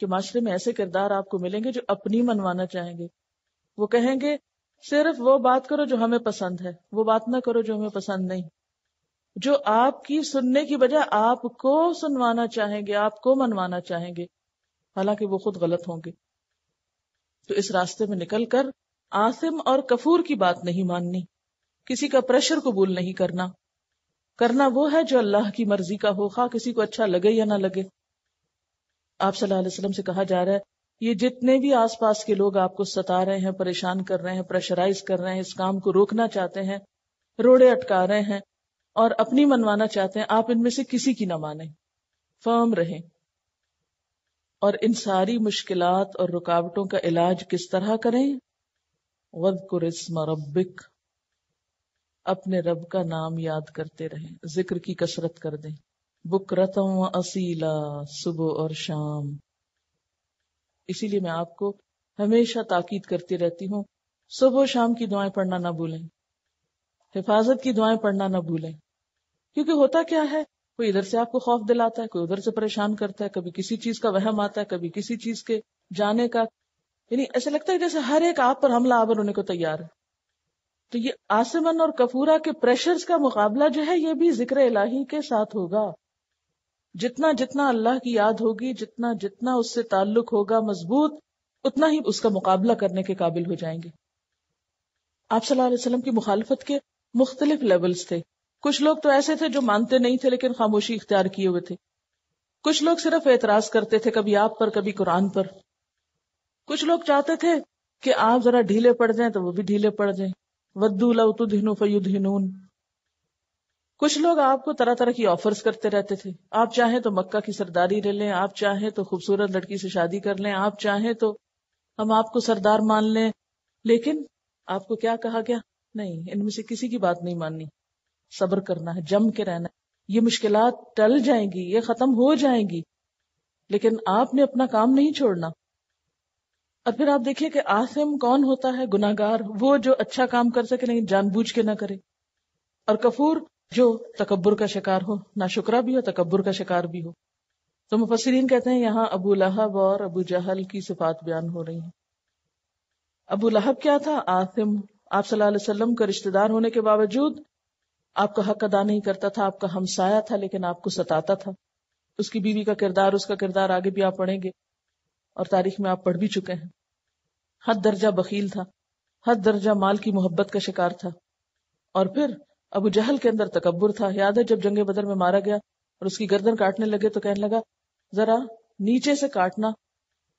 कि माशरे में ऐसे किरदार आपको मिलेंगे जो अपनी मनवाना चाहेंगे वो कहेंगे सिर्फ वो बात करो जो हमें पसंद है वो बात ना करो जो हमें पसंद नहीं जो आपकी सुनने की बजाय आपको सुनवाना चाहेंगे आपको मनवाना चाहेंगे हालांकि वो खुद गलत होंगे तो इस रास्ते में निकल कर आसिम और कफूर की बात नहीं माननी किसी का प्रेशर कबूल नहीं करना करना वो है जो अल्लाह की मर्जी का हो खा किसी को अच्छा लगे या ना लगे आप सल्लल्लाहु अलैहि वसल्लम से कहा जा रहा है ये जितने भी आसपास के लोग आपको सता रहे हैं परेशान कर रहे हैं प्रेशराइज कर रहे हैं इस काम को रोकना चाहते हैं रोड़े अटका रहे हैं और अपनी मनवाना चाहते हैं आप इनमें से किसी की ना माने फर्म रहें और इन सारी मुश्किल और रुकावटों का इलाज किस तरह करें वबिक अपने रब का नाम याद करते रहें जिक्र की कसरत कर दें बुक रतम असीला सुबह और शाम इसीलिए मैं आपको हमेशा ताकीद करती रहती हूँ सुबह शाम की दुआएं पढ़ना ना भूलें हिफाजत की दुआएं पढ़ना ना भूलें क्योंकि होता क्या है कोई इधर से आपको खौफ दिलाता है कोई उधर से परेशान करता है कभी किसी चीज का वहम आता है कभी किसी चीज के जाने का यानी ऐसा लगता है जैसे हर एक आप पर हमला आवर होने को तैयार है तो ये आसमन और कपूरा के प्रेशर्स का मुकाबला जो है ये भी जिक्र इलाही के साथ होगा जितना जितना अल्लाह की याद होगी जितना जितना उससे ताल्लुक होगा मजबूत उतना ही उसका मुकाबला करने के काबिल हो जाएंगे आप सल्लल्लाहु अलैहि वसल्लम की मुखालफत के मुख्तलिफ लेवल्स थे कुछ लोग तो ऐसे थे जो मानते नहीं थे लेकिन खामोशी इख्तियार किए हुए थे कुछ लोग सिर्फ एतराज करते थे कभी आप पर कभी कुरान पर कुछ लोग चाहते थे कि आप जरा ढीले पड़ जाए तो वो भी ढीले पड़ जाए वद्दू लव तुधिनु फयुधिनून कुछ लोग आपको तरह तरह की ऑफर्स करते रहते थे आप चाहें तो मक्का की सरदारी ले लें आप चाहें तो खूबसूरत लड़की से शादी कर लें आप चाहें तो हम आपको सरदार मान लें लेकिन आपको क्या कहा गया नहीं इनमें से किसी की बात नहीं माननी सब्र करना है जम के रहना है ये मुश्किल टल जाएंगी ये खत्म हो जाएंगी लेकिन आपने अपना काम नहीं छोड़ना और फिर आप देखिए कि आसिम कौन होता है गुनागार वो जो अच्छा काम कर सके लेकिन जानबूझ के ना करे और कफूर जो तकबर का शिकार हो ना शुक्रा भी हो तकबर का शिकार भी हो तो मुफसरीन कहते हैं यहाँ अबू लहब और अबू जहल की सिफात बयान हो रही है अबू लहब क्या था आसिम आप सल्लाम का रिश्तेदार होने के बावजूद आपका हक अदा नहीं करता था आपका हमसाया था लेकिन आपको सताता था उसकी बीवी का किरदार उसका किरदार आगे भी आप पढ़ेंगे और तारीख में आप पढ़ भी चुके हैं हद दर्जा बकील था हद दर्जा माल की मोहब्बत का शिकार था और फिर अबू जहल के अंदर तकबर था याद है जब जंग बदर में मारा गया और उसकी गर्दन काटने लगे तो कहने लगा जरा नीचे से काटना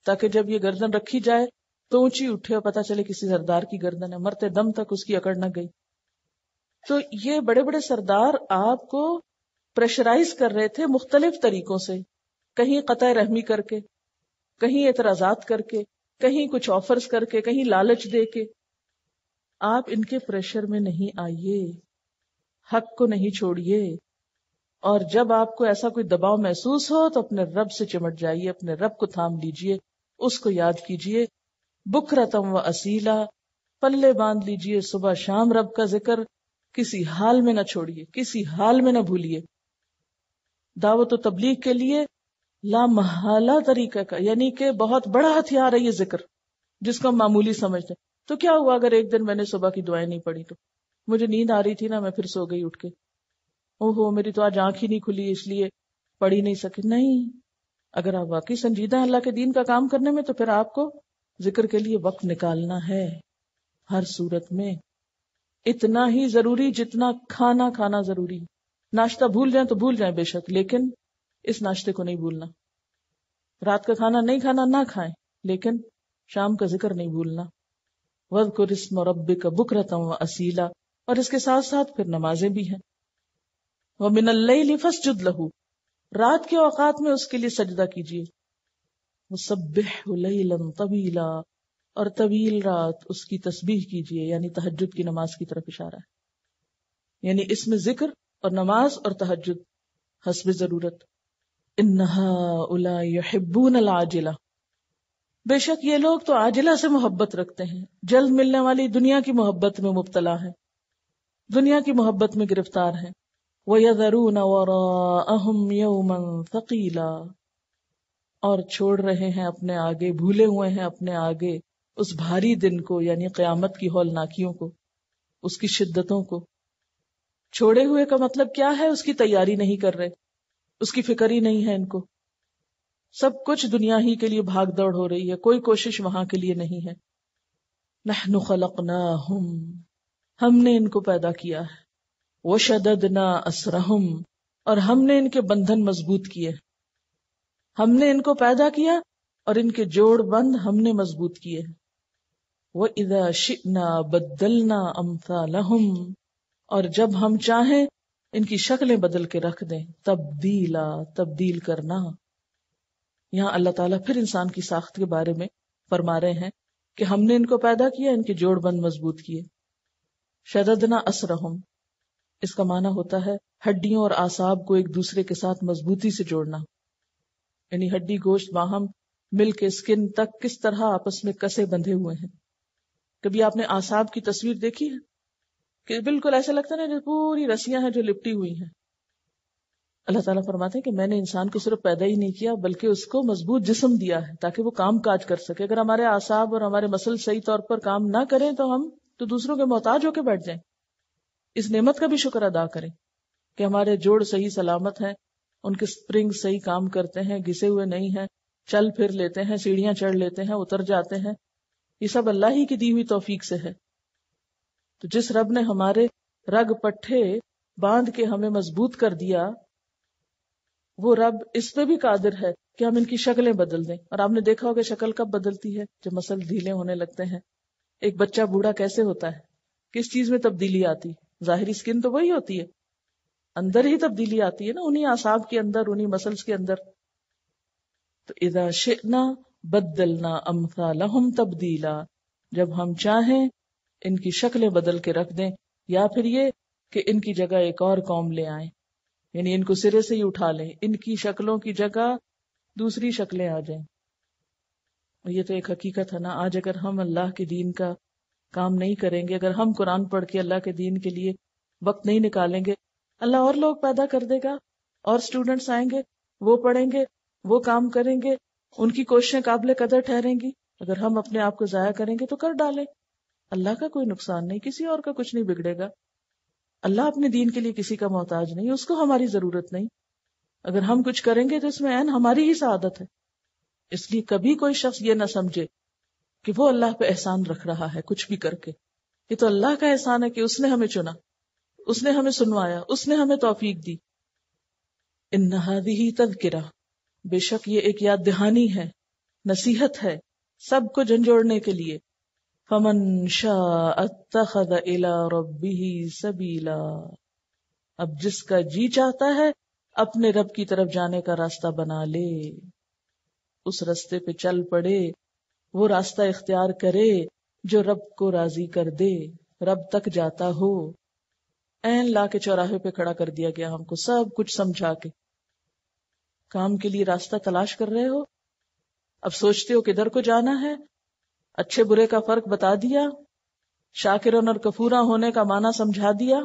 ताकि जब ये गर्दन रखी जाए तो ऊंची उठे और पता चले किसी सरदार की गर्दन है मरते दम तक उसकी अकड़ न गई तो ये बड़े बड़े सरदार आपको प्रेशराइज कर रहे थे मुख्तलिफ तरीकों से कहीं कत रहमी करके कहीं एतराजात करके कहीं कुछ ऑफर्स करके कहीं लालच दे के आप इनके प्रेशर में नहीं आइए हक को नहीं छोड़िए और जब आपको ऐसा कोई दबाव महसूस हो तो अपने रब से चिमट जाइए अपने रब को थाम लीजिए उसको याद कीजिए बुखरतम व असीला पल्ले बांध लीजिए सुबह शाम रब का जिक्र किसी हाल में ना छोड़िए किसी हाल में ना भूलिए दावत व तबलीग के लिए लामहला तरीका का यानी कि बहुत बड़ा हथियार है ये जिक्र जिसको हम मामूली समझते हैं तो क्या हुआ अगर एक दिन मैंने सुबह की दुआएं नहीं पढ़ी तो मुझे नींद आ रही थी ना मैं फिर सो गई उठ के ओहो मेरी तो आज आंख ही नहीं खुली इसलिए पढ़ी नहीं सकी नहीं अगर आप वाकई संजीदा अल्लाह के दीन का काम करने में तो फिर आपको जिक्र के लिए वक्त निकालना है हर सूरत में इतना ही जरूरी जितना खाना खाना जरूरी नाश्ता भूल जाए तो भूल जाए बेशक लेकिन इस नाश्ते को नहीं भूलना रात का खाना नहीं खाना ना खाए लेकिन शाम का जिक्र नहीं भूलना वद को रब का बुकरतम व असीला और इसके साथ साथ फिर नमाजें भी हैं वह मिनल्लई जुद लहू रात के औकात में उसके लिए सजदा कीजिए सब तबीला और तवील रात उसकी तस्बीह कीजिए यानी तहजद की नमाज की तरफ इशारा है यानी इसमें जिक्र और नमाज और तहजद हसब जरूरत इन्ना आजिला बेशक ये लोग तो आजिला से मोहब्बत रखते हैं जल्द मिलने वाली दुनिया की मोहब्बत में मुबतला है दुनिया की मोहब्बत में गिरफ्तार हैं फकीला और छोड़ रहे हैं अपने आगे भूले हुए हैं अपने आगे उस भारी दिन को यानी क्यामत की हौलनाकियों को उसकी शिद्दतों को छोड़े हुए का मतलब क्या है उसकी तैयारी नहीं कर रहे उसकी फिक्र ही नहीं है इनको सब कुछ दुनिया ही के लिए भाग दौड़ हो रही है कोई कोशिश वहां के लिए नहीं है नहनु खलक हम हमने इनको पैदा किया है वो शदद ना असरहम और हमने इनके बंधन मजबूत किए हमने इनको पैदा किया और इनके जोड़ बंद हमने मजबूत किए वो इधा शिना बदलना अमता लहम और जब हम चाहें इनकी शक्लें बदल के रख दें तब्दीला तब्दील करना यहाँ अल्लाह ताला फिर इंसान की साख्त के बारे में फरमा रहे हैं कि हमने इनको पैदा किया इनके जोड़ बंद मजबूत किए शरदना असरहम इसका माना होता है हड्डियों और आसाब को एक दूसरे के साथ मजबूती से जोड़ना यानी हड्डी गोश्त बाहम मिल के स्किन तक किस तरह आपस में कसे बंधे हुए हैं कभी आपने आसाब की तस्वीर देखी है कि बिल्कुल ऐसा लगता है ना पूरी रस्सियां हैं जो लिपटी हुई हैं अल्लाह ताला फरमाते हैं कि मैंने इंसान को सिर्फ पैदा ही नहीं किया बल्कि उसको मजबूत जिस्म दिया है ताकि वो काम काज कर सके अगर हमारे आसाब और हमारे मसल सही तौर पर काम ना करें तो हम तो दूसरों के मोहताज होकर बैठ जाए इस नेमत का भी शुक्र अदा करें कि हमारे जोड़ सही सलामत हैं उनके स्प्रिंग सही काम करते हैं घिसे हुए नहीं हैं चल फिर लेते हैं सीढ़ियां चढ़ लेते हैं उतर जाते हैं ये सब अल्लाह ही की दी हुई तोफीक से है तो जिस रब ने हमारे रग पट्ठे बांध के हमें मजबूत कर दिया वो रब इस पे भी कादिर है कि हम इनकी शक्लें बदल दें और आपने देखा होगा शक्ल कब बदलती है जब मसल ढीले होने लगते हैं एक बच्चा बूढ़ा कैसे होता है किस चीज में तब्दीली आती है जाहिरी स्किन तो वही होती है अंदर ही तब्दीली आती है ना उन्हीं आसाब के अंदर उन्हीं मसल्स के अंदर तो इदा शेना बदलना अमसा हम तब्दीला जब हम चाहें इनकी शक्लें बदल के रख दें या फिर ये कि इनकी जगह एक और कौम ले आए यानी इनको सिरे से ही उठा लें इनकी शक्लों की जगह दूसरी शक्लें आ जाएं ये तो एक हकीकत है ना आज अगर हम अल्लाह के दीन का काम नहीं करेंगे अगर हम कुरान पढ़ के अल्लाह के दीन के लिए वक्त नहीं निकालेंगे अल्लाह और लोग पैदा कर देगा और स्टूडेंट्स आएंगे वो पढ़ेंगे वो काम करेंगे उनकी कोशिशें काबिल कदर ठहरेंगी अगर हम अपने आप को जाया करेंगे तो कर डालें अल्लाह का कोई नुकसान नहीं किसी और का कुछ नहीं बिगड़ेगा अल्लाह अपने दीन के लिए किसी का मोहताज नहीं उसको हमारी जरूरत नहीं अगर हम कुछ करेंगे तो इसमें एन हमारी ही सआदत है इसलिए कभी कोई शख्स ये ना समझे कि वो अल्लाह पे एहसान रख रहा है कुछ भी करके ये तो अल्लाह का एहसान है कि उसने हमें चुना उसने हमें सुनवाया उसने हमें तौफीक दी इन ही तदकिरा बेशक ये एक याद दहानी है नसीहत है सबको झंझोड़ने के लिए फमन शाह सबीला अब जिसका जी चाहता है अपने रब की तरफ जाने का रास्ता बना ले उस रास्ते पे चल पड़े वो रास्ता इख्तियार करे जो रब को राजी कर दे रब तक जाता हो एन ला के चौराहे पे खड़ा कर दिया गया हमको सब कुछ समझा के काम के लिए रास्ता तलाश कर रहे हो अब सोचते हो किधर को जाना है अच्छे बुरे का फर्क बता दिया शाकिरन और कफूरा होने का माना समझा दिया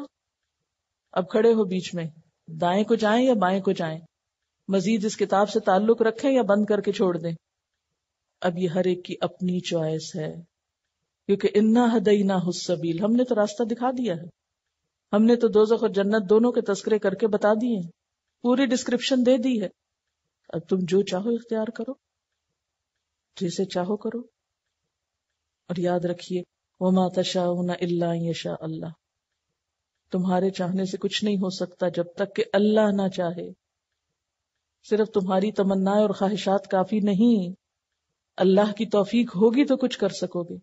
अब खड़े हो बीच में दाएं को जाएं या बाएं को जाएं मजीद इस किताब से ताल्लुक रखें या बंद करके छोड़ दें अब ये हर एक की अपनी चॉइस है क्योंकि इन्ना हदई ना हुसबील हमने तो रास्ता दिखा दिया है हमने तो दो और जन्नत दोनों के तस्करे करके बता दिए पूरी डिस्क्रिप्शन दे दी है अब तुम जो चाहो इख्तियार करो जैसे चाहो करो और याद रखिए वो माता शाह इल्ला यशा अल्लाह तुम्हारे चाहने से कुछ नहीं हो सकता जब तक कि अल्लाह ना चाहे सिर्फ तुम्हारी तमन्नाएं और ख्वाहिशात काफी नहीं अल्लाह की तोफीक होगी तो कुछ कर सकोगे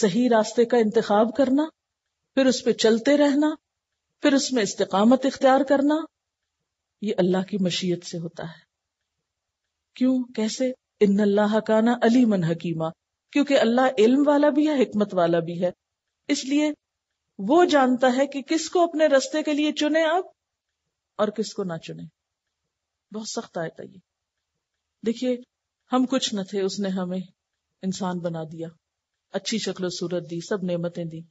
सही रास्ते का इंतखाब करना फिर उस पर चलते रहना फिर उसमें इस्तकामत इख्तियार करना ये अल्लाह की मशीयत से होता है क्यों कैसे इन अल्लाह काना अलीमन हकीमा क्योंकि अल्लाह इल्म वाला भी है हिकमत वाला भी है इसलिए वो जानता है कि किसको अपने रस्ते के लिए चुने आप और किसको ना चुने बहुत सख्त आयत है ये देखिए हम कुछ न थे उसने हमें इंसान बना दिया अच्छी शक्ल सूरत दी सब नेमतें दी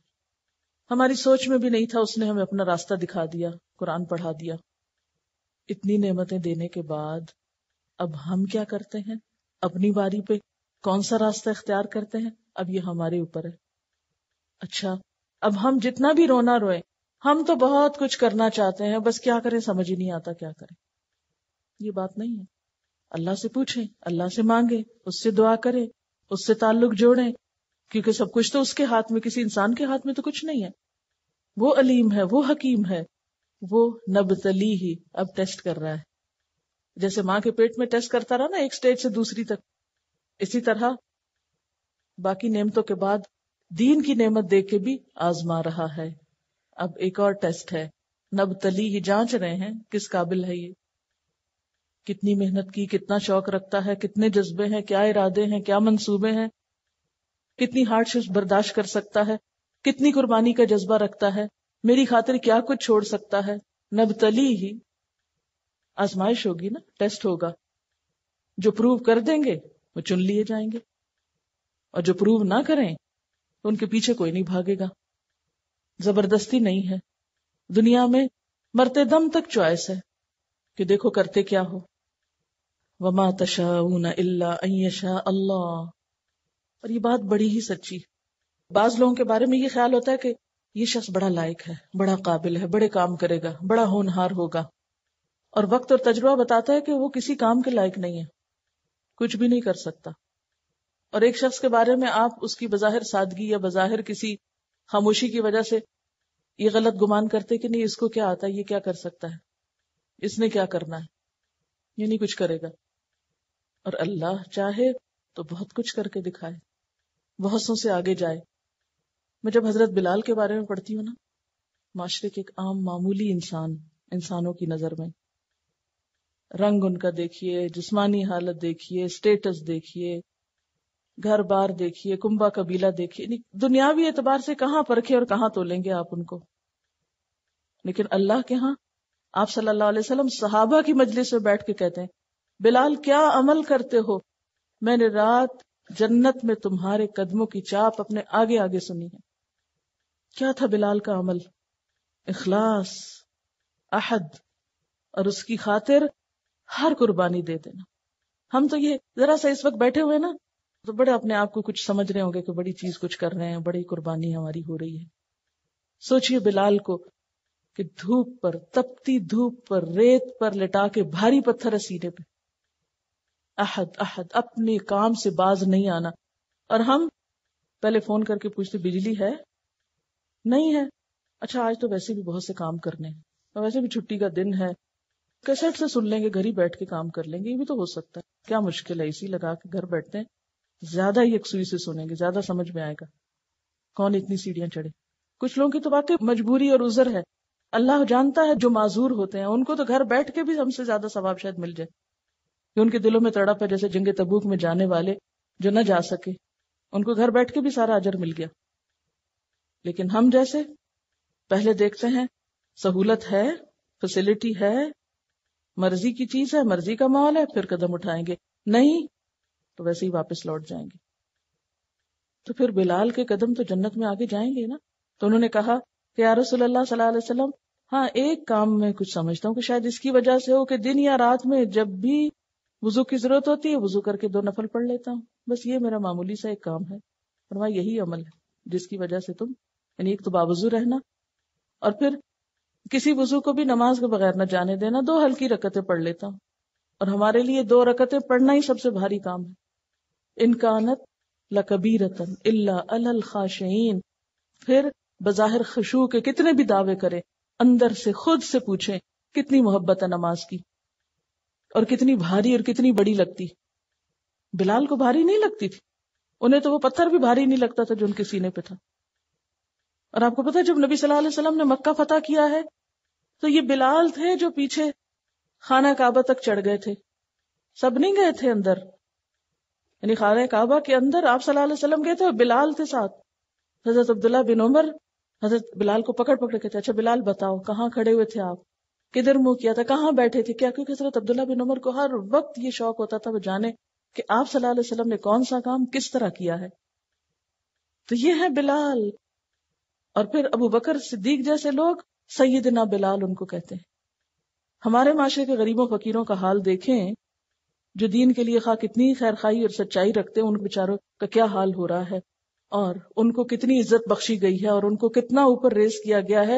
हमारी सोच में भी नहीं था उसने हमें अपना रास्ता दिखा दिया कुरान पढ़ा दिया इतनी नेमतें देने के बाद अब हम क्या करते हैं अपनी बारी पे कौन सा रास्ता इख्तियार करते हैं अब ये हमारे ऊपर है अच्छा अब हम जितना भी रोना रोए हम तो बहुत कुछ करना चाहते हैं बस क्या करें समझ ही नहीं आता क्या करें ये बात नहीं है अल्लाह से पूछें अल्लाह से मांगे उससे दुआ करें उससे ताल्लुक जोड़े क्योंकि सब कुछ तो उसके हाथ में किसी इंसान के हाथ में तो कुछ नहीं है वो अलीम है वो हकीम है वो नब तली ही अब टेस्ट कर रहा है जैसे माँ के पेट में टेस्ट करता रहा ना एक स्टेज से दूसरी तक इसी तरह बाकी नेमतों के बाद दीन की नेमत दे के भी आजमा रहा है अब एक और टेस्ट है नब तली ही जांच रहे हैं किस काबिल है ये कितनी मेहनत की कितना शौक रखता है कितने जज्बे हैं क्या इरादे हैं क्या मंसूबे हैं कितनी हार्डशिप बर्दाश्त कर सकता है कितनी कुर्बानी का जज्बा रखता है मेरी खातिर क्या कुछ छोड़ सकता है नबतली ही आजमाइश होगी ना टेस्ट होगा जो प्रूव कर देंगे वो चुन लिए जाएंगे और जो प्रूव ना करें तो उनके पीछे कोई नहीं भागेगा जबरदस्ती नहीं है दुनिया में मरते दम तक चॉइस है कि देखो करते क्या हो वमा तशाऊन इल्ला अयशा अल्लाह और ये बात बड़ी ही सच्ची है बाज लोगों के बारे में ये ख्याल होता है कि ये शख्स बड़ा लायक है बड़ा काबिल है बड़े काम करेगा बड़ा होनहार होगा और वक्त और तजुर्बा बताता है कि वो किसी काम के लायक नहीं है कुछ भी नहीं कर सकता और एक शख्स के बारे में आप उसकी बज़ाहिर सादगी या बज़ाहिर किसी खामोशी की वजह से ये गलत गुमान करते कि नहीं इसको क्या आता है ये क्या कर सकता है इसने क्या करना है ये नहीं कुछ करेगा और अल्लाह चाहे तो बहुत कुछ करके दिखाए बहुत सो से आगे जाए मैं जब हजरत बिलाल के बारे में पढ़ती हूँ ना माशरे के एक आम मामूली इंसान इंसानों की नजर में रंग उनका देखिए जिस्मानी हालत देखिए स्टेटस देखिए घर बार देखिए कुंबा कबीला देखिए दुनियावी एतबार से कहाँ परखे और कहाँ तोलेंगे आप उनको लेकिन अल्लाह के यहाँ आप सल्लल्लाहु अलैहि वसल्लम सहाबा की मजलिस में बैठ के कहते हैं बिलाल क्या अमल करते हो मैंने रात जन्नत में तुम्हारे कदमों की चाप अपने आगे आगे सुनी है क्या था बिलाल का अमल इखलास अहद और उसकी खातिर हर कुर्बानी दे देना हम तो ये जरा सा इस वक्त बैठे हुए ना तो बड़े अपने आप को कुछ समझ रहे होंगे कि बड़ी चीज कुछ कर रहे हैं बड़ी कुर्बानी हमारी हो रही है सोचिए बिलाल को कि धूप पर तपती धूप पर रेत पर लिटा के भारी पत्थर है सीने पर अहद अहद अपने काम से बाज नहीं आना और हम पहले फोन करके पूछते बिजली है नहीं है अच्छा आज तो वैसे भी बहुत से काम करने हैं और वैसे भी छुट्टी का दिन है कैसेट से सुन लेंगे घर ही बैठ के काम कर लेंगे ये भी तो हो सकता है क्या मुश्किल है इसी लगा के घर बैठते हैं ज्यादा ही एकसुई से सुनेंगे ज्यादा समझ में आएगा कौन इतनी सीढ़ियां चढ़े कुछ लोगों की तो वाकई मजबूरी और उजर है अल्लाह जानता है जो माजूर होते हैं उनको तो घर बैठ के भी हमसे ज्यादा सवाब शायद मिल जाए कि उनके दिलों में तड़प है जैसे जंगे तबूक में जाने वाले जो न जा सके उनको घर बैठ के भी सारा अजर मिल गया लेकिन हम जैसे पहले देखते हैं सहूलत है फैसिलिटी है मर्जी की चीज है मर्जी का माहौल है फिर कदम उठाएंगे नहीं तो वैसे ही वापस लौट जाएंगे तो फिर बिलाल के कदम तो जन्नत में आगे जाएंगे ना तो उन्होंने कहा कि यार वसल्लम हाँ एक काम में कुछ समझता हूँ कि शायद इसकी वजह से हो कि दिन या रात में जब भी वजू की जरूरत होती है वजू करके दो नफल पढ़ लेता हूँ बस ये मेरा मामूली सा एक काम है फरमा यही अमल है जिसकी वजह से तुम यानी एक तो बावजू रहना और फिर किसी वजू को भी नमाज के बगैर ना जाने देना दो हल्की रकतें पढ़ लेता हूँ और हमारे लिए दो रकतें पढ़ना ही सबसे भारी काम है इनकानत लकबीरतन अल्लाह अल खाशीन फिर बज़ाहिर खुशू के कितने भी दावे करें अंदर से खुद से पूछें कितनी मोहब्बत है नमाज की और कितनी भारी और कितनी बड़ी लगती बिलाल को भारी नहीं लगती थी उन्हें तो वो पत्थर भी भारी नहीं लगता था जो उनके सीने पे था और आपको पता है जब नबी सल्लल्लाहु अलैहि वसल्लम ने मक्का फतेह किया है तो ये बिलाल थे जो पीछे खाना काबा तक चढ़ गए थे सब नहीं गए थे अंदर यानी खाना काबा के अंदर आप सल्लल्लाहु अलैहि वसल्लम गए थे और बिलाल थे साथ हजरत अब्दुल्ला बिन उमर हजरत बिलाल को पकड़ पकड़ के अच्छा बिलाल बताओ कहाँ खड़े हुए थे आप किधर मुंह किया था कहाँ बैठे थे क्या क्योंकि हजरत अब्दुल्ला बिन उमर को हर वक्त ये शौक होता था वो जाने कि आप सल्लाम ने कौन सा काम किस तरह किया है तो ये है बिलाल और फिर अबू बकर सिद्दीक जैसे लोग ना बिलाल उनको कहते हैं हमारे माशरे के गरीबों फकीरों का हाल देखें जो दीन के लिए खा कितनी खैर खाई और सच्चाई रखते हैं उन बेचारों का क्या हाल हो रहा है और उनको कितनी इज्जत बख्शी गई है और उनको कितना ऊपर रेस किया गया है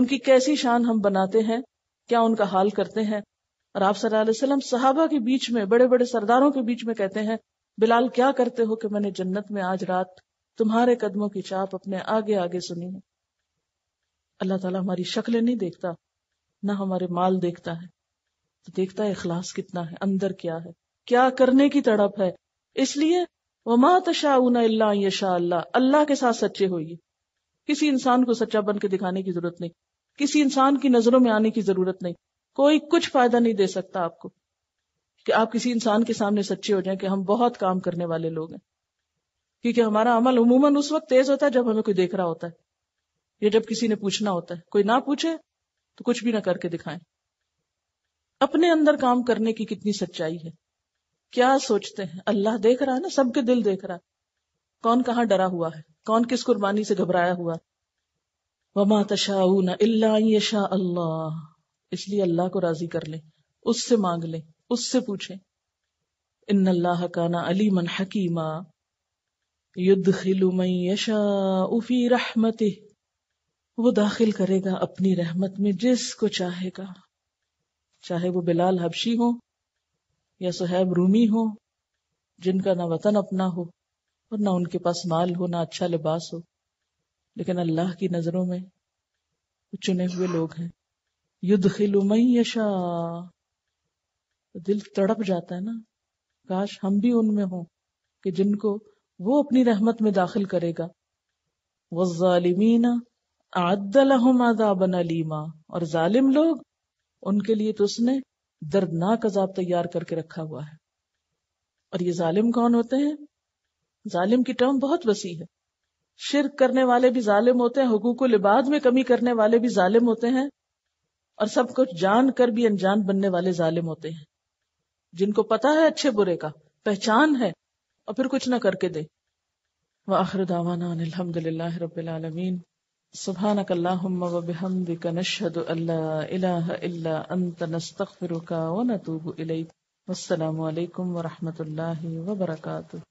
उनकी कैसी शान हम बनाते हैं क्या उनका हाल करते हैं और आप सल सहाबा के बीच में बड़े बड़े सरदारों के बीच में कहते हैं बिलाल क्या करते हो कि मैंने जन्नत में आज रात तुम्हारे कदमों की चाप अपने आगे आगे सुनी है अल्लाह ताला हमारी शक्लें नहीं देखता ना हमारे माल देखता है तो देखता है इखलास कितना है अंदर क्या है क्या करने की तड़प है इसलिए वमा तशाउन शाह अल्लाह अल्लाह के साथ सच्चे हो ये किसी इंसान को सच्चा बन के दिखाने की जरूरत नहीं किसी इंसान की नजरों में आने की जरूरत नहीं कोई कुछ फायदा नहीं दे सकता आपको कि आप किसी इंसान के सामने सच्चे हो जाए कि हम बहुत काम करने वाले लोग हैं क्योंकि हमारा अमल उमूमन उस वक्त तेज होता है जब हमें कोई देख रहा होता है ये जब किसी ने पूछना होता है कोई ना पूछे तो कुछ भी ना करके दिखाएं अपने अंदर काम करने की कितनी सच्चाई है क्या सोचते हैं अल्लाह देख रहा है ना सबके दिल देख रहा है कौन कहाँ डरा हुआ है कौन किस कुर्बानी से घबराया हुआ वमा तशाऊन इल्ला अल्लाह इसलिए अल्लाह को राजी कर ले उससे मांग ले उससे पूछे इन अल्लाह काना मन हकीमा युद्ध यशा उफी रहमति वो दाखिल करेगा अपनी रहमत में जिसको चाहेगा चाहे वो बिलाल हबशी हो या सुहैब रूमी हो जिनका ना वतन अपना हो और ना उनके पास माल हो ना अच्छा लिबास हो लेकिन अल्लाह की नजरों में चुने हुए लोग हैं युद्ध खिलुमई यशा दिल तड़प जाता है ना काश हम भी उनमें हों कि जिनको वो अपनी रहमत में दाखिल करेगा वजालिमीना आदलहम आदाबन अलीमा और जालिम लोग उनके लिए तो उसने दर्दनाक अजाब तैयार करके रखा हुआ है और ये जालिम कौन होते हैं जालिम की टर्म बहुत वसी है शिरक करने वाले भी जालिम होते हैं हकूक लिबाद में कमी करने वाले भी जालिम होते हैं और सब कुछ जान कर भी अनजान बनने वाले जालिम होते हैं जिनको पता है अच्छे बुरे का पहचान है और फिर कुछ ना करके दे वाखिर दावाना अलहमदिल्ला سبحانك اللهم وبحمدك نشهد أن لا إله إلا أنت نستغفرك ونتوب إليك والسلام عليكم ورحمة الله وبركاته